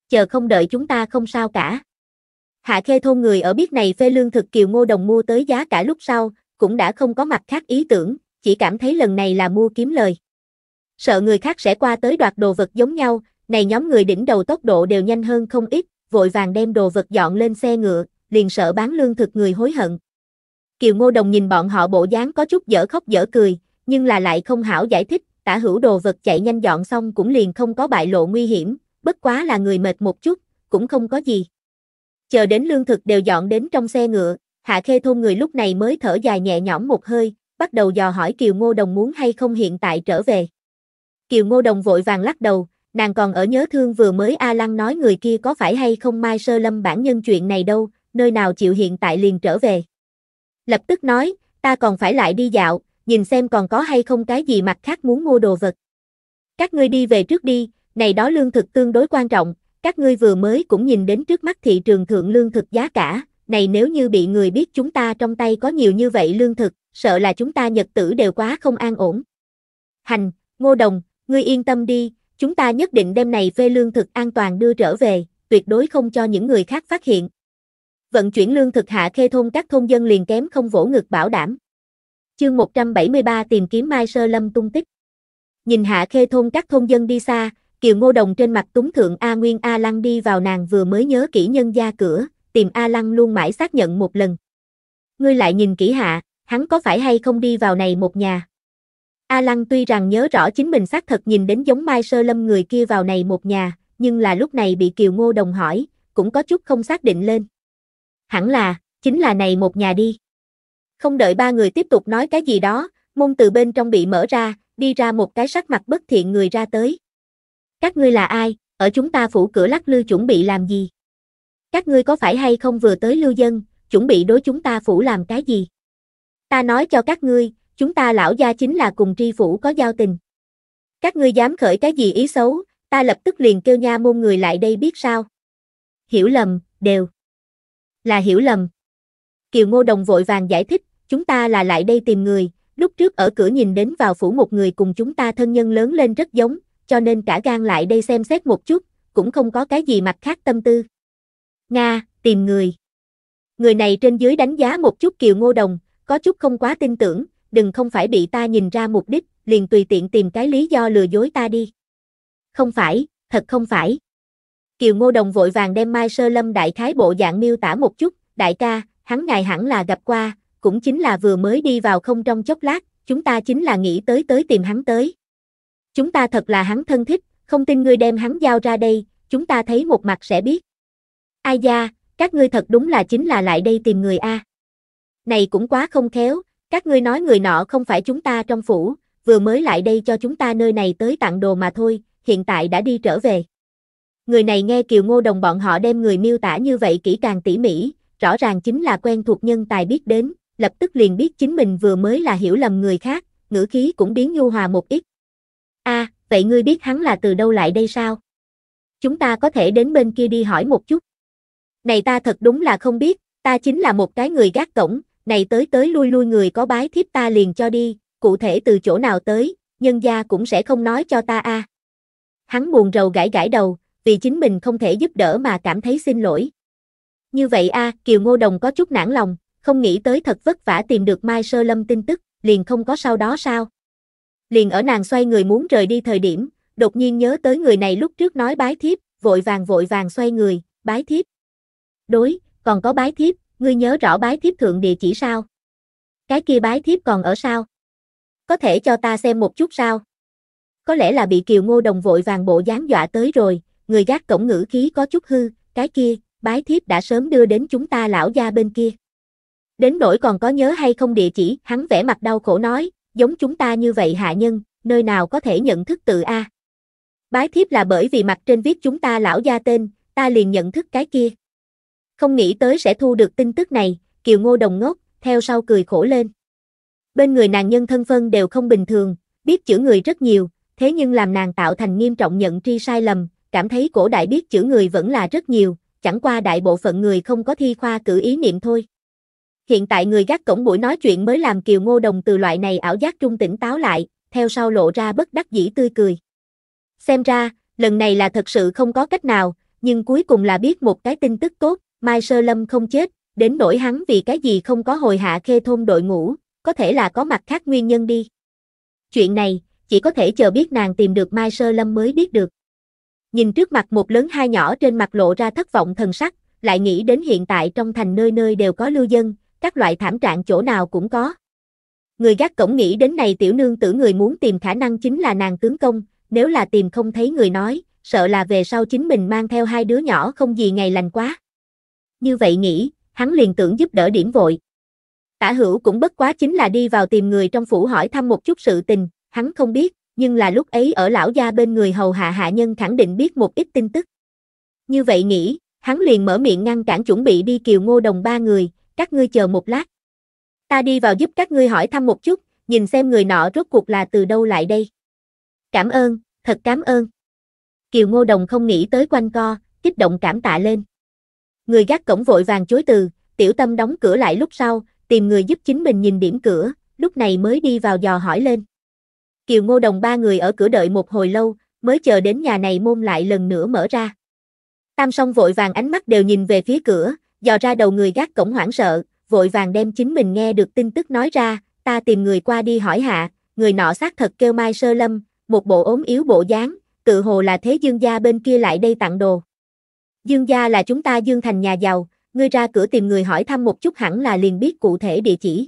Chờ không đợi chúng ta không sao cả. Hạ khê thôn người ở biết này phê lương thực kiều ngô đồng mua tới giá cả lúc sau, cũng đã không có mặt khác ý tưởng, chỉ cảm thấy lần này là mua kiếm lời. Sợ người khác sẽ qua tới đoạt đồ vật giống nhau, này nhóm người đỉnh đầu tốc độ đều nhanh hơn không ít, vội vàng đem đồ vật dọn lên xe ngựa, liền sợ bán lương thực người hối hận. Kiều Ngô Đồng nhìn bọn họ bộ dáng có chút dở khóc dở cười, nhưng là lại không hảo giải thích, tả hữu đồ vật chạy nhanh dọn xong cũng liền không có bại lộ nguy hiểm, bất quá là người mệt một chút, cũng không có gì. Chờ đến lương thực đều dọn đến trong xe ngựa, hạ khê thôn người lúc này mới thở dài nhẹ nhõm một hơi, bắt đầu dò hỏi Kiều Ngô Đồng muốn hay không hiện tại trở về. Kiều Ngô Đồng vội vàng lắc đầu, nàng còn ở nhớ thương vừa mới A Lăng nói người kia có phải hay không mai sơ lâm bản nhân chuyện này đâu, nơi nào chịu hiện tại liền trở về. Lập tức nói, ta còn phải lại đi dạo, nhìn xem còn có hay không cái gì mặt khác muốn mua đồ vật. Các ngươi đi về trước đi, này đó lương thực tương đối quan trọng, các ngươi vừa mới cũng nhìn đến trước mắt thị trường thượng lương thực giá cả, này nếu như bị người biết chúng ta trong tay có nhiều như vậy lương thực, sợ là chúng ta nhật tử đều quá không an ổn. Hành, Ngô Đồng, ngươi yên tâm đi, chúng ta nhất định đem này phê lương thực an toàn đưa trở về, tuyệt đối không cho những người khác phát hiện. Vận chuyển lương thực hạ khê thôn các thôn dân liền kém không vỗ ngực bảo đảm. Chương 173 tìm kiếm Mai Sơ Lâm tung tích. Nhìn hạ khê thôn các thôn dân đi xa, Kiều Ngô Đồng trên mặt túng thượng A Nguyên A Lăng đi vào nàng vừa mới nhớ kỹ nhân gia cửa, tìm A Lăng luôn mãi xác nhận một lần. Ngươi lại nhìn kỹ hạ, hắn có phải hay không đi vào này một nhà? A Lăng tuy rằng nhớ rõ chính mình xác thật nhìn đến giống Mai Sơ Lâm người kia vào này một nhà, nhưng là lúc này bị Kiều Ngô Đồng hỏi, cũng có chút không xác định lên. Hẳn là, chính là này một nhà đi. Không đợi ba người tiếp tục nói cái gì đó, môn từ bên trong bị mở ra, đi ra một cái sắc mặt bất thiện người ra tới. Các ngươi là ai, ở chúng ta phủ cửa lắc lư chuẩn bị làm gì? Các ngươi có phải hay không vừa tới lưu dân, chuẩn bị đối chúng ta phủ làm cái gì? Ta nói cho các ngươi, chúng ta lão gia chính là cùng tri phủ có giao tình. Các ngươi dám khởi cái gì ý xấu, ta lập tức liền kêu nha môn người lại đây biết sao. Hiểu lầm, đều. Là hiểu lầm. Kiều Ngô Đồng vội vàng giải thích, chúng ta là lại đây tìm người, lúc trước ở cửa nhìn đến vào phủ một người cùng chúng ta thân nhân lớn lên rất giống, cho nên cả gan lại đây xem xét một chút, cũng không có cái gì mặt khác tâm tư. Nga, tìm người. Người này trên dưới đánh giá một chút Kiều Ngô Đồng, có chút không quá tin tưởng, đừng không phải bị ta nhìn ra mục đích, liền tùy tiện tìm cái lý do lừa dối ta đi. Không phải, thật không phải. Kiều Ngô Đồng vội vàng đem Mai Sơ Lâm đại khái bộ dạng miêu tả một chút, đại ca, hắn ngài hẳn là gặp qua, cũng chính là vừa mới đi vào không trong chốc lát, chúng ta chính là nghĩ tới tới tìm hắn tới. Chúng ta thật là hắn thân thích, không tin ngươi đem hắn giao ra đây, chúng ta thấy một mặt sẽ biết. Ai da, các ngươi thật đúng là chính là lại đây tìm người A. Này cũng quá không khéo, các ngươi nói người nọ không phải chúng ta trong phủ, vừa mới lại đây cho chúng ta nơi này tới tặng đồ mà thôi, hiện tại đã đi trở về. Người này nghe Kiều Ngô Đồng bọn họ đem người miêu tả như vậy kỹ càng tỉ mỉ, rõ ràng chính là quen thuộc nhân tài biết đến, lập tức liền biết chính mình vừa mới là hiểu lầm người khác, ngữ khí cũng biến nhu hòa một ít. A, à, vậy ngươi biết hắn là từ đâu lại đây sao? Chúng ta có thể đến bên kia đi hỏi một chút. Này ta thật đúng là không biết, ta chính là một cái người gác cổng, này tới tới lui lui người có bái thiếp ta liền cho đi, cụ thể từ chỗ nào tới, nhân gia cũng sẽ không nói cho ta a. À. Hắn buồn rầu gãi gãi đầu, vì chính mình không thể giúp đỡ mà cảm thấy xin lỗi. Như vậy a, à, Kiều Ngô Đồng có chút nản lòng không nghĩ tới thật vất vả tìm được Mai Sơ Lâm tin tức, liền không có sau đó sao. Liền ở nàng xoay người muốn rời đi thời điểm, đột nhiên nhớ tới người này lúc trước nói bái thiếp, vội vàng vội vàng xoay người, bái thiếp. Đối, còn có bái thiếp, ngươi nhớ rõ bái thiếp thượng địa chỉ sao? Cái kia bái thiếp còn ở sao? Có thể cho ta xem một chút sao? Có lẽ là bị Kiều Ngô Đồng vội vàng bộ dáng dọa tới rồi, người gác cổng ngữ khí có chút hư, cái kia, bái thiếp đã sớm đưa đến chúng ta lão gia bên kia. Đến nỗi còn có nhớ hay không địa chỉ, hắn vẻ mặt đau khổ nói, giống chúng ta như vậy hạ nhân, nơi nào có thể nhận thức tự A. Bái thiếp là bởi vì mặt trên viết chúng ta lão gia tên, ta liền nhận thức cái kia. Không nghĩ tới sẽ thu được tin tức này, Kiều Ngô đồng ngốc, theo sau cười khổ lên. Bên người nàng nhân thân phân đều không bình thường, biết chữ người rất nhiều, thế nhưng làm nàng tạo thành nghiêm trọng nhận tri sai lầm, cảm thấy cổ đại biết chữ người vẫn là rất nhiều, chẳng qua đại bộ phận người không có thi khoa cử ý niệm thôi. Hiện tại người gác cổng buổi nói chuyện mới làm Kiều Ngô Đồng từ loại này ảo giác trung tỉnh táo lại, theo sau lộ ra bất đắc dĩ tươi cười. Xem ra, lần này là thật sự không có cách nào, nhưng cuối cùng là biết một cái tin tức tốt, Mai Sơ Lâm không chết, đến nỗi hắn vì cái gì không có hồi hạ khê thôn đội ngũ, có thể là có mặt khác nguyên nhân đi. Chuyện này, chỉ có thể chờ biết nàng tìm được Mai Sơ Lâm mới biết được. Nhìn trước mặt một lớn hai nhỏ trên mặt lộ ra thất vọng thần sắc, lại nghĩ đến hiện tại trong thành nơi nơi đều có lưu dân, các loại thảm trạng chỗ nào cũng có. Người gác cổng nghĩ đến này tiểu nương tử người muốn tìm khả năng chính là nàng tướng công, nếu là tìm không thấy người nói, sợ là về sau chính mình mang theo hai đứa nhỏ không gì ngày lành quá. Như vậy nghĩ, hắn liền tưởng giúp đỡ điểm vội. Tả hữu cũng bất quá chính là đi vào tìm người trong phủ hỏi thăm một chút sự tình, hắn không biết, nhưng là lúc ấy ở lão gia bên người hầu hạ hạ nhân khẳng định biết một ít tin tức. Như vậy nghĩ, hắn liền mở miệng ngăn cản chuẩn bị đi kiều ngô đồng ba người, các ngươi chờ một lát. Ta đi vào giúp các ngươi hỏi thăm một chút, nhìn xem người nọ rốt cuộc là từ đâu lại đây. Cảm ơn, thật cảm ơn. Kiều Ngô Đồng không nghĩ tới quanh co, kích động cảm tạ lên. Người gác cổng vội vàng chối từ, tiểu tâm đóng cửa lại lúc sau, tìm người giúp chính mình nhìn điểm cửa, lúc này mới đi vào dò hỏi lên. Kiều Ngô Đồng ba người ở cửa đợi một hồi lâu, mới chờ đến nhà này môn lại lần nữa mở ra. Tam song vội vàng ánh mắt đều nhìn về phía cửa, dò ra đầu người gác cổng hoảng sợ, vội vàng đem chính mình nghe được tin tức nói ra, ta tìm người qua đi hỏi hạ, người nọ xác thật kêu Mai Sơ Lâm, một bộ ốm yếu bộ dáng, tự hồ là thế dương gia bên kia lại đây tặng đồ. Dương gia là chúng ta dương thành nhà giàu, ngươi ra cửa tìm người hỏi thăm một chút hẳn là liền biết cụ thể địa chỉ.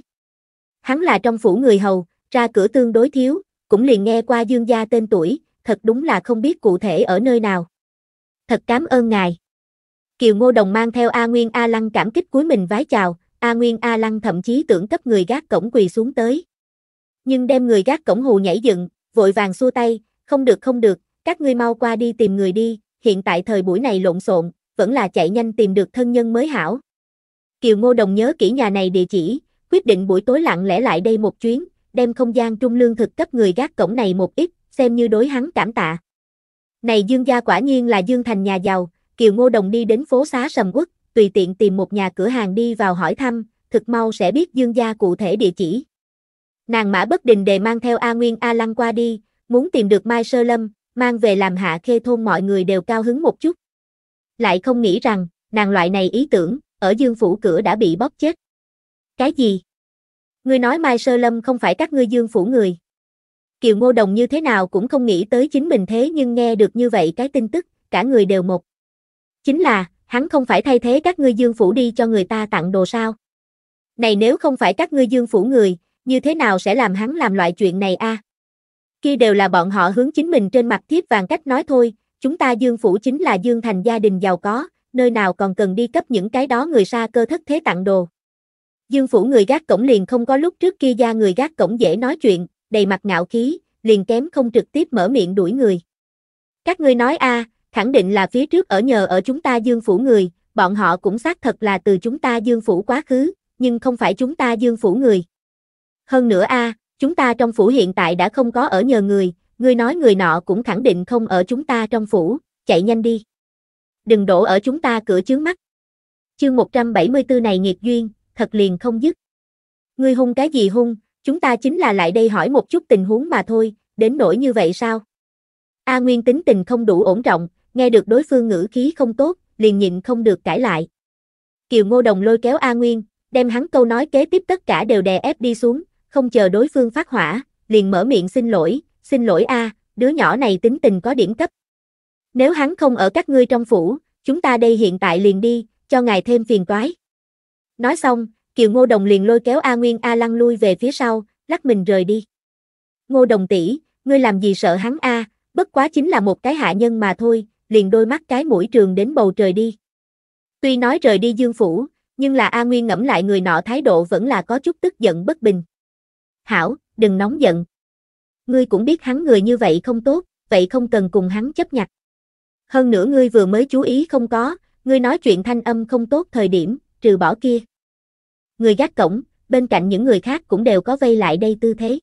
Hắn là trong phủ người hầu, ra cửa tương đối thiếu, cũng liền nghe qua dương gia tên tuổi, thật đúng là không biết cụ thể ở nơi nào. Thật cảm ơn ngài. Kiều Ngô Đồng mang theo A Nguyên A Lăng cảm kích cúi mình vái chào, A Nguyên A Lăng thậm chí tưởng cấp người gác cổng quỳ xuống tới. Nhưng đem người gác cổng hù nhảy dựng, vội vàng xua tay, không được không được, các ngươi mau qua đi tìm người đi, hiện tại thời buổi này lộn xộn, vẫn là chạy nhanh tìm được thân nhân mới hảo. Kiều Ngô Đồng nhớ kỹ nhà này địa chỉ, quyết định buổi tối lặng lẽ lại đây một chuyến, đem không gian trung lương thực cấp người gác cổng này một ít, xem như đối hắn cảm tạ. Này Dương gia quả nhiên là Dương Thành nhà giàu, Kiều Ngô Đồng đi đến phố xá Sầm Uất, tùy tiện tìm một nhà cửa hàng đi vào hỏi thăm, thực mau sẽ biết dương gia cụ thể địa chỉ. Nàng mã bất đình đề mang theo A Nguyên A Lăng qua đi, muốn tìm được Mai Sơ Lâm, mang về làm hạ khê thôn mọi người đều cao hứng một chút. Lại không nghĩ rằng, nàng loại này ý tưởng, ở dương phủ cửa đã bị bóp chết. Cái gì? Ngươi nói Mai Sơ Lâm không phải các ngươi dương phủ người. Kiều Ngô Đồng như thế nào cũng không nghĩ tới chính mình thế nhưng nghe được như vậy cái tin tức, cả người đều một chính là, hắn không phải thay thế các ngươi dương phủ đi cho người ta tặng đồ sao. Này nếu không phải các ngươi dương phủ người, như thế nào sẽ làm hắn làm loại chuyện này a? À? Kia đều là bọn họ hướng chính mình trên mặt thiếp vàng cách nói thôi, chúng ta dương phủ chính là dương thành gia đình giàu có, nơi nào còn cần đi cấp những cái đó người xa cơ thất thế tặng đồ. Dương phủ người gác cổng liền không có lúc trước kia gia người gác cổng dễ nói chuyện, đầy mặt ngạo khí, liền kém không trực tiếp mở miệng đuổi người. Các ngươi nói a, à, khẳng định là phía trước ở nhờ ở chúng ta dương phủ người, bọn họ cũng xác thật là từ chúng ta dương phủ quá khứ, nhưng không phải chúng ta dương phủ người. Hơn nữa a, à, chúng ta trong phủ hiện tại đã không có ở nhờ người, ngươi nói người nọ cũng khẳng định không ở chúng ta trong phủ, chạy nhanh đi. Đừng đổ ở chúng ta cửa chướng mắt. Chương 174 này nghiệt duyên, thật liền không dứt. Ngươi hung cái gì hung, chúng ta chính là lại đây hỏi một chút tình huống mà thôi, đến nỗi như vậy sao? A Nguyên tính tình không đủ ổn trọng, nghe được đối phương ngữ khí không tốt, liền nhịn không được cãi lại. Kiều Ngô Đồng lôi kéo A Nguyên, đem hắn câu nói kế tiếp tất cả đều đè ép đi xuống, không chờ đối phương phát hỏa, liền mở miệng xin lỗi, xin lỗi A, đứa nhỏ này tính tình có điểm cấp. Nếu hắn không ở các ngươi trong phủ, chúng ta đây hiện tại liền đi, cho ngài thêm phiền toái. Nói xong, Kiều Ngô Đồng liền lôi kéo A Nguyên A Lăng lui về phía sau, lắc mình rời đi. Ngô Đồng tỷ, ngươi làm gì sợ hắn A, bất quá chính là một cái hạ nhân mà thôi, liền đôi mắt cái mũi trường đến bầu trời đi. Tuy nói rời đi Dương Phủ, nhưng là A Nguyên ngẫm lại người nọ thái độ vẫn là có chút tức giận bất bình. Hảo, đừng nóng giận. Ngươi cũng biết hắn người như vậy không tốt, vậy không cần cùng hắn chấp nhặt. Hơn nữa ngươi vừa mới chú ý không có, ngươi nói chuyện thanh âm không tốt thời điểm, trừ bỏ kia. Người gác cổng, bên cạnh những người khác cũng đều có vây lại đây tư thế.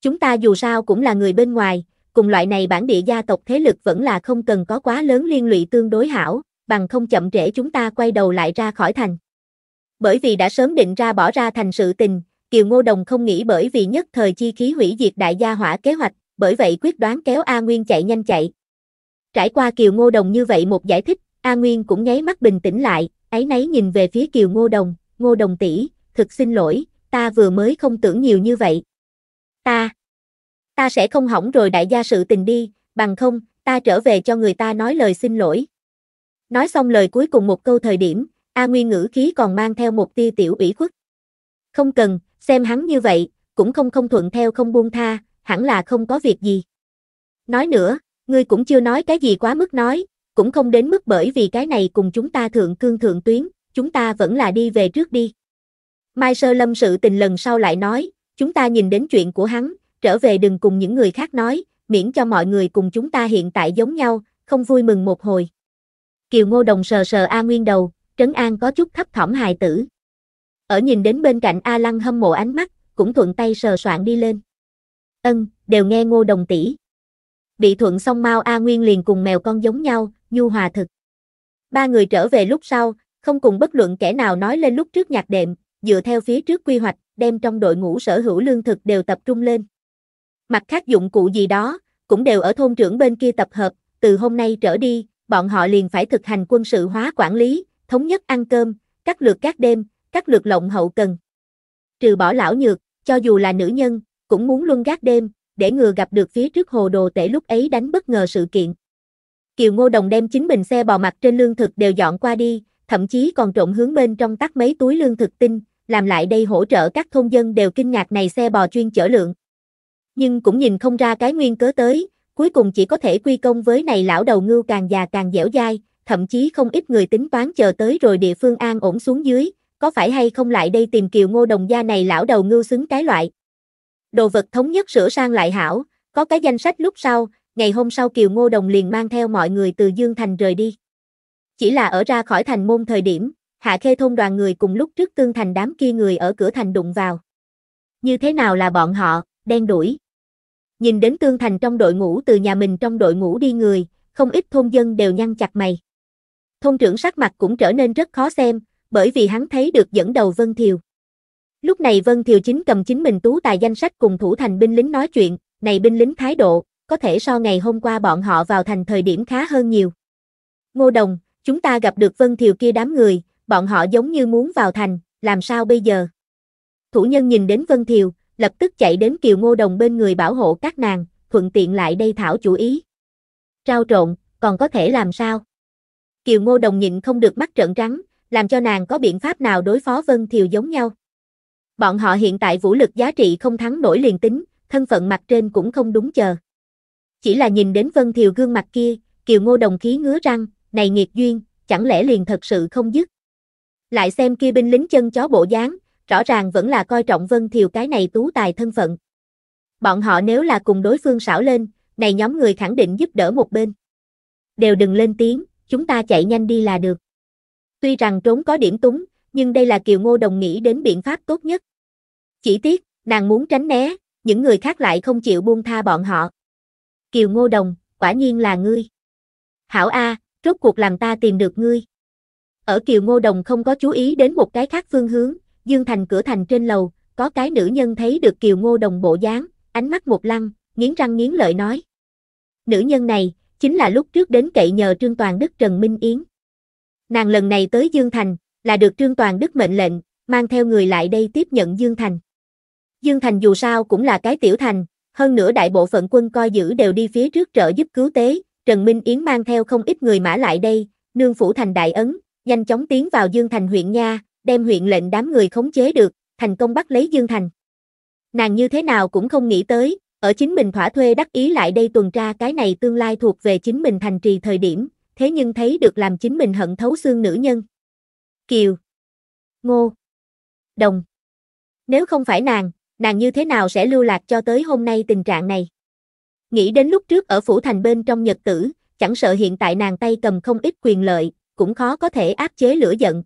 Chúng ta dù sao cũng là người bên ngoài, cùng loại này bản địa gia tộc thế lực vẫn là không cần có quá lớn liên lụy tương đối hảo, bằng không chậm trễ chúng ta quay đầu lại ra khỏi thành. Bởi vì đã sớm định ra bỏ ra thành sự tình, Kiều Ngô Đồng không nghĩ bởi vì nhất thời chi khí hủy diệt đại gia hỏa kế hoạch, bởi vậy quyết đoán kéo A Nguyên chạy nhanh chạy. Trải qua Kiều Ngô Đồng như vậy một giải thích, A Nguyên cũng nháy mắt bình tĩnh lại, ấy nấy nhìn về phía Kiều Ngô Đồng, Ngô Đồng tỷ, thực xin lỗi, ta vừa mới không tưởng nhiều như vậy. Ta, ta sẽ không hỏng rồi đại gia sự tình đi, bằng không, ta trở về cho người ta nói lời xin lỗi. Nói xong lời cuối cùng một câu thời điểm, A Nguyên ngữ khí còn mang theo một tia tiểu ủy khuất. Không cần, xem hắn như vậy, cũng không không thuận theo không buông tha, hẳn là không có việc gì. Nói nữa, ngươi cũng chưa nói cái gì quá mức nói, cũng không đến mức bởi vì cái này cùng chúng ta thượng cương thượng tuyến, chúng ta vẫn là đi về trước đi. Mai Sơ Lâm sự tình lần sau lại nói, chúng ta nhìn đến chuyện của hắn, trở về đừng cùng những người khác nói, miễn cho mọi người cùng chúng ta hiện tại giống nhau, không vui mừng một hồi. Kiều Ngô Đồng sờ sờ A Nguyên đầu, Trấn An có chút thấp thỏm hài tử. Ở nhìn đến bên cạnh A Lăng hâm mộ ánh mắt, cũng thuận tay sờ soạn đi lên. Ân, đều nghe Ngô Đồng tỷ. Bị thuận xong mau A Nguyên liền cùng mèo con giống nhau, nhu hòa thực. Ba người trở về lúc sau, không cùng bất luận kẻ nào nói lên lúc trước nhạc đệm, dựa theo phía trước quy hoạch, đem trong đội ngũ sở hữu lương thực đều tập trung lên. Mặt khác dụng cụ gì đó, cũng đều ở thôn trưởng bên kia tập hợp, từ hôm nay trở đi, bọn họ liền phải thực hành quân sự hóa quản lý, thống nhất ăn cơm, cắt lượt các đêm, cắt lượt lộng hậu cần. Trừ bỏ lão nhược, cho dù là nữ nhân, cũng muốn luân gác đêm, để ngừa gặp được phía trước hồ đồ tể lúc ấy đánh bất ngờ sự kiện. Kiều Ngô Đồng đem chính mình xe bò mặt trên lương thực đều dọn qua đi, thậm chí còn trộn hướng bên trong tắt mấy túi lương thực tinh, làm lại đây hỗ trợ các thôn dân đều kinh ngạc này xe bò chuyên chở lượng nhưng cũng nhìn không ra cái nguyên cớ tới, cuối cùng chỉ có thể quy công với này lão đầu ngưu càng già càng dẻo dai, thậm chí không ít người tính toán chờ tới rồi địa phương an ổn xuống dưới, có phải hay không lại đây tìm kiều ngô đồng gia này lão đầu ngưu xứng cái loại. Đồ vật thống nhất sửa sang lại hảo, có cái danh sách lúc sau, ngày hôm sau kiều ngô đồng liền mang theo mọi người từ Dương Thành rời đi. Chỉ là ở ra khỏi thành môn thời điểm, hạ khê thôn đoàn người cùng lúc trước tương thành đám kia người ở cửa thành đụng vào. Như thế nào là bọn họ, đen đuổi. Nhìn đến Tương Thành trong đội ngũ từ nhà mình trong đội ngũ đi người, không ít thôn dân đều nhăn chặt mày. Thôn trưởng sắc mặt cũng trở nên rất khó xem, bởi vì hắn thấy được dẫn đầu Vân Thiều. Lúc này Vân Thiều chính cầm chính mình tú tài danh sách cùng thủ thành binh lính nói chuyện, này binh lính thái độ, có thể so ngày hôm qua bọn họ vào thành thời điểm khá hơn nhiều. Ngô Đồng, chúng ta gặp được Vân Thiều kia đám người, bọn họ giống như muốn vào thành, làm sao bây giờ? Thủ nhân nhìn đến Vân Thiều, lập tức chạy đến Kiều Ngô Đồng bên người bảo hộ các nàng, thuận tiện lại đây thảo chủ ý. Trao trộn, còn có thể làm sao? Kiều Ngô Đồng nhịn không được mắt trợn trắng, làm cho nàng có biện pháp nào đối phó Vân Thiều giống nhau. Bọn họ hiện tại vũ lực giá trị không thắng nổi liền tính, thân phận mặt trên cũng không đúng chờ. Chỉ là nhìn đến Vân Thiều gương mặt kia, Kiều Ngô Đồng khí ngứa răng, này nghiệt duyên, chẳng lẽ liền thật sự không dứt. Lại xem kia binh lính chân chó bộ dáng, rõ ràng vẫn là coi trọng Vân Thiều cái này tú tài thân phận. Bọn họ nếu là cùng đối phương xảo lên, này nhóm người khẳng định giúp đỡ một bên. Đều đừng lên tiếng, chúng ta chạy nhanh đi là được. Tuy rằng trốn có điểm túng, nhưng đây là Kiều Ngô Đồng nghĩ đến biện pháp tốt nhất. Chỉ tiếc, nàng muốn tránh né, những người khác lại không chịu buông tha bọn họ. Kiều Ngô Đồng, quả nhiên là ngươi. Hảo A, à, rốt cuộc làm ta tìm được ngươi. Ở Kiều Ngô Đồng không có chú ý đến một cái khác phương hướng, Dương Thành cửa thành trên lầu, có cái nữ nhân thấy được Kiều Ngô Đồng bộ dáng, ánh mắt một lăng, nghiến răng nghiến lợi nói. Nữ nhân này, chính là lúc trước đến cậy nhờ Trương Toàn Đức Trần Minh Yến. Nàng lần này tới Dương Thành, là được Trương Toàn Đức mệnh lệnh, mang theo người lại đây tiếp nhận Dương Thành. Dương Thành dù sao cũng là cái tiểu thành, hơn nữa đại bộ phận quân coi giữ đều đi phía trước trợ giúp cứu tế, Trần Minh Yến mang theo không ít người mã lại đây, nương phủ thành đại ấn, nhanh chóng tiến vào Dương Thành huyện Nha, đem huyện lệnh đám người khống chế được, thành công bắt lấy Dương Thành. Nàng như thế nào cũng không nghĩ tới, ở chính mình thỏa thuê đắc ý lại đây tuần tra cái này tương lai thuộc về chính mình thành trì thời điểm, thế nhưng thấy được làm chính mình hận thấu xương nữ nhân. Kiều. Ngô. Đồng. Nếu không phải nàng, nàng như thế nào sẽ lưu lạc cho tới hôm nay tình trạng này? Nghĩ đến lúc trước ở phủ thành bên trong nhật tử, chẳng sợ hiện tại nàng tay cầm không ít quyền lợi, cũng khó có thể áp chế lửa giận,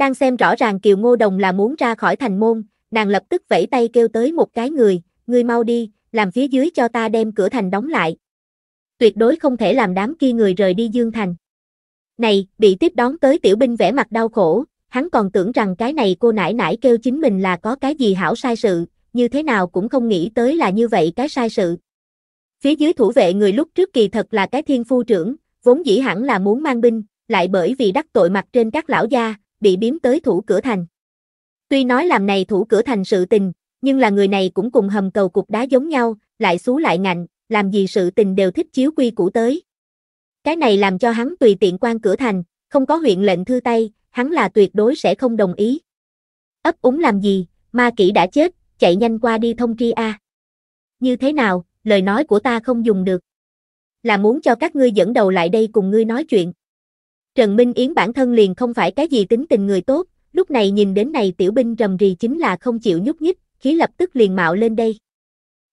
đang xem rõ ràng Kiều Ngô Đồng là muốn ra khỏi thành môn, nàng lập tức vẫy tay kêu tới một cái người, người mau đi, làm phía dưới cho ta đem cửa thành đóng lại. Tuyệt đối không thể làm đám kia người rời đi Dương Thành. Này, bị tiếp đón tới tiểu binh vẻ mặt đau khổ, hắn còn tưởng rằng cái này cô nãi nãi kêu chính mình là có cái gì hảo sai sự, như thế nào cũng không nghĩ tới là như vậy cái sai sự. Phía dưới thủ vệ người lúc trước kỳ thật là cái thiên phu trưởng, vốn dĩ hẳn là muốn mang binh, lại bởi vì đắc tội mặt trên các lão gia, bị biếm tới thủ cửa thành. Tuy nói làm này thủ cửa thành sự tình, nhưng là người này cũng cùng hầm cầu cục đá giống nhau, lại xú lại ngạnh, làm gì sự tình đều thích chiếu quy cũ tới. Cái này làm cho hắn tùy tiện quan cửa thành, không có huyện lệnh thư tay, hắn là tuyệt đối sẽ không đồng ý. Ấp úng làm gì, ma kỷ đã chết, chạy nhanh qua đi thông tri a. Như thế nào, lời nói của ta không dùng được. Là muốn cho các ngươi dẫn đầu lại đây cùng ngươi nói chuyện. Trần Minh Yến bản thân liền không phải cái gì tính tình người tốt, lúc này nhìn đến này tiểu binh rầm rì chính là không chịu nhúc nhích, khí lập tức liền mạo lên đây.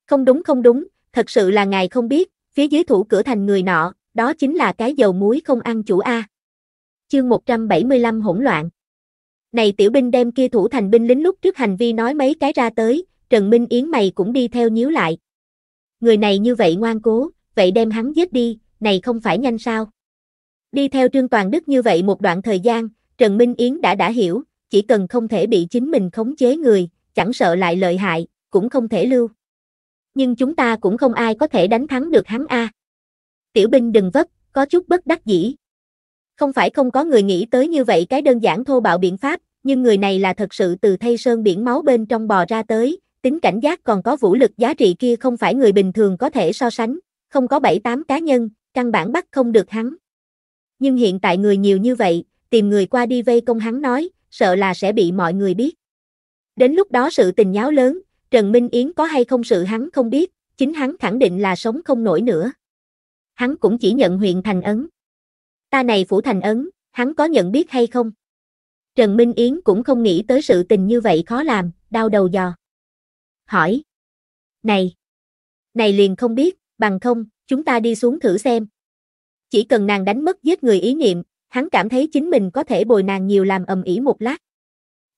Không đúng không đúng, thật sự là ngài không biết, phía dưới thủ cửa thành người nọ, đó chính là cái dầu muối không ăn chủ A. Chương 175 hỗn loạn. Này tiểu binh đem kia thủ thành binh lính lúc trước hành vi nói mấy cái ra tới, Trần Minh Yến mày cũng đi theo nhíu lại. Người này như vậy ngoan cố, vậy đem hắn giết đi, này không phải nhanh sao? Đi theo Trương Toàn Đức như vậy một đoạn thời gian, Trần Minh Yến đã đã hiểu, chỉ cần không thể bị chính mình khống chế người, chẳng sợ lại lợi hại, cũng không thể lưu. Nhưng chúng ta cũng không ai có thể đánh thắng được hắn A. Tiểu binh đừng vấp, có chút bất đắc dĩ. Không phải không có người nghĩ tới như vậy cái đơn giản thô bạo biện pháp, nhưng người này là thật sự từ thay sơn biển máu bên trong bò ra tới, tính cảnh giác còn có vũ lực giá trị kia không phải người bình thường có thể so sánh, không có bảy tám cá nhân, căn bản bắt không được hắn nhưng hiện tại người nhiều như vậy, tìm người qua đi vây công hắn nói, sợ là sẽ bị mọi người biết. Đến lúc đó sự tình nháo lớn, Trần Minh Yến có hay không sự hắn không biết, chính hắn khẳng định là sống không nổi nữa. Hắn cũng chỉ nhận huyện thành ấn. Ta này phủ thành ấn, hắn có nhận biết hay không? Trần Minh Yến cũng không nghĩ tới sự tình như vậy khó làm, đau đầu dò. Hỏi. Này. Này liền không biết, bằng không, chúng ta đi xuống thử xem, chỉ cần nàng đánh mất giết người ý niệm, hắn cảm thấy chính mình có thể bồi nàng nhiều làm ầm ĩ một lát.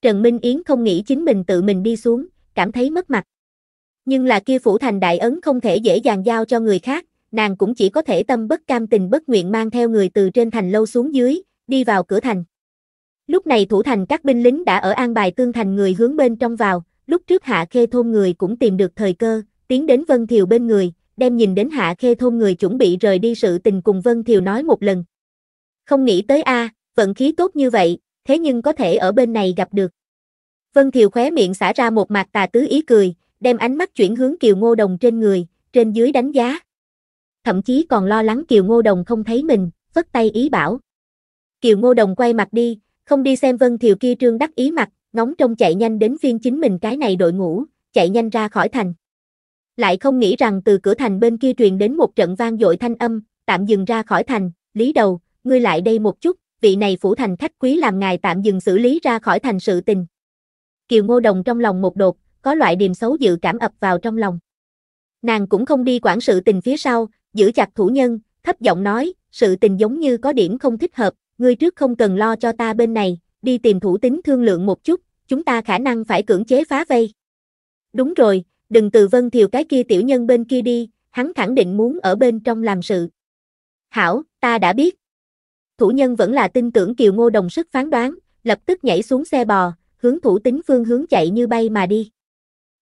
Trần Minh Yến không nghĩ chính mình tự mình đi xuống, cảm thấy mất mặt. Nhưng là kia phủ thành đại ấn không thể dễ dàng giao cho người khác, nàng cũng chỉ có thể tâm bất cam tình bất nguyện mang theo người từ trên thành lâu xuống dưới, đi vào cửa thành. Lúc này thủ thành các binh lính đã ở an bài tương thành người hướng bên trong vào, lúc trước hạ khê thôn người cũng tìm được thời cơ, tiến đến Vân Thiều bên người, đem nhìn đến hạ khê thôn người chuẩn bị rời đi sự tình cùng Vân Thiều nói một lần. Không nghĩ tới a, vận khí tốt như vậy, thế nhưng có thể ở bên này gặp được. Vân Thiều khóe miệng xả ra một mặt tà tứ ý cười, đem ánh mắt chuyển hướng Kiều Ngô Đồng trên người, trên dưới đánh giá. Thậm chí còn lo lắng Kiều Ngô Đồng không thấy mình, vất tay ý bảo. Kiều Ngô Đồng quay mặt đi, không đi xem Vân Thiều kia trương đắc ý mặt, ngóng trông chạy nhanh đến phiên chính mình cái này đội ngũ, chạy nhanh ra khỏi thành lại không nghĩ rằng từ cửa thành bên kia truyền đến một trận vang dội thanh âm, tạm dừng ra khỏi thành, lý đầu, ngươi lại đây một chút, vị này phủ thành khách quý làm ngài tạm dừng xử lý ra khỏi thành sự tình. Kiều Ngô Đồng trong lòng một đột, có loại điềm xấu dự cảm ập vào trong lòng. Nàng cũng không đi quản sự tình phía sau, giữ chặt thủ nhân, thấp giọng nói, sự tình giống như có điểm không thích hợp, ngươi trước không cần lo cho ta bên này, đi tìm thủ tính thương lượng một chút, chúng ta khả năng phải cưỡng chế phá vây. Đúng rồi, đừng từ Vân Thiều cái kia tiểu nhân bên kia đi, hắn khẳng định muốn ở bên trong làm sự. Hảo, ta đã biết. Thủ nhân vẫn là tin tưởng Kiều Ngô đồng sức phán đoán, lập tức nhảy xuống xe bò, hướng thủ tính phương hướng chạy như bay mà đi.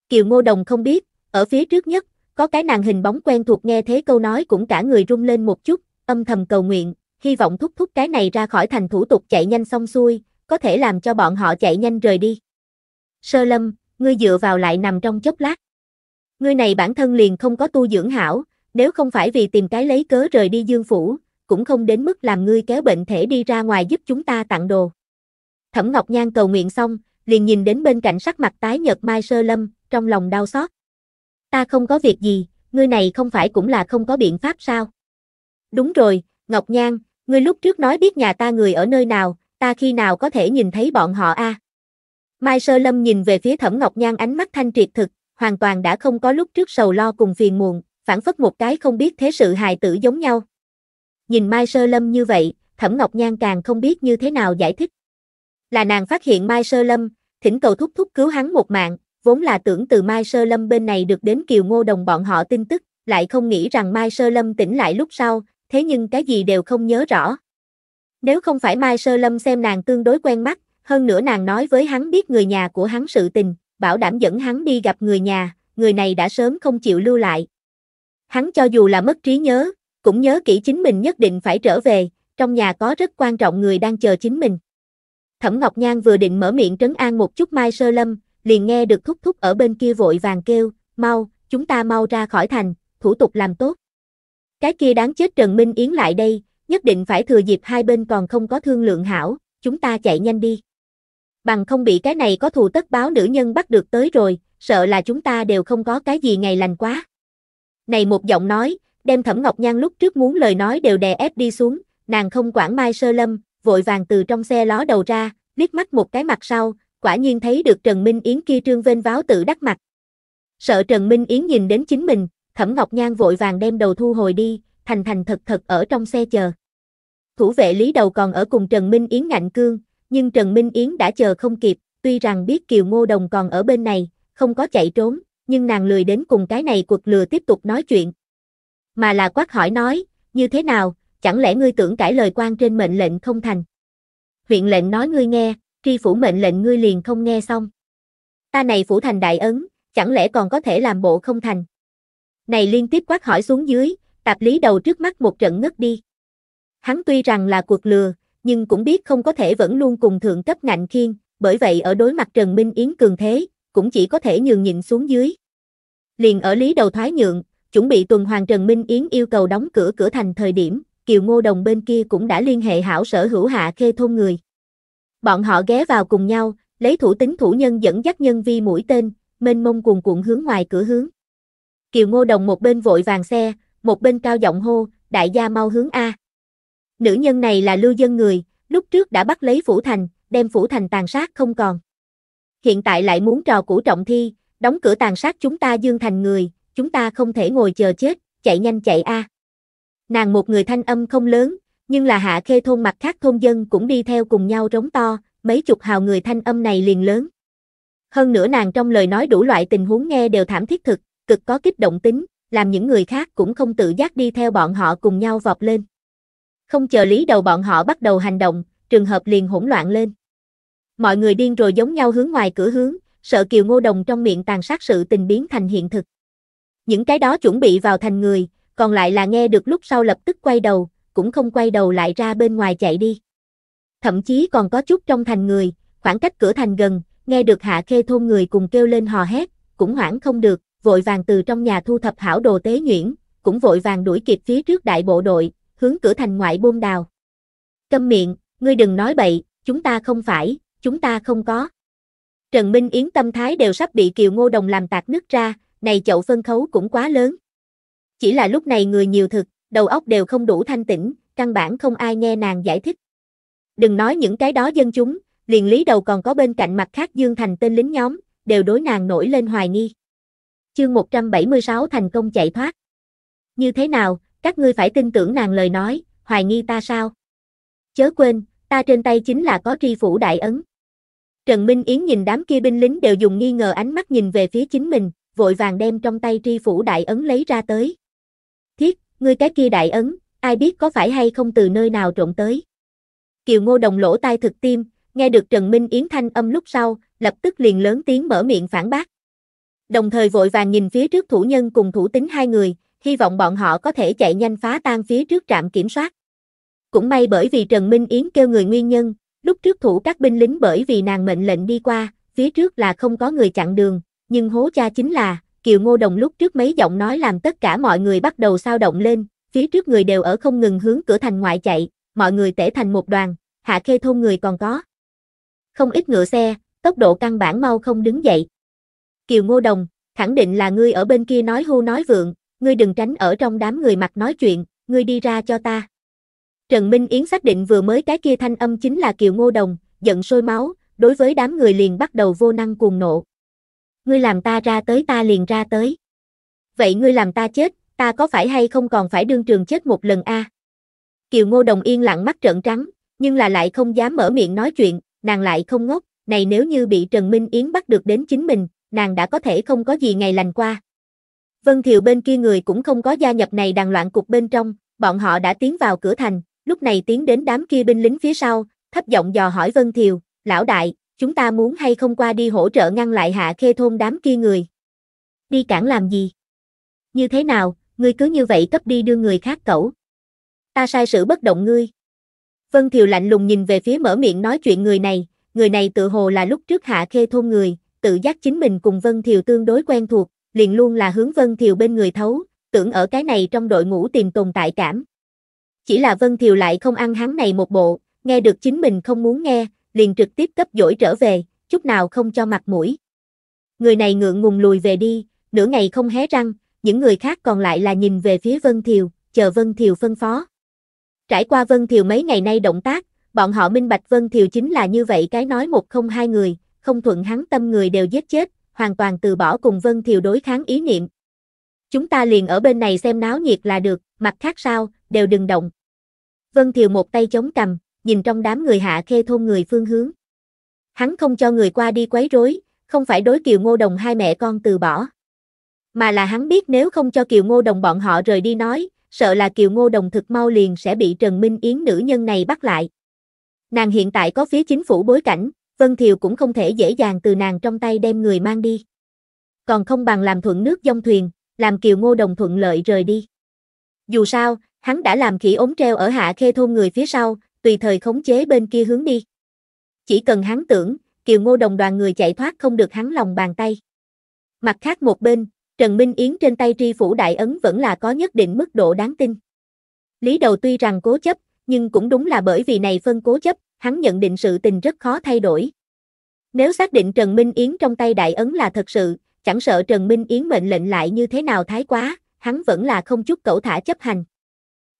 Kiều Ngô đồng không biết, ở phía trước nhất, có cái nàng hình bóng quen thuộc nghe thế câu nói cũng cả người rung lên một chút, âm thầm cầu nguyện, hy vọng thúc thúc cái này ra khỏi thành thủ tục chạy nhanh xong xuôi, có thể làm cho bọn họ chạy nhanh rời đi. Sơ lâm, ngươi dựa vào lại nằm trong chốc lát. Ngươi này bản thân liền không có tu dưỡng hảo, nếu không phải vì tìm cái lấy cớ rời đi dương phủ, cũng không đến mức làm ngươi kéo bệnh thể đi ra ngoài giúp chúng ta tặng đồ. Thẩm Ngọc Nhan cầu nguyện xong, liền nhìn đến bên cạnh sắc mặt tái nhợt Mai Sơ Lâm, trong lòng đau xót. Ta không có việc gì, ngươi này không phải cũng là không có biện pháp sao? Đúng rồi, Ngọc Nhan, ngươi lúc trước nói biết nhà ta người ở nơi nào, ta khi nào có thể nhìn thấy bọn họ a? Mai Sơ Lâm nhìn về phía Thẩm Ngọc Nhan ánh mắt thanh triệt thực, hoàn toàn đã không có lúc trước sầu lo cùng phiền muộn, phản phất một cái không biết thế sự hài tử giống nhau. Nhìn Mai Sơ Lâm như vậy, Thẩm Ngọc Nhan càng không biết như thế nào giải thích. Là nàng phát hiện Mai Sơ Lâm, thỉnh cầu thúc thúc cứu hắn một mạng, vốn là tưởng từ Mai Sơ Lâm bên này được đến Kiều Ngô Đồng bọn họ tin tức, lại không nghĩ rằng Mai Sơ Lâm tỉnh lại lúc sau, thế nhưng cái gì đều không nhớ rõ. Nếu không phải Mai Sơ Lâm xem nàng tương đối quen mắt, hơn nữa nàng nói với hắn biết người nhà của hắn sự tình, bảo đảm dẫn hắn đi gặp người nhà, người này đã sớm không chịu lưu lại. Hắn cho dù là mất trí nhớ, cũng nhớ kỹ chính mình nhất định phải trở về, trong nhà có rất quan trọng người đang chờ chính mình. Thẩm Ngọc Nhan vừa định mở miệng trấn an một chút Mai Sơ Lâm, liền nghe được thúc thúc ở bên kia vội vàng kêu, mau, chúng ta mau ra khỏi thành, thủ tục làm tốt. Cái kia đáng chết Trần Minh Yến lại đây, nhất định phải thừa dịp hai bên còn không có thương lượng hảo, chúng ta chạy nhanh đi bằng không bị cái này có thù tất báo nữ nhân bắt được tới rồi, sợ là chúng ta đều không có cái gì ngày lành quá. Này một giọng nói, đem Thẩm Ngọc Nhan lúc trước muốn lời nói đều đè ép đi xuống, nàng không quản Mai Sơ Lâm, vội vàng từ trong xe ló đầu ra, liếc mắt một cái mặt sau, quả nhiên thấy được Trần Minh Yến kia trương vênh váo tự đắc mặt. Sợ Trần Minh Yến nhìn đến chính mình, Thẩm Ngọc Nhan vội vàng đem đầu thu hồi đi, thành thành thật thật ở trong xe chờ. Thủ vệ Lý Đầu còn ở cùng Trần Minh Yến ngạnh cương, nhưng Trần Minh Yến đã chờ không kịp, tuy rằng biết Kiều Ngô Đồng còn ở bên này, không có chạy trốn, nhưng nàng lười đến cùng cái này cuộc lừa tiếp tục nói chuyện. Mà là quát hỏi nói, như thế nào, chẳng lẽ ngươi tưởng cãi lời quan trên mệnh lệnh không thành? Huyện lệnh nói ngươi nghe, tri phủ mệnh lệnh ngươi liền không nghe xong. Ta này phủ thành đại ấn, chẳng lẽ còn có thể làm bộ không thành? Này liên tiếp quát hỏi xuống dưới, tạp lý đầu trước mắt một trận ngất đi. Hắn tuy rằng là cuộc lừa, nhưng cũng biết không có thể vẫn luôn cùng thượng cấp ngạnh khiên, bởi vậy ở đối mặt Trần Minh Yến cường thế, cũng chỉ có thể nhường nhịn xuống dưới. Liền ở lý đầu thoái nhượng, chuẩn bị tuần hoàng Trần Minh Yến yêu cầu đóng cửa cửa thành thời điểm, Kiều Ngô Đồng bên kia cũng đã liên hệ hảo sở hữu hạ khê thôn người. Bọn họ ghé vào cùng nhau, lấy thủ tính thủ nhân dẫn dắt nhân vi mũi tên, mênh mông cuồn cuộn hướng ngoài cửa hướng. Kiều Ngô Đồng một bên vội vàng xe, một bên cao giọng hô, đại gia mau hướng A. Nữ nhân này là lưu dân người, lúc trước đã bắt lấy Phủ Thành, đem Phủ Thành tàn sát không còn. Hiện tại lại muốn trò củ trọng thi, đóng cửa tàn sát chúng ta Dương Thành người, chúng ta không thể ngồi chờ chết, chạy nhanh chạy a. À. Nàng một người thanh âm không lớn, nhưng là hạ khê thôn mặt khác thôn dân cũng đi theo cùng nhau rống to, mấy chục hào người thanh âm này liền lớn. Hơn nữa nàng trong lời nói đủ loại tình huống nghe đều thảm thiết thực, cực có kích động tính, làm những người khác cũng không tự giác đi theo bọn họ cùng nhau vọt lên. Không chờ lý đầu bọn họ bắt đầu hành động, trường hợp liền hỗn loạn lên. Mọi người điên rồi giống nhau hướng ngoài cửa hướng, sợ Kiều Ngô Đồng trong miệng tàn sát sự tình biến thành hiện thực. Những cái đó chuẩn bị vào thành người, còn lại là nghe được lúc sau lập tức quay đầu, cũng không quay đầu lại ra bên ngoài chạy đi. Thậm chí còn có chút trong thành người, khoảng cách cửa thành gần, nghe được hạ khê thôn người cùng kêu lên hò hét, cũng hoảng không được, vội vàng từ trong nhà thu thập hảo đồ tế nhuyễn, cũng vội vàng đuổi kịp phía trước đại bộ đội, hướng cửa thành ngoại buông đào. Câm miệng, ngươi đừng nói bậy, chúng ta không phải, chúng ta không có. Trần Minh Yến tâm thái đều sắp bị Kiều Ngô Đồng làm tạc nứt ra, này chậu phân khấu cũng quá lớn. Chỉ là lúc này người nhiều thực, đầu óc đều không đủ thanh tĩnh, căn bản không ai nghe nàng giải thích. Đừng nói những cái đó dân chúng, liền lý đầu còn có bên cạnh mặt khác Dương Thành tên lính nhóm, đều đối nàng nổi lên hoài nghi. Chương 176 thành công chạy thoát. Như thế nào, các ngươi phải tin tưởng nàng lời nói, hoài nghi ta sao? Chớ quên, ta trên tay chính là có tri phủ đại ấn. Trần Minh Yến nhìn đám kia binh lính đều dùng nghi ngờ ánh mắt nhìn về phía chính mình, vội vàng đem trong tay tri phủ đại ấn lấy ra tới. Thiết, ngươi cái kia đại ấn, ai biết có phải hay không từ nơi nào trộn tới. Kiều Ngô Đồng lỗ tai thực tim, nghe được Trần Minh Yến thanh âm lúc sau, lập tức liền lớn tiếng mở miệng phản bác. Đồng thời vội vàng nhìn phía trước thủ nhân cùng thủ tính hai người, hy vọng bọn họ có thể chạy nhanh phá tan phía trước trạm kiểm soát. Cũng may bởi vì Trần Minh Yến kêu người nguyên nhân, lúc trước thủ các binh lính bởi vì nàng mệnh lệnh đi qua, phía trước là không có người chặn đường, nhưng hố cha chính là, Kiều Ngô Đồng lúc trước mấy giọng nói làm tất cả mọi người bắt đầu sao động lên, phía trước người đều ở không ngừng hướng cửa thành ngoại chạy, mọi người tể thành một đoàn, hạ khê thôn người còn có. Không ít ngựa xe, tốc độ căn bản mau không đứng dậy. Kiều Ngô Đồng, khẳng định là ngươi ở bên kia nói hô nói vượng, ngươi đừng tránh ở trong đám người mặt nói chuyện, ngươi đi ra cho ta. Trần Minh Yến xác định vừa mới cái kia thanh âm chính là Kiều Ngô Đồng, giận sôi máu, đối với đám người liền bắt đầu vô năng cuồng nộ. Ngươi làm ta ra tới ta liền ra tới. Vậy ngươi làm ta chết, ta có phải hay không còn phải đương trường chết một lần a? Kiều Ngô Đồng yên lặng mắt trợn trắng, nhưng là lại không dám mở miệng nói chuyện, nàng lại không ngốc, này nếu như bị Trần Minh Yến bắt được đến chính mình, nàng đã có thể không có gì ngày lành qua. Vân Thiều bên kia người cũng không có gia nhập này đàn loạn cục bên trong, bọn họ đã tiến vào cửa thành, lúc này tiến đến đám kia binh lính phía sau, thấp giọng dò hỏi Vân Thiều, lão đại, chúng ta muốn hay không qua đi hỗ trợ ngăn lại hạ khê thôn đám kia người. Đi cản làm gì? Như thế nào, ngươi cứ như vậy cấp đi đưa người khác cẩu. Ta sai sự bất động ngươi. Vân Thiều lạnh lùng nhìn về phía mở miệng nói chuyện người này, người này tự hồ là lúc trước hạ khê thôn người, tự giác chính mình cùng Vân Thiều tương đối quen thuộc, liền luôn là hướng Vân Thiều bên người thấu, tưởng ở cái này trong đội ngũ tìm tồn tại cảm. Chỉ là Vân Thiều lại không ăn hắn này một bộ, nghe được chính mình không muốn nghe, liền trực tiếp cấp dỗi trở về, chút nào không cho mặt mũi. Người này ngượng ngùng lùi về đi, nửa ngày không hé răng, những người khác còn lại là nhìn về phía Vân Thiều, chờ Vân Thiều phân phó. Trải qua Vân Thiều mấy ngày nay động tác, bọn họ minh bạch Vân Thiều chính là như vậy cái nói một không hai người, không thuận hắn tâm người đều giết chết, hoàn toàn từ bỏ cùng Vân Thiều đối kháng ý niệm. Chúng ta liền ở bên này xem náo nhiệt là được, mặt khác sao, đều đừng động. Vân Thiều một tay chống cầm, nhìn trong đám người hạ khê thôn người phương hướng. Hắn không cho người qua đi quấy rối, không phải đối Kiều Ngô Đồng hai mẹ con từ bỏ. Mà là hắn biết nếu không cho Kiều Ngô Đồng bọn họ rời đi nói, sợ là Kiều Ngô Đồng thực mau liền sẽ bị Trần Minh Yến nữ nhân này bắt lại. Nàng hiện tại có phía chính phủ bối cảnh, Vân Thiều cũng không thể dễ dàng từ nàng trong tay đem người mang đi. Còn không bằng làm thuận nước dông thuyền, làm Kiều Ngô Đồng thuận lợi rời đi. Dù sao, hắn đã làm khỉ ốm treo ở hạ khê thôn người phía sau, tùy thời khống chế bên kia hướng đi. Chỉ cần hắn tưởng, Kiều Ngô Đồng đoàn người chạy thoát không được hắn lòng bàn tay. Mặt khác một bên, Trần Minh Yến trên tay tri phủ đại ấn vẫn là có nhất định mức độ đáng tin. Lý đầu tuy rằng cố chấp, nhưng cũng đúng là bởi vì này phân cố chấp, hắn nhận định sự tình rất khó thay đổi. Nếu xác định Trần Minh Yến trong tay đại ấn là thật sự, chẳng sợ Trần Minh Yến mệnh lệnh lại như thế nào thái quá, hắn vẫn là không chút cẩu thả chấp hành.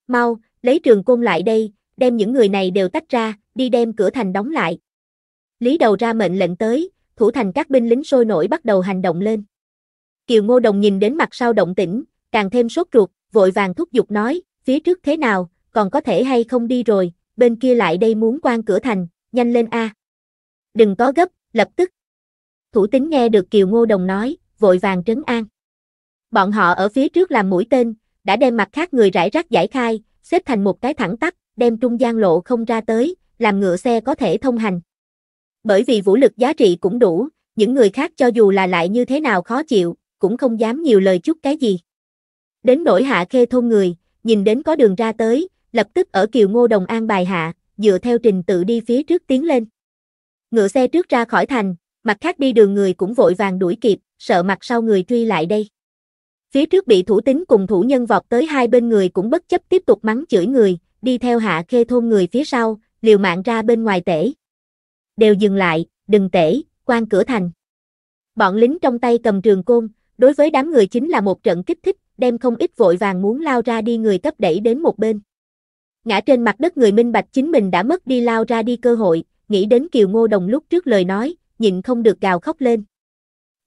Mau, lấy trường côn lại đây, đem những người này đều tách ra, đi đem cửa thành đóng lại. Lý đầu ra mệnh lệnh tới, thủ thành các binh lính sôi nổi bắt đầu hành động lên. Kiều Ngô Đồng nhìn đến mặt sau động tĩnh, càng thêm sốt ruột, vội vàng thúc giục nói, phía trước thế nào, còn có thể hay không đi rồi, bên kia lại đây muốn quan cửa thành, nhanh lên a. Đừng có gấp, lập tức. Thủ tính nghe được Kiều Ngô Đồng nói, vội vàng trấn an. Bọn họ ở phía trước làm mũi tên, đã đem mặt khác người rải rác giải khai, xếp thành một cái thẳng tắp, đem trung gian lộ không ra tới, làm ngựa xe có thể thông hành. Bởi vì vũ lực giá trị cũng đủ, những người khác cho dù là lại như thế nào khó chịu, cũng không dám nhiều lời chút cái gì. Đến nỗi hạ khê thôn người, nhìn đến có đường ra tới, lập tức ở Kiều Ngô Đồng an bài hạ, dựa theo trình tự đi phía trước tiến lên. Ngựa xe trước ra khỏi thành, mặt khác đi đường người cũng vội vàng đuổi kịp, sợ mặt sau người truy lại đây. Phía trước bị thủ tính cùng thủ nhân vọt tới hai bên người cũng bất chấp tiếp tục mắng chửi người, đi theo hạ khê thôn người phía sau, liều mạng ra bên ngoài tể. Đều dừng lại, đừng tể, quan cửa thành. Bọn lính trong tay cầm trường côn, đối với đám người chính là một trận kích thích, đem không ít vội vàng muốn lao ra đi người cấp đẩy đến một bên. Ngã trên mặt đất người minh bạch chính mình đã mất đi lao ra đi cơ hội, nghĩ đến Kiều Ngô Đồng lúc trước lời nói, nhịn không được gào khóc lên.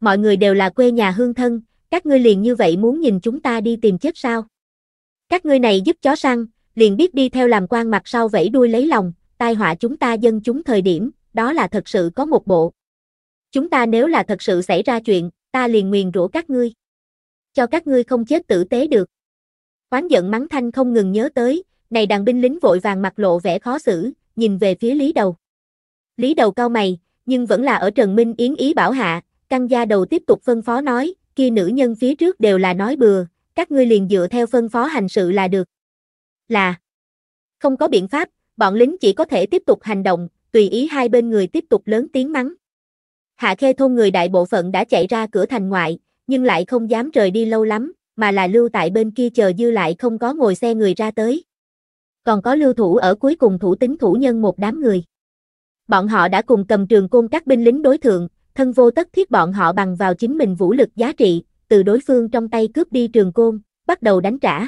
Mọi người đều là quê nhà hương thân, các ngươi liền như vậy muốn nhìn chúng ta đi tìm chết sao? Các ngươi này giúp chó săn, liền biết đi theo làm quan mặt sau vẫy đuôi lấy lòng, tai họa chúng ta dân chúng thời điểm, đó là thật sự có một bộ. Chúng ta nếu là thật sự xảy ra chuyện, ta liền nguyền rủa các ngươi. Cho các ngươi không chết tử tế được. Quán giận mắng thanh không ngừng nhớ tới, này đàn binh lính vội vàng mặt lộ vẻ khó xử, nhìn về phía Lý Đầu. Lý Đầu cao mày, nhưng vẫn là ở Trần Minh Yến ý bảo hạ, căn gia đầu tiếp tục phân phó nói, kia nữ nhân phía trước đều là nói bừa, các ngươi liền dựa theo phân phó hành sự là được. Là không có biện pháp, bọn lính chỉ có thể tiếp tục hành động, tùy ý hai bên người tiếp tục lớn tiếng mắng. Hạ Khe thôn người đại bộ phận đã chạy ra cửa thành ngoại, nhưng lại không dám rời đi lâu lắm, mà là lưu tại bên kia chờ dư lại không có ngồi xe người ra tới còn có lưu thủ ở cuối cùng thủ tính thủ nhân một đám người. Bọn họ đã cùng cầm trường côn các binh lính đối thượng, thân vô tất thiết bọn họ bằng vào chính mình vũ lực giá trị, từ đối phương trong tay cướp đi trường côn, bắt đầu đánh trả.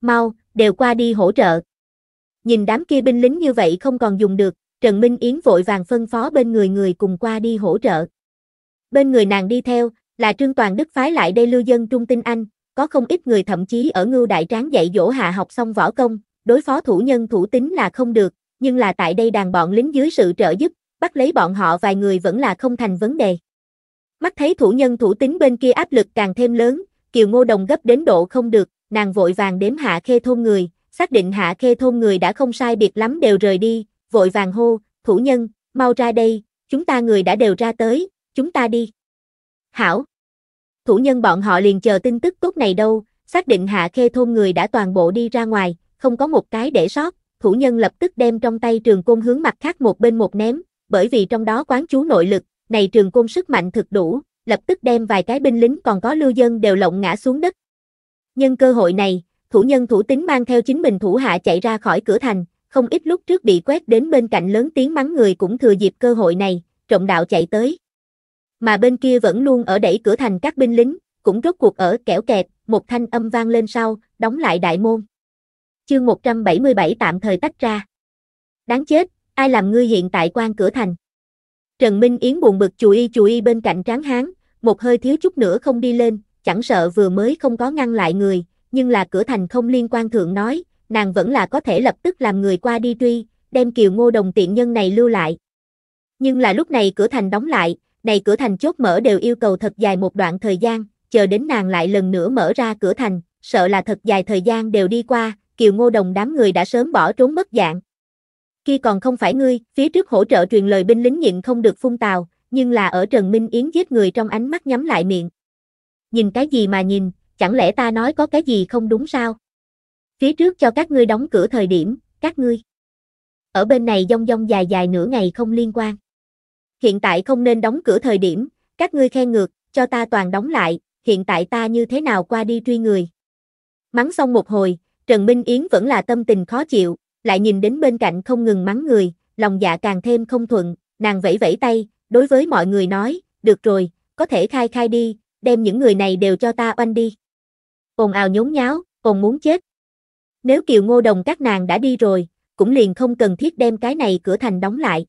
Mau, đều qua đi hỗ trợ. Nhìn đám kia binh lính như vậy không còn dùng được, Trần Minh Yến vội vàng phân phó bên người người cùng qua đi hỗ trợ. Bên người nàng đi theo, là Trương Toàn Đức phái lại đây lưu dân Trung Tinh Anh, có không ít người thậm chí ở ngưu đại tráng dạy dỗ hạ học xong võ công, đối phó thủ nhân thủ tính là không được, nhưng là tại đây đàn bọn lính dưới sự trợ giúp, bắt lấy bọn họ vài người vẫn là không thành vấn đề. Mắt thấy thủ nhân thủ tính bên kia áp lực càng thêm lớn, Kiều Ngô Đồng gấp đến độ không được, nàng vội vàng đếm hạ khê thôn người, xác định hạ khê thôn người đã không sai biệt lắm đều rời đi, vội vàng hô, thủ nhân, mau ra đây, chúng ta người đã đều ra tới, chúng ta đi. Hảo! Thủ nhân bọn họ liền chờ tin tức tốt này đâu, xác định hạ khê thôn người đã toàn bộ đi ra ngoài, không có một cái để sót, thủ nhân lập tức đem trong tay trường côn hướng mặt khác một bên một ném, bởi vì trong đó quán chú nội lực, này trường côn sức mạnh thực đủ, lập tức đem vài cái binh lính còn có lưu dân đều lộng ngã xuống đất. Nhân cơ hội này, thủ nhân thủ tính mang theo chính mình thủ hạ chạy ra khỏi cửa thành, không ít lúc trước bị quét đến bên cạnh lớn tiếng mắng người cũng thừa dịp cơ hội này, trọng đạo chạy tới. Mà bên kia vẫn luôn ở đẩy cửa thành các binh lính, cũng rốt cuộc ở kẻo kẹt, một thanh âm vang lên sau, đóng lại đại môn chương 177 tạm thời tách ra. Đáng chết, ai làm ngươi hiện tại quan cửa thành. Trần Minh Yến buồn bực chùi chùi bên cạnh tráng hán, một hơi thiếu chút nữa không đi lên, chẳng sợ vừa mới không có ngăn lại người, nhưng là cửa thành không liên quan thượng nói, nàng vẫn là có thể lập tức làm người qua đi truy, đem kiều ngô đồng tiện nhân này lưu lại. Nhưng là lúc này cửa thành đóng lại, này cửa thành chốt mở đều yêu cầu thật dài một đoạn thời gian, chờ đến nàng lại lần nữa mở ra cửa thành, sợ là thật dài thời gian đều đi qua, Kiều Ngô Đồng đám người đã sớm bỏ trốn mất dạng. Khi còn không phải ngươi, phía trước hỗ trợ truyền lời binh lính nhịn không được phun tào, nhưng là ở Trần Minh Yến giết người trong ánh mắt nhắm lại miệng. Nhìn cái gì mà nhìn, chẳng lẽ ta nói có cái gì không đúng sao? Phía trước cho các ngươi đóng cửa thời điểm, các ngươi. Ở bên này dông dông dài dài nửa ngày không liên quan. Hiện tại không nên đóng cửa thời điểm, các ngươi khen ngược, cho ta toàn đóng lại, hiện tại ta như thế nào qua đi truy người. Mắng xong một hồi, Trần Minh Yến vẫn là tâm tình khó chịu, lại nhìn đến bên cạnh không ngừng mắng người, lòng dạ càng thêm không thuận, nàng vẫy vẫy tay, đối với mọi người nói, được rồi, có thể khai khai đi, đem những người này đều cho ta oanh đi. Ồn ào nhốn nháo, ồn muốn chết. Nếu Kiều Ngô Đồng các nàng đã đi rồi, cũng liền không cần thiết đem cái này cửa thành đóng lại.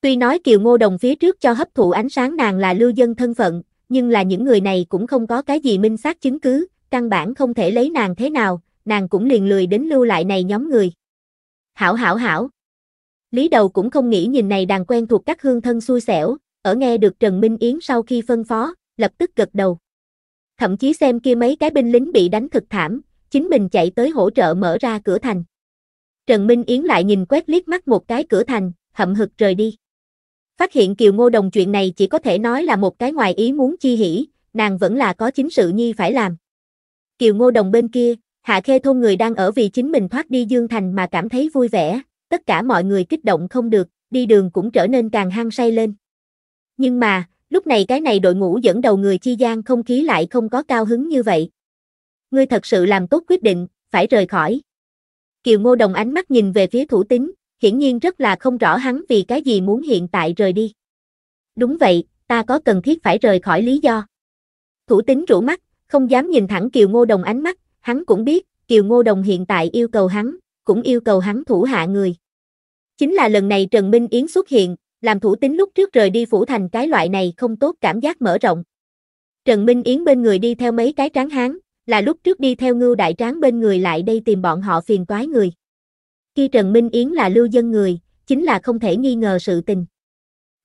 Tuy nói Kiều Ngô Đồng phía trước cho hấp thụ ánh sáng nàng là lưu dân thân phận, nhưng là những người này cũng không có cái gì minh xác chứng cứ, căn bản không thể lấy nàng thế nào, nàng cũng liền lười đến lưu lại này nhóm người. Hảo hảo hảo. Lý đầu cũng không nghĩ nhìn này đàn quen thuộc các hương thân xui xẻo, ở nghe được Trần Minh Yến sau khi phân phó, lập tức gật đầu. Thậm chí xem kia mấy cái binh lính bị đánh thực thảm, chính mình chạy tới hỗ trợ mở ra cửa thành. Trần Minh Yến lại nhìn quét liếc mắt một cái cửa thành, hậm hực rời đi. Phát hiện Kiều Ngô Đồng chuyện này chỉ có thể nói là một cái ngoài ý muốn chi hỉ, nàng vẫn là có chính sự nhi phải làm. Kiều Ngô Đồng bên kia, Hạ Khê thôn người đang ở vì chính mình thoát đi Dương Thành mà cảm thấy vui vẻ, tất cả mọi người kích động không được, đi đường cũng trở nên càng hăng say lên. Nhưng mà, lúc này cái này đội ngũ dẫn đầu người Chi Giang không khí lại không có cao hứng như vậy. Ngươi thật sự làm tốt quyết định, phải rời khỏi. Kiều Ngô Đồng ánh mắt nhìn về phía thủ tính, hiển nhiên rất là không rõ hắn vì cái gì muốn hiện tại rời đi. Đúng vậy, ta có cần thiết phải rời khỏi lý do. Thủ tính rủ mắt, không dám nhìn thẳng Kiều Ngô Đồng ánh mắt, hắn cũng biết, Kiều Ngô Đồng hiện tại yêu cầu hắn, cũng yêu cầu hắn thủ hạ người. Chính là lần này Trần Minh Yến xuất hiện, làm thủ tính lúc trước rời đi phủ thành cái loại này không tốt cảm giác mở rộng. Trần Minh Yến bên người đi theo mấy cái tráng hán, là lúc trước đi theo ngưu đại tráng bên người lại đây tìm bọn họ phiền toái người. Khi Trần Minh Yến là lưu dân người, chính là không thể nghi ngờ sự tình.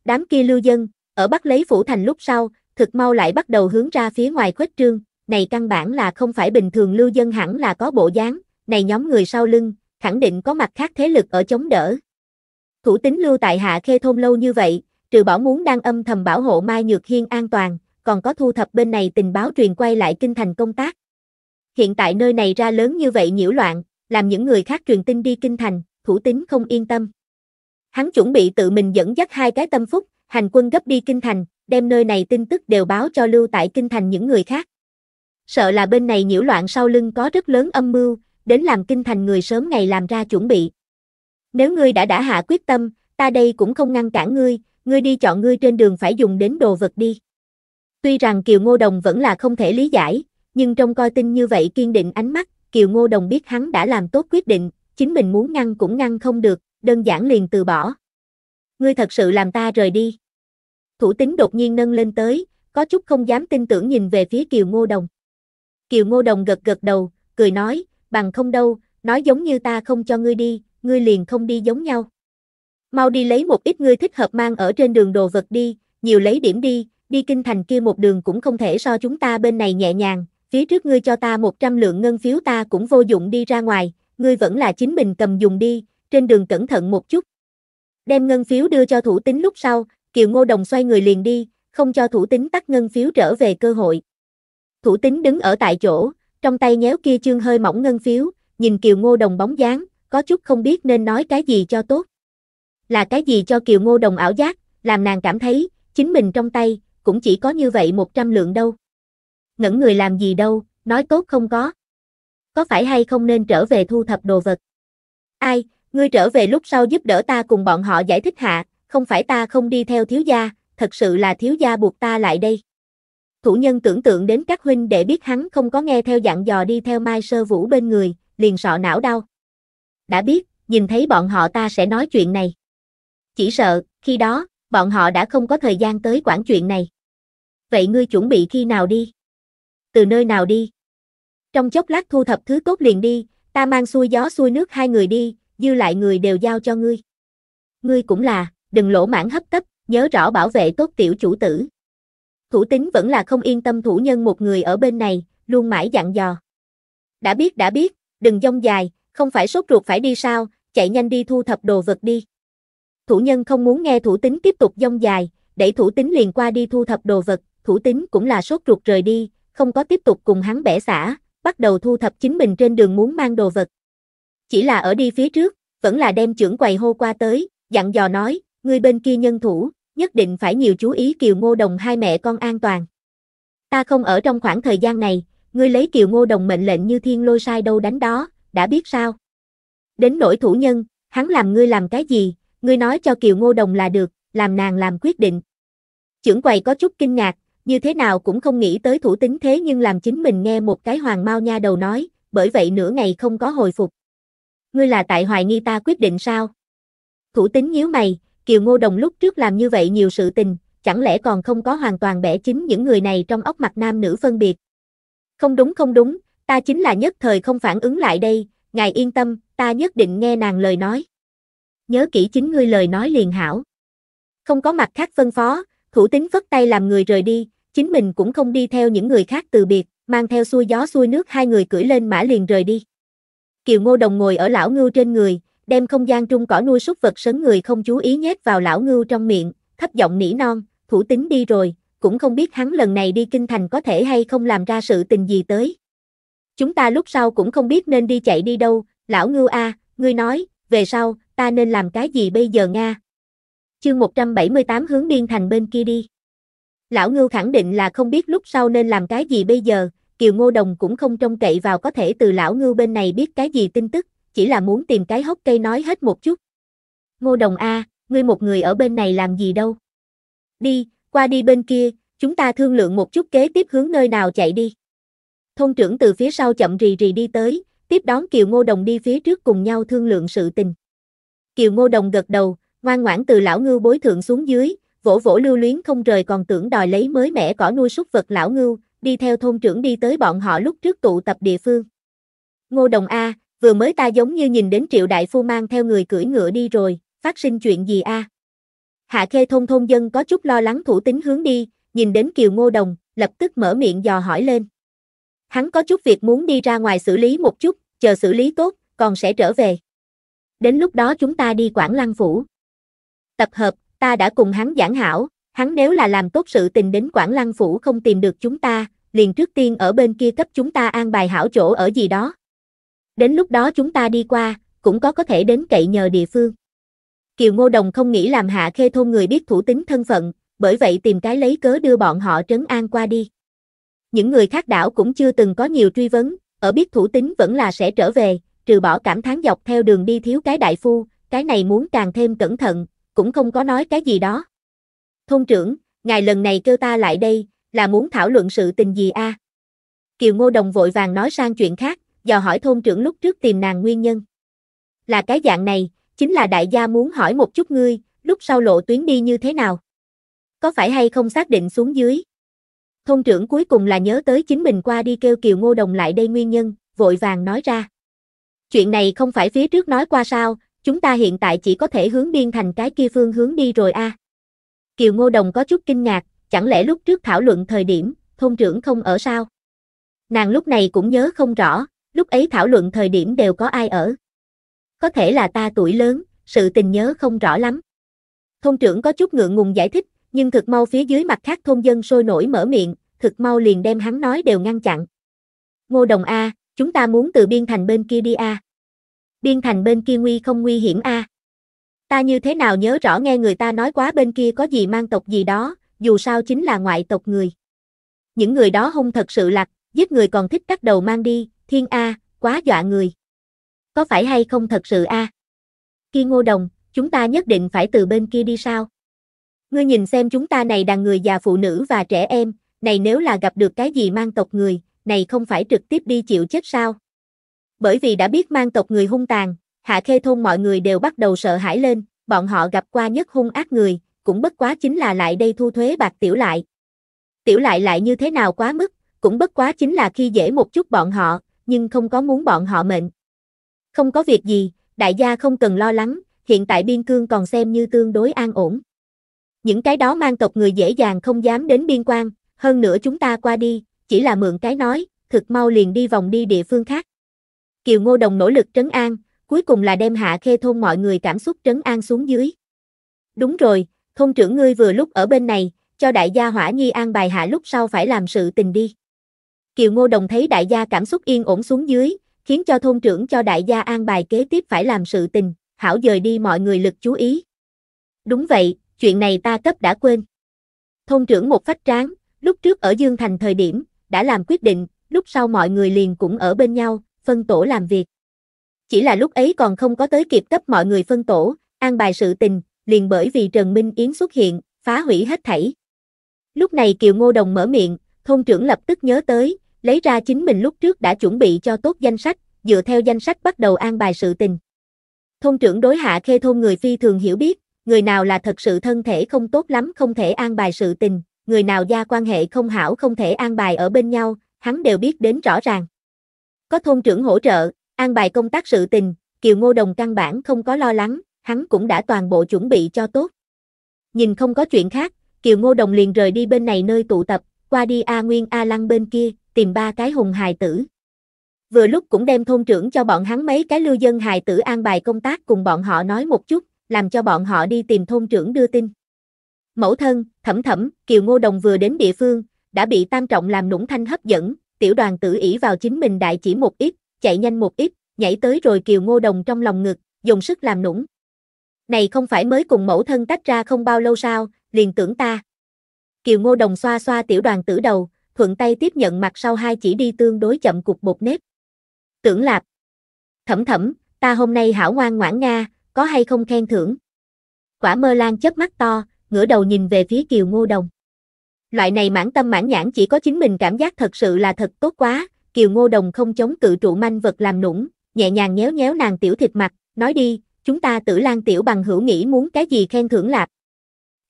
Đám kia lưu dân, ở bắt lấy phủ thành lúc sau, thực mau lại bắt đầu hướng ra phía ngoài khuếch trương, này căn bản là không phải bình thường lưu dân hẳn là có bộ dáng, này nhóm người sau lưng, khẳng định có mặt khác thế lực ở chống đỡ. Thủ tính lưu tại hạ khê thôn lâu như vậy, trừ bảo muốn đang âm thầm bảo hộ Mai Nhược Hiên an toàn, còn có thu thập bên này tình báo truyền quay lại kinh thành công tác. Hiện tại nơi này ra lớn như vậy nhiễu loạn, làm những người khác truyền tin đi kinh thành, thủ tính không yên tâm. Hắn chuẩn bị tự mình dẫn dắt hai cái tâm phúc, hành quân gấp đi kinh thành, đem nơi này tin tức đều báo cho lưu tại kinh thành những người khác sợ là bên này nhiễu loạn sau lưng có rất lớn âm mưu, đến làm kinh thành người sớm ngày làm ra chuẩn bị. Nếu ngươi đã đã hạ quyết tâm, ta đây cũng không ngăn cản ngươi, ngươi đi chọn ngươi trên đường phải dùng đến đồ vật đi. Tuy rằng Kiều Ngô Đồng vẫn là không thể lý giải, nhưng trong coi tin như vậy kiên định ánh mắt, Kiều Ngô Đồng biết hắn đã làm tốt quyết định, chính mình muốn ngăn cũng ngăn không được, đơn giản liền từ bỏ. Ngươi thật sự làm ta rời đi. Thủ tính đột nhiên nâng lên tới, có chút không dám tin tưởng nhìn về phía Kiều Ngô Đồng. Kiều Ngô Đồng gật gật đầu, cười nói, bằng không đâu, nói giống như ta không cho ngươi đi, ngươi liền không đi giống nhau. Mau đi lấy một ít ngươi thích hợp mang ở trên đường đồ vật đi, nhiều lấy điểm đi, đi kinh thành kia một đường cũng không thể so chúng ta bên này nhẹ nhàng, phía trước ngươi cho ta 100 lượng ngân phiếu ta cũng vô dụng đi ra ngoài, ngươi vẫn là chính mình cầm dùng đi, trên đường cẩn thận một chút. Đem ngân phiếu đưa cho thủ tính lúc sau, Kiều Ngô Đồng xoay người liền đi, không cho thủ tính tắt ngân phiếu trở về cơ hội. Thủ tính đứng ở tại chỗ, trong tay nhéo kia chương hơi mỏng ngân phiếu, nhìn Kiều Ngô Đồng bóng dáng, có chút không biết nên nói cái gì cho tốt. Là cái gì cho Kiều Ngô Đồng ảo giác, làm nàng cảm thấy, chính mình trong tay, cũng chỉ có như vậy 100 lượng đâu. Ngẫn người làm gì đâu, nói tốt không có. Có phải hay không nên trở về thu thập đồ vật? Ai, ngươi trở về lúc sau giúp đỡ ta cùng bọn họ giải thích hạ, không phải ta không đi theo thiếu gia, thật sự là thiếu gia buộc ta lại đây thủ nhân tưởng tượng đến các huynh để biết hắn không có nghe theo dặn dò đi theo Mai Sơ Vũ bên người, liền sọ não đau. Đã biết, nhìn thấy bọn họ ta sẽ nói chuyện này. Chỉ sợ, khi đó, bọn họ đã không có thời gian tới quản chuyện này. Vậy ngươi chuẩn bị khi nào đi? Từ nơi nào đi? Trong chốc lát thu thập thứ tốt liền đi, ta mang xuôi gió xuôi nước hai người đi, dư lại người đều giao cho ngươi. Ngươi cũng là, đừng lỗ mãn hấp tấp, nhớ rõ bảo vệ tốt tiểu chủ tử thủ tính vẫn là không yên tâm thủ nhân một người ở bên này, luôn mãi dặn dò. Đã biết đã biết, đừng dông dài, không phải sốt ruột phải đi sao, chạy nhanh đi thu thập đồ vật đi. Thủ nhân không muốn nghe thủ tính tiếp tục dông dài, đẩy thủ tính liền qua đi thu thập đồ vật, thủ tính cũng là sốt ruột rời đi, không có tiếp tục cùng hắn bẻ xả, bắt đầu thu thập chính mình trên đường muốn mang đồ vật. Chỉ là ở đi phía trước, vẫn là đem trưởng quầy hô qua tới, dặn dò nói, người bên kia nhân thủ, nhất định phải nhiều chú ý Kiều Ngô Đồng hai mẹ con an toàn. Ta không ở trong khoảng thời gian này, ngươi lấy Kiều Ngô Đồng mệnh lệnh như thiên lôi sai đâu đánh đó, đã biết sao? Đến nỗi thủ nhân, hắn làm ngươi làm cái gì, ngươi nói cho Kiều Ngô Đồng là được, làm nàng làm quyết định. Chưởng quầy có chút kinh ngạc, như thế nào cũng không nghĩ tới thủ tính thế nhưng làm chính mình nghe một cái hoàng mau nha đầu nói, bởi vậy nửa ngày không có hồi phục. Ngươi là tại hoài nghi ta quyết định sao? Thủ tính nhíu mày, Kiều Ngô Đồng lúc trước làm như vậy nhiều sự tình, chẳng lẽ còn không có hoàn toàn bẻ chính những người này trong ốc mặt nam nữ phân biệt. Không đúng không đúng, ta chính là nhất thời không phản ứng lại đây, ngài yên tâm, ta nhất định nghe nàng lời nói. Nhớ kỹ chính ngươi lời nói liền hảo. Không có mặt khác phân phó, thủ tính vất tay làm người rời đi, chính mình cũng không đi theo những người khác từ biệt, mang theo xuôi gió xuôi nước hai người cưỡi lên mã liền rời đi. Kiều Ngô Đồng ngồi ở lão ngưu trên người, đem không gian trung cỏ nuôi súc vật sấn người không chú ý nhét vào lão ngưu trong miệng, thấp giọng nỉ non, thủ tính đi rồi, cũng không biết hắn lần này đi kinh thành có thể hay không làm ra sự tình gì tới. Chúng ta lúc sau cũng không biết nên đi chạy đi đâu, lão ngưu a, ngươi nói, về sau, ta nên làm cái gì bây giờ Nga? Chương 178 hướng điên thành bên kia đi. Lão ngưu khẳng định là không biết lúc sau nên làm cái gì bây giờ, Kiều Ngô Đồng cũng không trông cậy vào có thể từ lão ngưu bên này biết cái gì tin tức chỉ là muốn tìm cái hốc cây nói hết một chút. Ngô Đồng A, ngươi một người ở bên này làm gì đâu? Đi, qua đi bên kia, chúng ta thương lượng một chút kế tiếp hướng nơi nào chạy đi. Thôn trưởng từ phía sau chậm rì rì đi tới, tiếp đón Kiều Ngô Đồng đi phía trước cùng nhau thương lượng sự tình. Kiều Ngô Đồng gật đầu, ngoan ngoãn từ lão ngư bối thượng xuống dưới, vỗ vỗ lưu luyến không rời còn tưởng đòi lấy mới mẻ cỏ nuôi súc vật lão ngưu, đi theo thôn trưởng đi tới bọn họ lúc trước tụ tập địa phương. Ngô Đồng A, vừa mới ta giống như nhìn đến triệu đại phu mang theo người cưỡi ngựa đi rồi, phát sinh chuyện gì a? À? Hạ khê thôn thôn dân có chút lo lắng thủ tính hướng đi, nhìn đến kiều ngô đồng, lập tức mở miệng dò hỏi lên. Hắn có chút việc muốn đi ra ngoài xử lý một chút, chờ xử lý tốt, còn sẽ trở về. Đến lúc đó chúng ta đi Quảng Lăng Phủ. Tập hợp, ta đã cùng hắn giảng hảo, hắn nếu là làm tốt sự tình đến Quảng Lăng Phủ không tìm được chúng ta, liền trước tiên ở bên kia cấp chúng ta an bài hảo chỗ ở gì đó. Đến lúc đó chúng ta đi qua, cũng có có thể đến cậy nhờ địa phương. Kiều Ngô Đồng không nghĩ làm hạ khê thôn người biết thủ tính thân phận, bởi vậy tìm cái lấy cớ đưa bọn họ trấn an qua đi. Những người khác đảo cũng chưa từng có nhiều truy vấn, ở biết thủ tính vẫn là sẽ trở về, trừ bỏ cảm thán dọc theo đường đi thiếu cái đại phu, cái này muốn càng thêm cẩn thận, cũng không có nói cái gì đó. Thôn trưởng, ngài lần này kêu ta lại đây, là muốn thảo luận sự tình gì a? À? Kiều Ngô Đồng vội vàng nói sang chuyện khác, dò hỏi thôn trưởng lúc trước tìm nàng nguyên nhân. Là cái dạng này, chính là đại gia muốn hỏi một chút ngươi, lúc sau lộ tuyến đi như thế nào? Có phải hay không xác định xuống dưới? Thôn trưởng cuối cùng là nhớ tới chính mình qua đi kêu Kiều Ngô Đồng lại đây nguyên nhân, vội vàng nói ra. Chuyện này không phải phía trước nói qua sao, chúng ta hiện tại chỉ có thể hướng biên thành cái kia phương hướng đi rồi a. À. Kiều Ngô Đồng có chút kinh ngạc, chẳng lẽ lúc trước thảo luận thời điểm, thôn trưởng không ở sao? Nàng lúc này cũng nhớ không rõ, lúc ấy thảo luận thời điểm đều có ai ở. Có thể là ta tuổi lớn, sự tình nhớ không rõ lắm. thông trưởng có chút ngượng ngùng giải thích, nhưng thực mau phía dưới mặt khác thôn dân sôi nổi mở miệng, thực mau liền đem hắn nói đều ngăn chặn. Ngô Đồng A, chúng ta muốn từ biên thành bên kia đi A. Biên thành bên kia nguy không nguy hiểm A. Ta như thế nào nhớ rõ nghe người ta nói quá bên kia có gì mang tộc gì đó, dù sao chính là ngoại tộc người. Những người đó hung thật sự lạc, giết người còn thích cắt đầu mang đi, thiên a, quá dọa người. Có phải hay không thật sự a? À? ngô đồng, chúng ta nhất định phải từ bên kia đi sao? Ngươi nhìn xem chúng ta này đàn người già phụ nữ và trẻ em, này nếu là gặp được cái gì mang tộc người, này không phải trực tiếp đi chịu chết sao? Bởi vì đã biết mang tộc người hung tàn, hạ khê thôn mọi người đều bắt đầu sợ hãi lên, bọn họ gặp qua nhất hung ác người, cũng bất quá chính là lại đây thu thuế bạc tiểu lại. Tiểu lại lại như thế nào quá mức, cũng bất quá chính là khi dễ một chút bọn họ, nhưng không có muốn bọn họ mệnh. Không có việc gì, đại gia không cần lo lắng, hiện tại biên cương còn xem như tương đối an ổn. Những cái đó mang tộc người dễ dàng không dám đến biên quan, hơn nữa chúng ta qua đi, chỉ là mượn cái nói, thực mau liền đi vòng đi địa phương khác. Kiều Ngô Đồng nỗ lực trấn an, cuối cùng là đem hạ khê thôn mọi người cảm xúc trấn an xuống dưới. Đúng rồi, thôn trưởng ngươi vừa lúc ở bên này, cho đại gia hỏa nhi an bài hạ lúc sau phải làm sự tình đi. Kiều Ngô Đồng thấy đại gia cảm xúc yên ổn xuống dưới, khiến cho thôn trưởng cho đại gia an bài kế tiếp phải làm sự tình, hảo dời đi mọi người lực chú ý. Đúng vậy, chuyện này ta cấp đã quên. Thôn trưởng một phách tráng, lúc trước ở Dương Thành thời điểm, đã làm quyết định, lúc sau mọi người liền cũng ở bên nhau, phân tổ làm việc. Chỉ là lúc ấy còn không có tới kịp cấp mọi người phân tổ, an bài sự tình, liền bởi vì Trần Minh Yến xuất hiện, phá hủy hết thảy. Lúc này Kiều Ngô Đồng mở miệng, thôn trưởng lập tức nhớ tới, lấy ra chính mình lúc trước đã chuẩn bị cho tốt danh sách, dựa theo danh sách bắt đầu an bài sự tình. Thôn trưởng đối hạ khê thôn người phi thường hiểu biết, người nào là thật sự thân thể không tốt lắm không thể an bài sự tình, người nào gia quan hệ không hảo không thể an bài ở bên nhau, hắn đều biết đến rõ ràng. Có thôn trưởng hỗ trợ, an bài công tác sự tình, Kiều Ngô Đồng căn bản không có lo lắng, hắn cũng đã toàn bộ chuẩn bị cho tốt. Nhìn không có chuyện khác, Kiều Ngô Đồng liền rời đi bên này nơi tụ tập, qua đi A Nguyên A Lăng bên kia, tìm ba cái hùng hài tử. Vừa lúc cũng đem thôn trưởng cho bọn hắn mấy cái lưu dân hài tử an bài công tác cùng bọn họ nói một chút, làm cho bọn họ đi tìm thôn trưởng đưa tin. Mẫu thân, thẩm thẩm, Kiều Ngô Đồng vừa đến địa phương, đã bị tam trọng làm nũng thanh hấp dẫn, tiểu đoàn tử ỷ vào chính mình đại chỉ một ít, chạy nhanh một ít, nhảy tới rồi Kiều Ngô Đồng trong lòng ngực, dùng sức làm nũng. Này không phải mới cùng mẫu thân tách ra không bao lâu sao, liền tưởng ta. Kiều Ngô Đồng xoa xoa tiểu đoàn tử đầu, thuận tay tiếp nhận mặt sau hai chỉ đi tương đối chậm cục bột nếp. Tưởng lạp. Thẩm thẩm, ta hôm nay hảo ngoan ngoãn Nga, có hay không khen thưởng? Quả mơ lan chớp mắt to, ngửa đầu nhìn về phía Kiều Ngô Đồng. Loại này mãn tâm mãn nhãn chỉ có chính mình cảm giác thật sự là thật tốt quá, Kiều Ngô Đồng không chống cự trụ manh vật làm nũng, nhẹ nhàng nhéo nhéo nàng tiểu thịt mặt, nói đi, chúng ta tử lan tiểu bằng hữu nghĩ muốn cái gì khen thưởng lạp.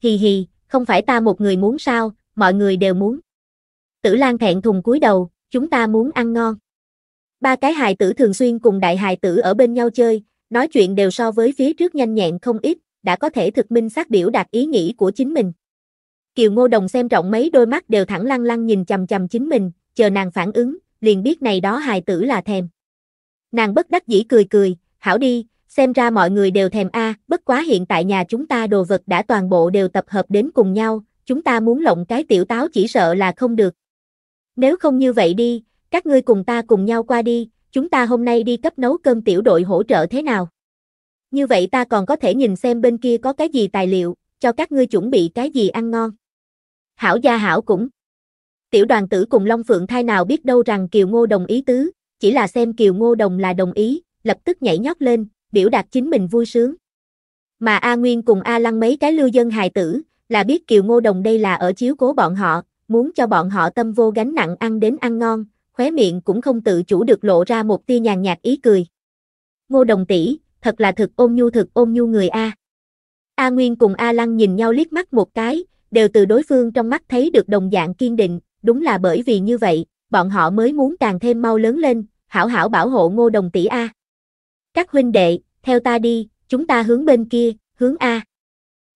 Hì hì, không phải ta một người muốn sao, mọi người đều muốn. Tử Lan thẹn thùng cúi đầu, chúng ta muốn ăn ngon. Ba cái hài tử thường xuyên cùng đại hài tử ở bên nhau chơi, nói chuyện đều so với phía trước nhanh nhẹn không ít, đã có thể thực minh xác biểu đạt ý nghĩ của chính mình. Kiều Ngô Đồng xem trọng mấy đôi mắt đều thẳng lăng lăng nhìn chầm chầm chính mình, chờ nàng phản ứng, liền biết này đó hài tử là thèm. Nàng bất đắc dĩ cười cười, hảo đi, xem ra mọi người đều thèm a, bất quá hiện tại nhà chúng ta đồ vật đã toàn bộ đều tập hợp đến cùng nhau, chúng ta muốn lộng cái tiểu táo chỉ sợ là không được, nếu không như vậy đi, các ngươi cùng ta cùng nhau qua đi, chúng ta hôm nay đi cấp nấu cơm tiểu đội hỗ trợ thế nào? Như vậy ta còn có thể nhìn xem bên kia có cái gì tài liệu, cho các ngươi chuẩn bị cái gì ăn ngon. Hảo gia hảo cũng. Tiểu đoàn tử cùng Long Phượng thai nào biết đâu rằng Kiều Ngô đồng ý tứ, chỉ là xem Kiều Ngô đồng là đồng ý, lập tức nhảy nhót lên, biểu đạt chính mình vui sướng. Mà A Nguyên cùng A Lăng mấy cái lưu dân hài tử, là biết Kiều Ngô đồng đây là ở chiếu cố bọn họ, muốn cho bọn họ tâm vô gánh nặng ăn đến ăn ngon, khóe miệng cũng không tự chủ được lộ ra một tia nhàn nhạt ý cười. Ngô Đồng tỷ, thật là thực ôm nhu thực ôm nhu người a. A Nguyên cùng A Lăng nhìn nhau liếc mắt một cái, đều từ đối phương trong mắt thấy được đồng dạng kiên định, đúng là bởi vì như vậy, bọn họ mới muốn càng thêm mau lớn lên, hảo hảo bảo hộ Ngô Đồng tỷ a. Các huynh đệ, theo ta đi, chúng ta hướng bên kia, hướng a.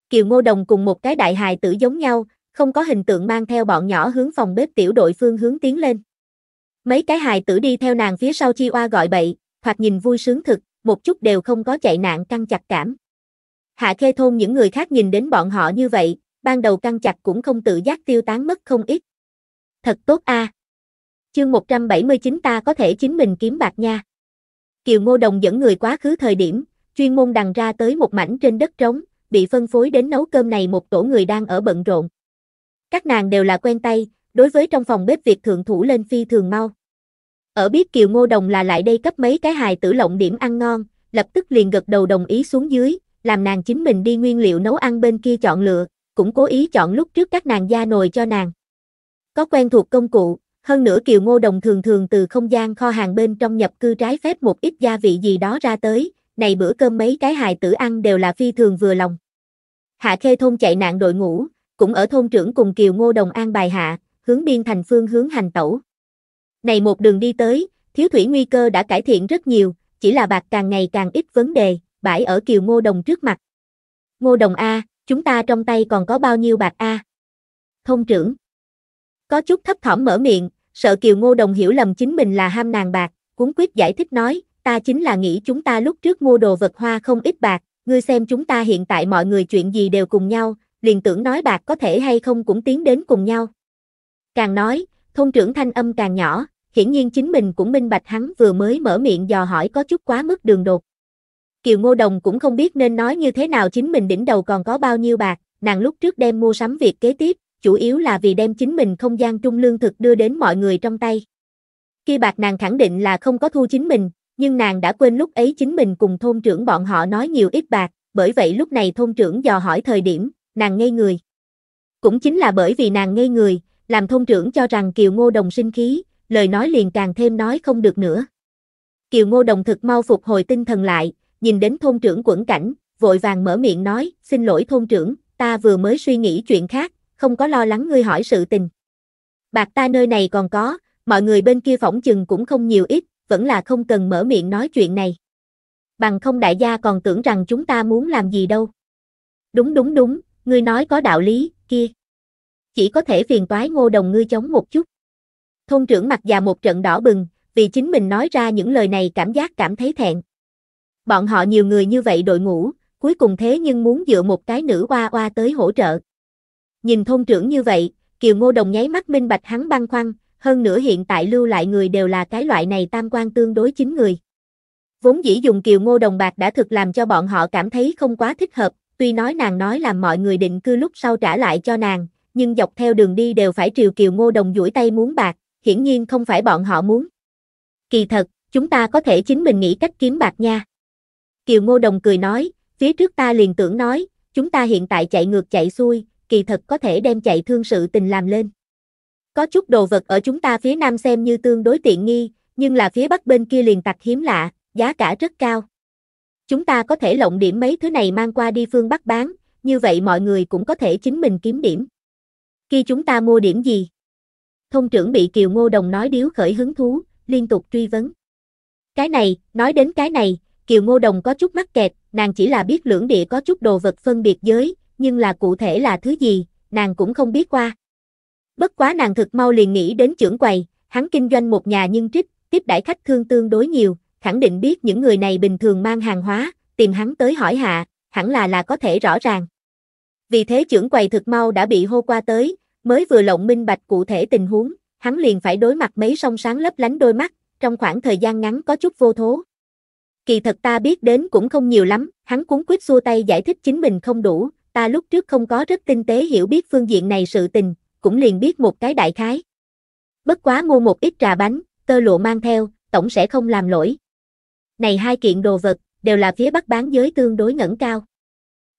Kiều Ngô Đồng cùng một cái đại hài tử giống nhau, không có hình tượng mang theo bọn nhỏ hướng phòng bếp tiểu đội phương hướng tiến lên. Mấy cái hài tử đi theo nàng phía sau chi oa gọi bậy, thoạt nhìn vui sướng thực, một chút đều không có chạy nạn căng chặt cảm. Hạ khê thôn những người khác nhìn đến bọn họ như vậy, ban đầu căng chặt cũng không tự giác tiêu tán mất không ít. Thật tốt a. À. Chương 179 ta có thể chính mình kiếm bạc nha. Kiều Ngô Đồng dẫn người quá khứ thời điểm, chuyên môn đằng ra tới một mảnh trên đất trống, bị phân phối đến nấu cơm này một tổ người đang ở bận rộn. Các nàng đều là quen tay, đối với trong phòng bếp việc thượng thủ lên phi thường mau. Ở biết Kiều Ngô Đồng là lại đây cấp mấy cái hài tử lộng điểm ăn ngon, lập tức liền gật đầu đồng ý xuống dưới, làm nàng chính mình đi nguyên liệu nấu ăn bên kia chọn lựa, cũng cố ý chọn lúc trước các nàng gia nồi cho nàng. Có quen thuộc công cụ, hơn nữa Kiều Ngô Đồng thường thường từ không gian kho hàng bên trong nhập cư trái phép một ít gia vị gì đó ra tới, này bữa cơm mấy cái hài tử ăn đều là phi thường vừa lòng. Hạ Khê thôn chạy nạn đội ngũ, cũng ở thôn trưởng cùng Kiều Ngô Đồng an bài hạ, hướng biên thành phương hướng hành tẩu. Này một đường đi tới, thiếu thủy nguy cơ đã cải thiện rất nhiều, chỉ là bạc càng ngày càng ít vấn đề, bãi ở Kiều Ngô Đồng trước mặt. Ngô Đồng A, chúng ta trong tay còn có bao nhiêu bạc A? Thôn trưởng. Có chút thấp thỏm mở miệng, sợ Kiều Ngô Đồng hiểu lầm chính mình là ham nàng bạc, cuốn quyết giải thích nói, ta chính là nghĩ chúng ta lúc trước mua đồ vật hoa không ít bạc, ngươi xem chúng ta hiện tại mọi người chuyện gì đều cùng nhau, liền tưởng nói bạc có thể hay không cũng tiến đến cùng nhau. Càng nói, thôn trưởng thanh âm càng nhỏ, hiển nhiên chính mình cũng minh bạch hắn vừa mới mở miệng dò hỏi có chút quá mức đường đột. Kiều Ngô Đồng cũng không biết nên nói như thế nào chính mình đỉnh đầu còn có bao nhiêu bạc, nàng lúc trước đem mua sắm việc kế tiếp, chủ yếu là vì đem chính mình không gian trung lương thực đưa đến mọi người trong tay. Khi bạc nàng khẳng định là không có thu chính mình, nhưng nàng đã quên lúc ấy chính mình cùng thôn trưởng bọn họ nói nhiều ít bạc, bởi vậy lúc này thôn trưởng dò hỏi thời điểm, nàng ngây người. Cũng chính là bởi vì nàng ngây người, làm thôn trưởng cho rằng Kiều Ngô Đồng sinh khí, lời nói liền càng thêm nói không được nữa. Kiều Ngô Đồng thực mau phục hồi tinh thần lại, nhìn đến thôn trưởng quẩn cảnh, vội vàng mở miệng nói, xin lỗi thôn trưởng, ta vừa mới suy nghĩ chuyện khác, không có lo lắng ngươi hỏi sự tình. Bạc ta nơi này còn có, mọi người bên kia phỏng chừng cũng không nhiều ít, vẫn là không cần mở miệng nói chuyện này. Bằng không đại gia còn tưởng rằng chúng ta muốn làm gì đâu. Đúng đúng đúng, ngươi nói có đạo lý, kia. Chỉ có thể phiền toái ngô đồng ngươi chống một chút. Thôn trưởng mặt già một trận đỏ bừng, vì chính mình nói ra những lời này cảm giác cảm thấy thẹn. Bọn họ nhiều người như vậy đội ngũ, cuối cùng thế nhưng muốn dựa một cái nữ oa oa tới hỗ trợ. Nhìn thôn trưởng như vậy, Kiều Ngô Đồng nháy mắt minh bạch hắn băng khoăn, hơn nữa hiện tại lưu lại người đều là cái loại này tam quan tương đối chính người. Vốn dĩ dùng Kiều Ngô Đồng bạc đã thực làm cho bọn họ cảm thấy không quá thích hợp, Tuy nói nàng nói làm mọi người định cư lúc sau trả lại cho nàng, nhưng dọc theo đường đi đều phải triều kiều ngô đồng duỗi tay muốn bạc, hiển nhiên không phải bọn họ muốn. Kỳ thật, chúng ta có thể chính mình nghĩ cách kiếm bạc nha. Kiều ngô đồng cười nói, phía trước ta liền tưởng nói, chúng ta hiện tại chạy ngược chạy xuôi, kỳ thật có thể đem chạy thương sự tình làm lên. Có chút đồ vật ở chúng ta phía nam xem như tương đối tiện nghi, nhưng là phía bắc bên kia liền tặc hiếm lạ, giá cả rất cao. Chúng ta có thể lộng điểm mấy thứ này mang qua đi phương Bắc bán, như vậy mọi người cũng có thể chính mình kiếm điểm. Khi chúng ta mua điểm gì? Thông trưởng bị Kiều Ngô Đồng nói điếu khởi hứng thú, liên tục truy vấn. Cái này, nói đến cái này, Kiều Ngô Đồng có chút mắc kẹt, nàng chỉ là biết lưỡng địa có chút đồ vật phân biệt giới, nhưng là cụ thể là thứ gì, nàng cũng không biết qua. Bất quá nàng thực mau liền nghĩ đến trưởng quầy, hắn kinh doanh một nhà nhân trích, tiếp đãi khách thương tương đối nhiều, khẳng định biết những người này bình thường mang hàng hóa, tìm hắn tới hỏi hạ, hẳn là là có thể rõ ràng. Vì thế trưởng quầy thực mau đã bị hô qua tới, mới vừa lộng minh bạch cụ thể tình huống, hắn liền phải đối mặt mấy song sáng lấp lánh đôi mắt, trong khoảng thời gian ngắn có chút vô thố. Kỳ thật ta biết đến cũng không nhiều lắm, hắn cuốn quýt xua tay giải thích chính mình không đủ, ta lúc trước không có rất tinh tế hiểu biết phương diện này sự tình, cũng liền biết một cái đại khái. Bất quá mua một ít trà bánh, tơ lụa mang theo, tổng sẽ không làm lỗi này hai kiện đồ vật, đều là phía bắc bán giới tương đối ngẩng cao.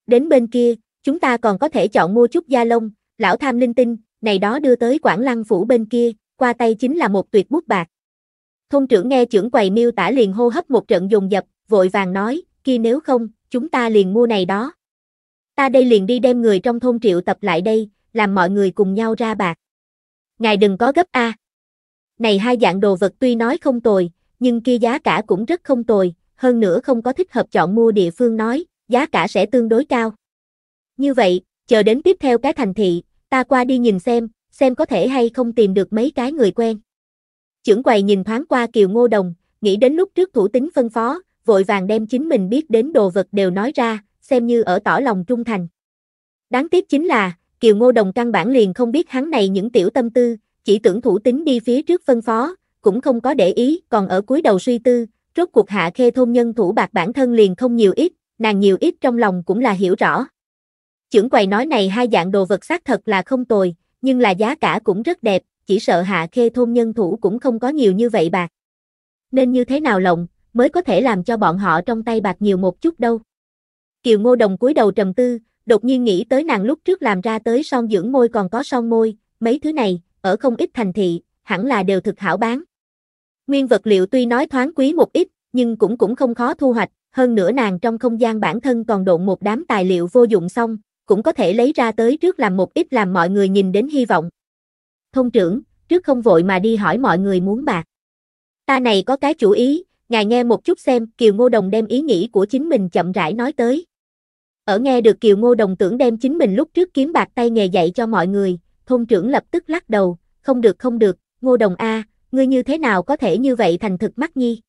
Đến bên kia, chúng ta còn có thể chọn mua chút da lông, lão tham linh tinh, này đó đưa tới Quảng Lăng phủ bên kia, qua tay chính là một tuyệt bút bạc. Thôn trưởng nghe trưởng quầy miêu tả liền hô hấp một trận dùng dập, vội vàng nói, kia nếu không, chúng ta liền mua này đó. Ta đây liền đi đem người trong thôn triệu tập lại đây, làm mọi người cùng nhau ra bạc. Ngài đừng có gấp a. Này hai dạng đồ vật tuy nói không tồi, nhưng kia giá cả cũng rất không tồi, hơn nữa không có thích hợp chọn mua địa phương nói, giá cả sẽ tương đối cao. Như vậy, chờ đến tiếp theo cái thành thị, ta qua đi nhìn xem, xem có thể hay không tìm được mấy cái người quen. Chưởng quầy nhìn thoáng qua Kiều Ngô Đồng, nghĩ đến lúc trước thủ tính phân phó, vội vàng đem chính mình biết đến đồ vật đều nói ra, xem như ở tỏ lòng trung thành. Đáng tiếc chính là, Kiều Ngô Đồng căn bản liền không biết hắn này những tiểu tâm tư, chỉ tưởng thủ tính đi phía trước phân phó, cũng không có để ý, còn ở cuối đầu suy tư, rốt cuộc hạ khê thôn nhân thủ bạc bản thân liền không nhiều ít, nàng nhiều ít trong lòng cũng là hiểu rõ. Chưởng quầy nói này hai dạng đồ vật xác thật là không tồi, nhưng là giá cả cũng rất đẹp, chỉ sợ hạ khê thôn nhân thủ cũng không có nhiều như vậy bạc. Nên như thế nào lộng, mới có thể làm cho bọn họ trong tay bạc nhiều một chút đâu. Kiều Ngô Đồng cúi đầu trầm tư, đột nhiên nghĩ tới nàng lúc trước làm ra tới son dưỡng môi còn có son môi, mấy thứ này, ở không ít thành thị, hẳn là đều thực hảo bán. Nguyên vật liệu tuy nói thoáng quý một ít, nhưng cũng cũng không khó thu hoạch, hơn nữa nàng trong không gian bản thân còn độn một đám tài liệu vô dụng xong, cũng có thể lấy ra tới trước làm một ít làm mọi người nhìn đến hy vọng. Thông trưởng, trước không vội mà đi hỏi mọi người muốn bạc. Ta này có cái chủ ý, ngài nghe một chút xem, Kiều Ngô Đồng đem ý nghĩ của chính mình chậm rãi nói tới. Ở nghe được Kiều Ngô Đồng tưởng đem chính mình lúc trước kiếm bạc tay nghề dạy cho mọi người, thôn trưởng lập tức lắc đầu, không được không được, Ngô Đồng A, ngươi như thế nào có thể như vậy thành thực mắt nhi?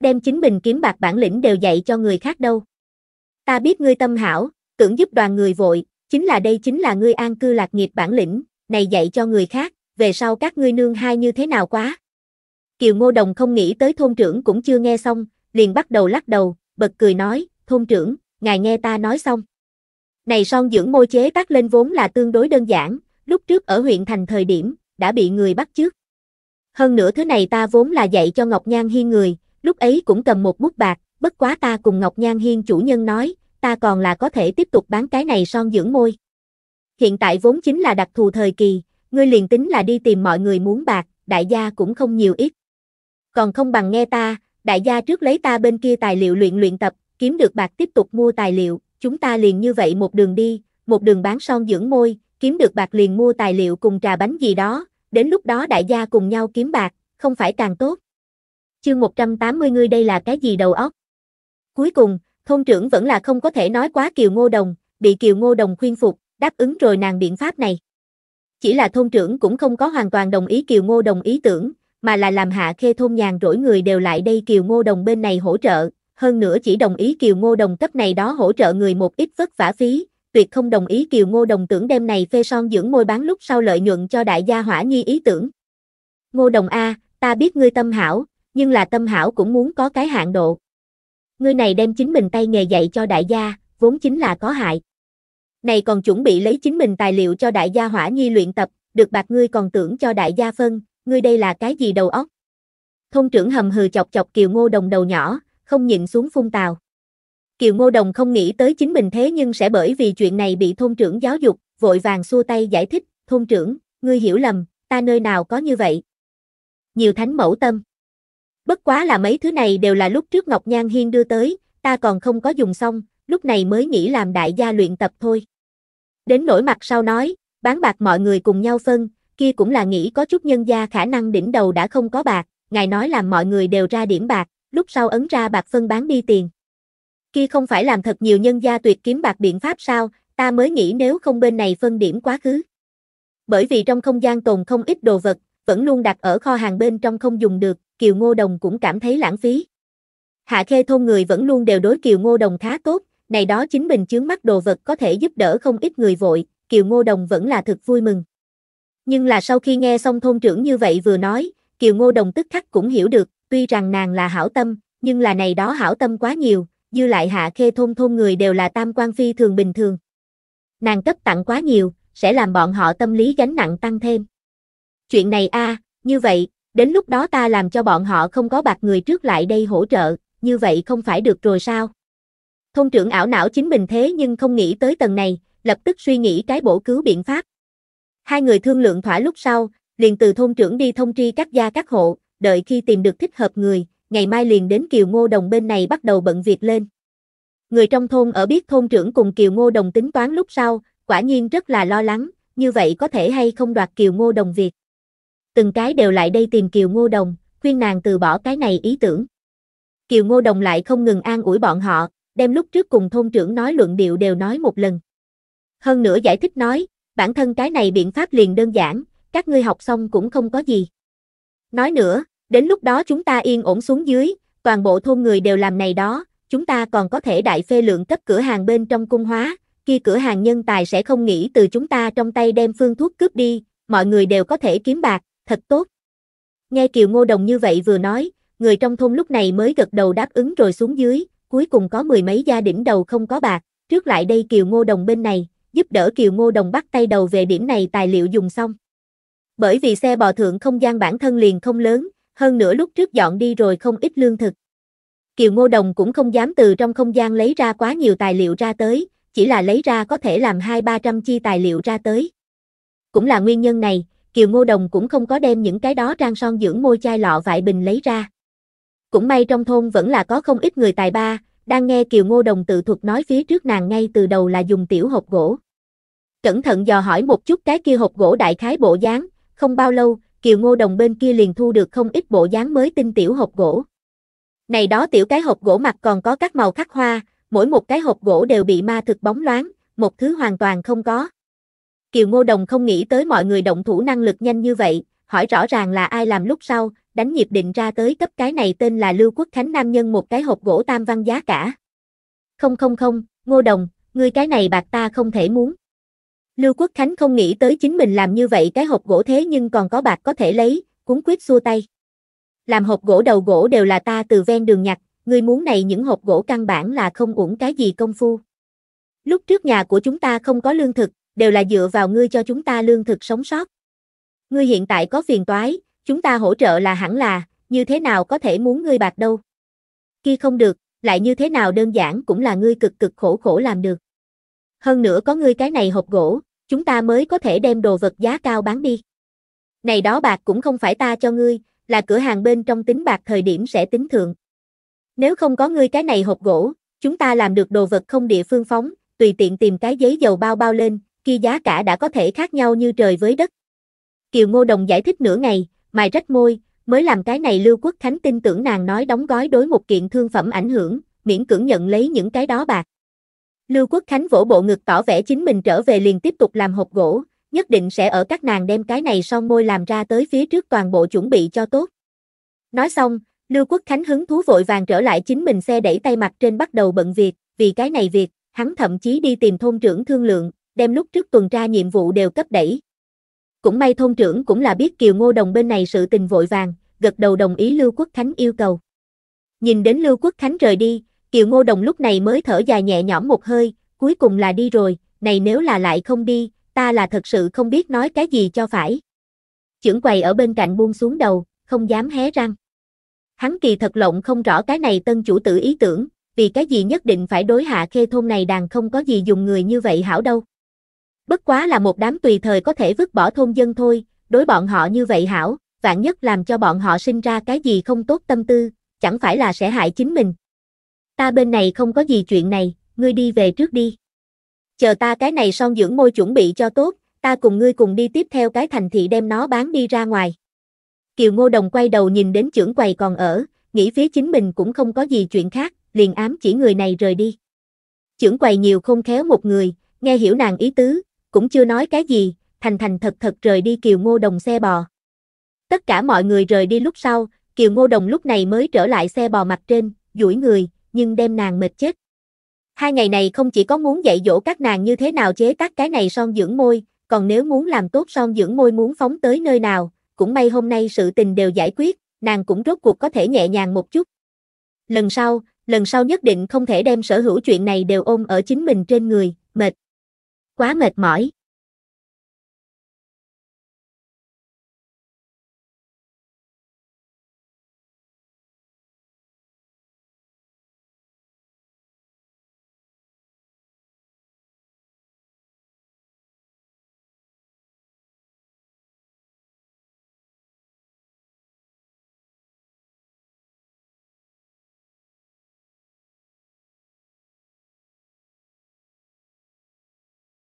Đem chính mình kiếm bạc bản lĩnh đều dạy cho người khác đâu. Ta biết ngươi tâm hảo, tưởng giúp đoàn người vội, chính là đây chính là ngươi an cư lạc nghiệp bản lĩnh, này dạy cho người khác, về sau các ngươi nương hai như thế nào quá. Kiều Ngô Đồng không nghĩ tới thôn trưởng cũng chưa nghe xong, liền bắt đầu lắc đầu, bật cười nói, thôn trưởng, ngài nghe ta nói xong. Này son dưỡng môi chế tác lên vốn là tương đối đơn giản, lúc trước ở huyện thành thời điểm, đã bị người bắt trước. Hơn nữa thứ này ta vốn là dạy cho Ngọc Nhan Hiên người, lúc ấy cũng cầm một bút bạc, bất quá ta cùng Ngọc Nhan Hiên chủ nhân nói, ta còn là có thể tiếp tục bán cái này son dưỡng môi. Hiện tại vốn chính là đặc thù thời kỳ, ngươi liền tính là đi tìm mọi người muốn bạc, đại gia cũng không nhiều ít. Còn không bằng nghe ta, đại gia trước lấy ta bên kia tài liệu luyện luyện tập, kiếm được bạc tiếp tục mua tài liệu, chúng ta liền như vậy một đường đi, một đường bán son dưỡng môi, kiếm được bạc liền mua tài liệu cùng trà bánh gì đó, đến lúc đó đại gia cùng nhau kiếm bạc, không phải càng tốt. Chương 180 ngươi đây là cái gì đầu óc? Cuối cùng, thôn trưởng vẫn là không có thể nói quá Kiều Ngô Đồng, bị Kiều Ngô Đồng khuyên phục, đáp ứng rồi nàng biện pháp này. Chỉ là thôn trưởng cũng không có hoàn toàn đồng ý Kiều Ngô Đồng ý tưởng, mà là làm hạ khê thôn nhàn rỗi người đều lại đây Kiều Ngô Đồng bên này hỗ trợ, hơn nữa chỉ đồng ý Kiều Ngô Đồng cấp này đó hỗ trợ người một ít vất vả phí, tuyệt không đồng ý Kiều Ngô Đồng tưởng đem này phê son dưỡng môi bán lúc sau lợi nhuận cho đại gia hỏa nhi ý tưởng. Ngô Đồng A, ta biết ngươi tâm hảo, nhưng là tâm hảo cũng muốn có cái hạn độ. Ngươi này đem chính mình tay nghề dạy cho đại gia, vốn chính là có hại. Này còn chuẩn bị lấy chính mình tài liệu cho đại gia hỏa nhi luyện tập, được bạc ngươi còn tưởng cho đại gia phân, ngươi đây là cái gì đầu óc? thông trưởng hầm hừ chọc chọc Kiều Ngô Đồng đầu nhỏ, không nhịn xuống phun tào. Kiều Ngô Đồng không nghĩ tới chính mình thế nhưng sẽ bởi vì chuyện này bị thôn trưởng giáo dục, vội vàng xua tay giải thích, thôn trưởng, ngươi hiểu lầm, ta nơi nào có như vậy. Nhiều thánh mẫu tâm. Bất quá là mấy thứ này đều là lúc trước Ngọc Nhan Hiên đưa tới, ta còn không có dùng xong, lúc này mới nghĩ làm đại gia luyện tập thôi. Đến nỗi mặt sau nói, bán bạc mọi người cùng nhau phân, kia cũng là nghĩ có chút nhân gia khả năng đỉnh đầu đã không có bạc, ngài nói làm mọi người đều ra điểm bạc, lúc sau ấn ra bạc phân bán đi tiền kia không phải làm thật nhiều nhân gia tuyệt kiếm bạc biện pháp sao, ta mới nghĩ nếu không bên này phân điểm quá khứ. Bởi vì trong không gian tồn không ít đồ vật, vẫn luôn đặt ở kho hàng bên trong không dùng được, Kiều Ngô Đồng cũng cảm thấy lãng phí. Hạ Khê thôn người vẫn luôn đều đối Kiều Ngô Đồng khá tốt, này đó chính mình chướng mắt đồ vật có thể giúp đỡ không ít người vội, Kiều Ngô Đồng vẫn là thực vui mừng. Nhưng là sau khi nghe xong thôn trưởng như vậy vừa nói, Kiều Ngô Đồng tức khắc cũng hiểu được, tuy rằng nàng là hảo tâm, nhưng là này đó hảo tâm quá nhiều, dư lại hạ khê thôn thôn người đều là tam quan phi thường bình thường. Nàng cấp tặng quá nhiều, sẽ làm bọn họ tâm lý gánh nặng tăng thêm. Chuyện này a, à, như vậy, đến lúc đó ta làm cho bọn họ không có bạc người trước lại đây hỗ trợ, như vậy không phải được rồi sao? Thôn trưởng ảo não chính mình thế nhưng không nghĩ tới tầng này, lập tức suy nghĩ cái bổ cứu biện pháp. Hai người thương lượng thỏa lúc sau, liền từ thôn trưởng đi thông tri các gia các hộ, đợi khi tìm được thích hợp người, ngày mai liền đến Kiều Ngô Đồng bên này bắt đầu bận việc lên. Người trong thôn ở biết thôn trưởng cùng Kiều Ngô Đồng tính toán lúc sau, quả nhiên rất là lo lắng, như vậy có thể hay không đoạt Kiều Ngô Đồng việc. Từng cái đều lại đây tìm Kiều Ngô Đồng, khuyên nàng từ bỏ cái này ý tưởng. Kiều Ngô Đồng lại không ngừng an ủi bọn họ, đem lúc trước cùng thôn trưởng nói luận điệu đều nói một lần. Hơn nữa giải thích nói, bản thân cái này biện pháp liền đơn giản, các ngươi học xong cũng không có gì. Nói nữa, Đến lúc đó chúng ta yên ổn xuống dưới, toàn bộ thôn người đều làm này đó, chúng ta còn có thể đại phê lượng cấp cửa hàng bên trong cung hóa, kia cửa hàng nhân tài sẽ không nghĩ từ chúng ta trong tay đem phương thuốc cướp đi, mọi người đều có thể kiếm bạc, thật tốt. Nghe Kiều Ngô Đồng như vậy vừa nói, người trong thôn lúc này mới gật đầu đáp ứng rồi xuống dưới, cuối cùng có mười mấy gia đỉnh đầu không có bạc, trước lại đây Kiều Ngô Đồng bên này, giúp đỡ Kiều Ngô Đồng bắt tay đầu về điểm này tài liệu dùng xong. Bởi vì xe bò thượng không gian bản thân liền không lớn, hơn nữa lúc trước dọn đi rồi không ít lương thực. Kiều Ngô Đồng cũng không dám từ trong không gian lấy ra quá nhiều tài liệu ra tới, chỉ là lấy ra có thể làm hai ba trăm chi tài liệu ra tới. Cũng là nguyên nhân này, Kiều Ngô Đồng cũng không có đem những cái đó trang son dưỡng môi chai lọ vải bình lấy ra. Cũng may trong thôn vẫn là có không ít người tài ba, đang nghe Kiều Ngô Đồng tự thuật nói phía trước nàng ngay từ đầu là dùng tiểu hộp gỗ. Cẩn thận dò hỏi một chút cái kia hộp gỗ đại khái bộ dáng, không bao lâu, Kiều Ngô Đồng bên kia liền thu được không ít bộ dáng mới tinh tiểu hộp gỗ. Này đó tiểu cái hộp gỗ mặt còn có các màu khắc hoa, mỗi một cái hộp gỗ đều bị ma thực bóng loáng, một thứ hoàn toàn không có. Kiều Ngô Đồng không nghĩ tới mọi người động thủ năng lực nhanh như vậy, hỏi rõ ràng là ai làm lúc sau, đánh nhịp định ra tới cấp cái này tên là Lưu Quốc Khánh Nam Nhân một cái hộp gỗ tam văn giá cả. Không không không, Ngô Đồng, ngươi cái này bạc ta không thể muốn. Lưu Quốc Khánh không nghĩ tới chính mình làm như vậy cái hộp gỗ thế nhưng còn có bạc có thể lấy, cuốn quyết xua tay. Làm hộp gỗ đầu gỗ đều là ta từ ven đường nhặt, ngươi muốn này những hộp gỗ căn bản là không uổng cái gì công phu. Lúc trước nhà của chúng ta không có lương thực, đều là dựa vào ngươi cho chúng ta lương thực sống sót. Ngươi hiện tại có phiền toái, chúng ta hỗ trợ là hẳn là, như thế nào có thể muốn ngươi bạc đâu. Khi không được, lại như thế nào đơn giản cũng là ngươi cực cực khổ khổ làm được. Hơn nữa có ngươi cái này hộp gỗ, chúng ta mới có thể đem đồ vật giá cao bán đi. Này đó bạc cũng không phải ta cho ngươi, là cửa hàng bên trong tính bạc thời điểm sẽ tính thượng. Nếu không có ngươi cái này hộp gỗ, chúng ta làm được đồ vật không địa phương phóng, tùy tiện tìm cái giấy dầu bao bao lên, kia giá cả đã có thể khác nhau như trời với đất. Kiều Ngô Đồng giải thích nửa ngày, mài rách môi, mới làm cái này Lưu Quốc Khánh tin tưởng nàng nói đóng gói đối một kiện thương phẩm ảnh hưởng, miễn cưỡng nhận lấy những cái đó bạc. Lưu Quốc Khánh vỗ bộ ngực tỏ vẻ chính mình trở về liền tiếp tục làm hộp gỗ, nhất định sẽ ở các nàng đem cái này son môi làm ra tới phía trước toàn bộ chuẩn bị cho tốt. Nói xong, Lưu Quốc Khánh hứng thú vội vàng trở lại chính mình xe đẩy tay mặt trên bắt đầu bận việc, vì cái này việc, hắn thậm chí đi tìm thôn trưởng thương lượng, đem lúc trước tuần tra nhiệm vụ đều cấp đẩy. Cũng may thôn trưởng cũng là biết Kiều Ngô Đồng bên này sự tình vội vàng, gật đầu đồng ý Lưu Quốc Khánh yêu cầu. Nhìn đến Lưu Quốc Khánh rời đi, Kiều Ngô Đồng lúc này mới thở dài nhẹ nhõm một hơi, cuối cùng là đi rồi, này nếu là lại không đi, ta là thật sự không biết nói cái gì cho phải. Chưởng quầy ở bên cạnh buông xuống đầu, không dám hé răng. Hắn kỳ thật lộng không rõ cái này tân chủ tử ý tưởng, vì cái gì nhất định phải đối hạ khê thôn này đàn không có gì dùng người như vậy hảo đâu. Bất quá là một đám tùy thời có thể vứt bỏ thôn dân thôi, đối bọn họ như vậy hảo, vạn nhất làm cho bọn họ sinh ra cái gì không tốt tâm tư, chẳng phải là sẽ hại chính mình, ta bên này không có gì chuyện này, ngươi đi về trước đi. Chờ ta cái này son dưỡng môi chuẩn bị cho tốt, ta cùng ngươi cùng đi tiếp theo cái thành thị đem nó bán đi ra ngoài. Kiều Ngô Đồng quay đầu nhìn đến trưởng quầy còn ở, nghĩ phía chính mình cũng không có gì chuyện khác, liền ám chỉ người này rời đi. Trưởng quầy nhiều không khéo một người, nghe hiểu nàng ý tứ, cũng chưa nói cái gì, thành thành thật thật rời đi Kiều Ngô Đồng xe bò. Tất cả mọi người rời đi lúc sau, Kiều Ngô Đồng lúc này mới trở lại xe bò mặt trên, duỗi người, nhưng đem nàng mệt chết. Hai ngày này không chỉ có muốn dạy dỗ các nàng như thế nào chế tác cái này son dưỡng môi, còn nếu muốn làm tốt son dưỡng môi muốn phóng tới nơi nào, cũng may hôm nay sự tình đều giải quyết, nàng cũng rốt cuộc có thể nhẹ nhàng một chút. Lần sau, lần sau nhất định không thể đem sở hữu chuyện này đều ôm ở chính mình trên người, mệt. Quá mệt mỏi.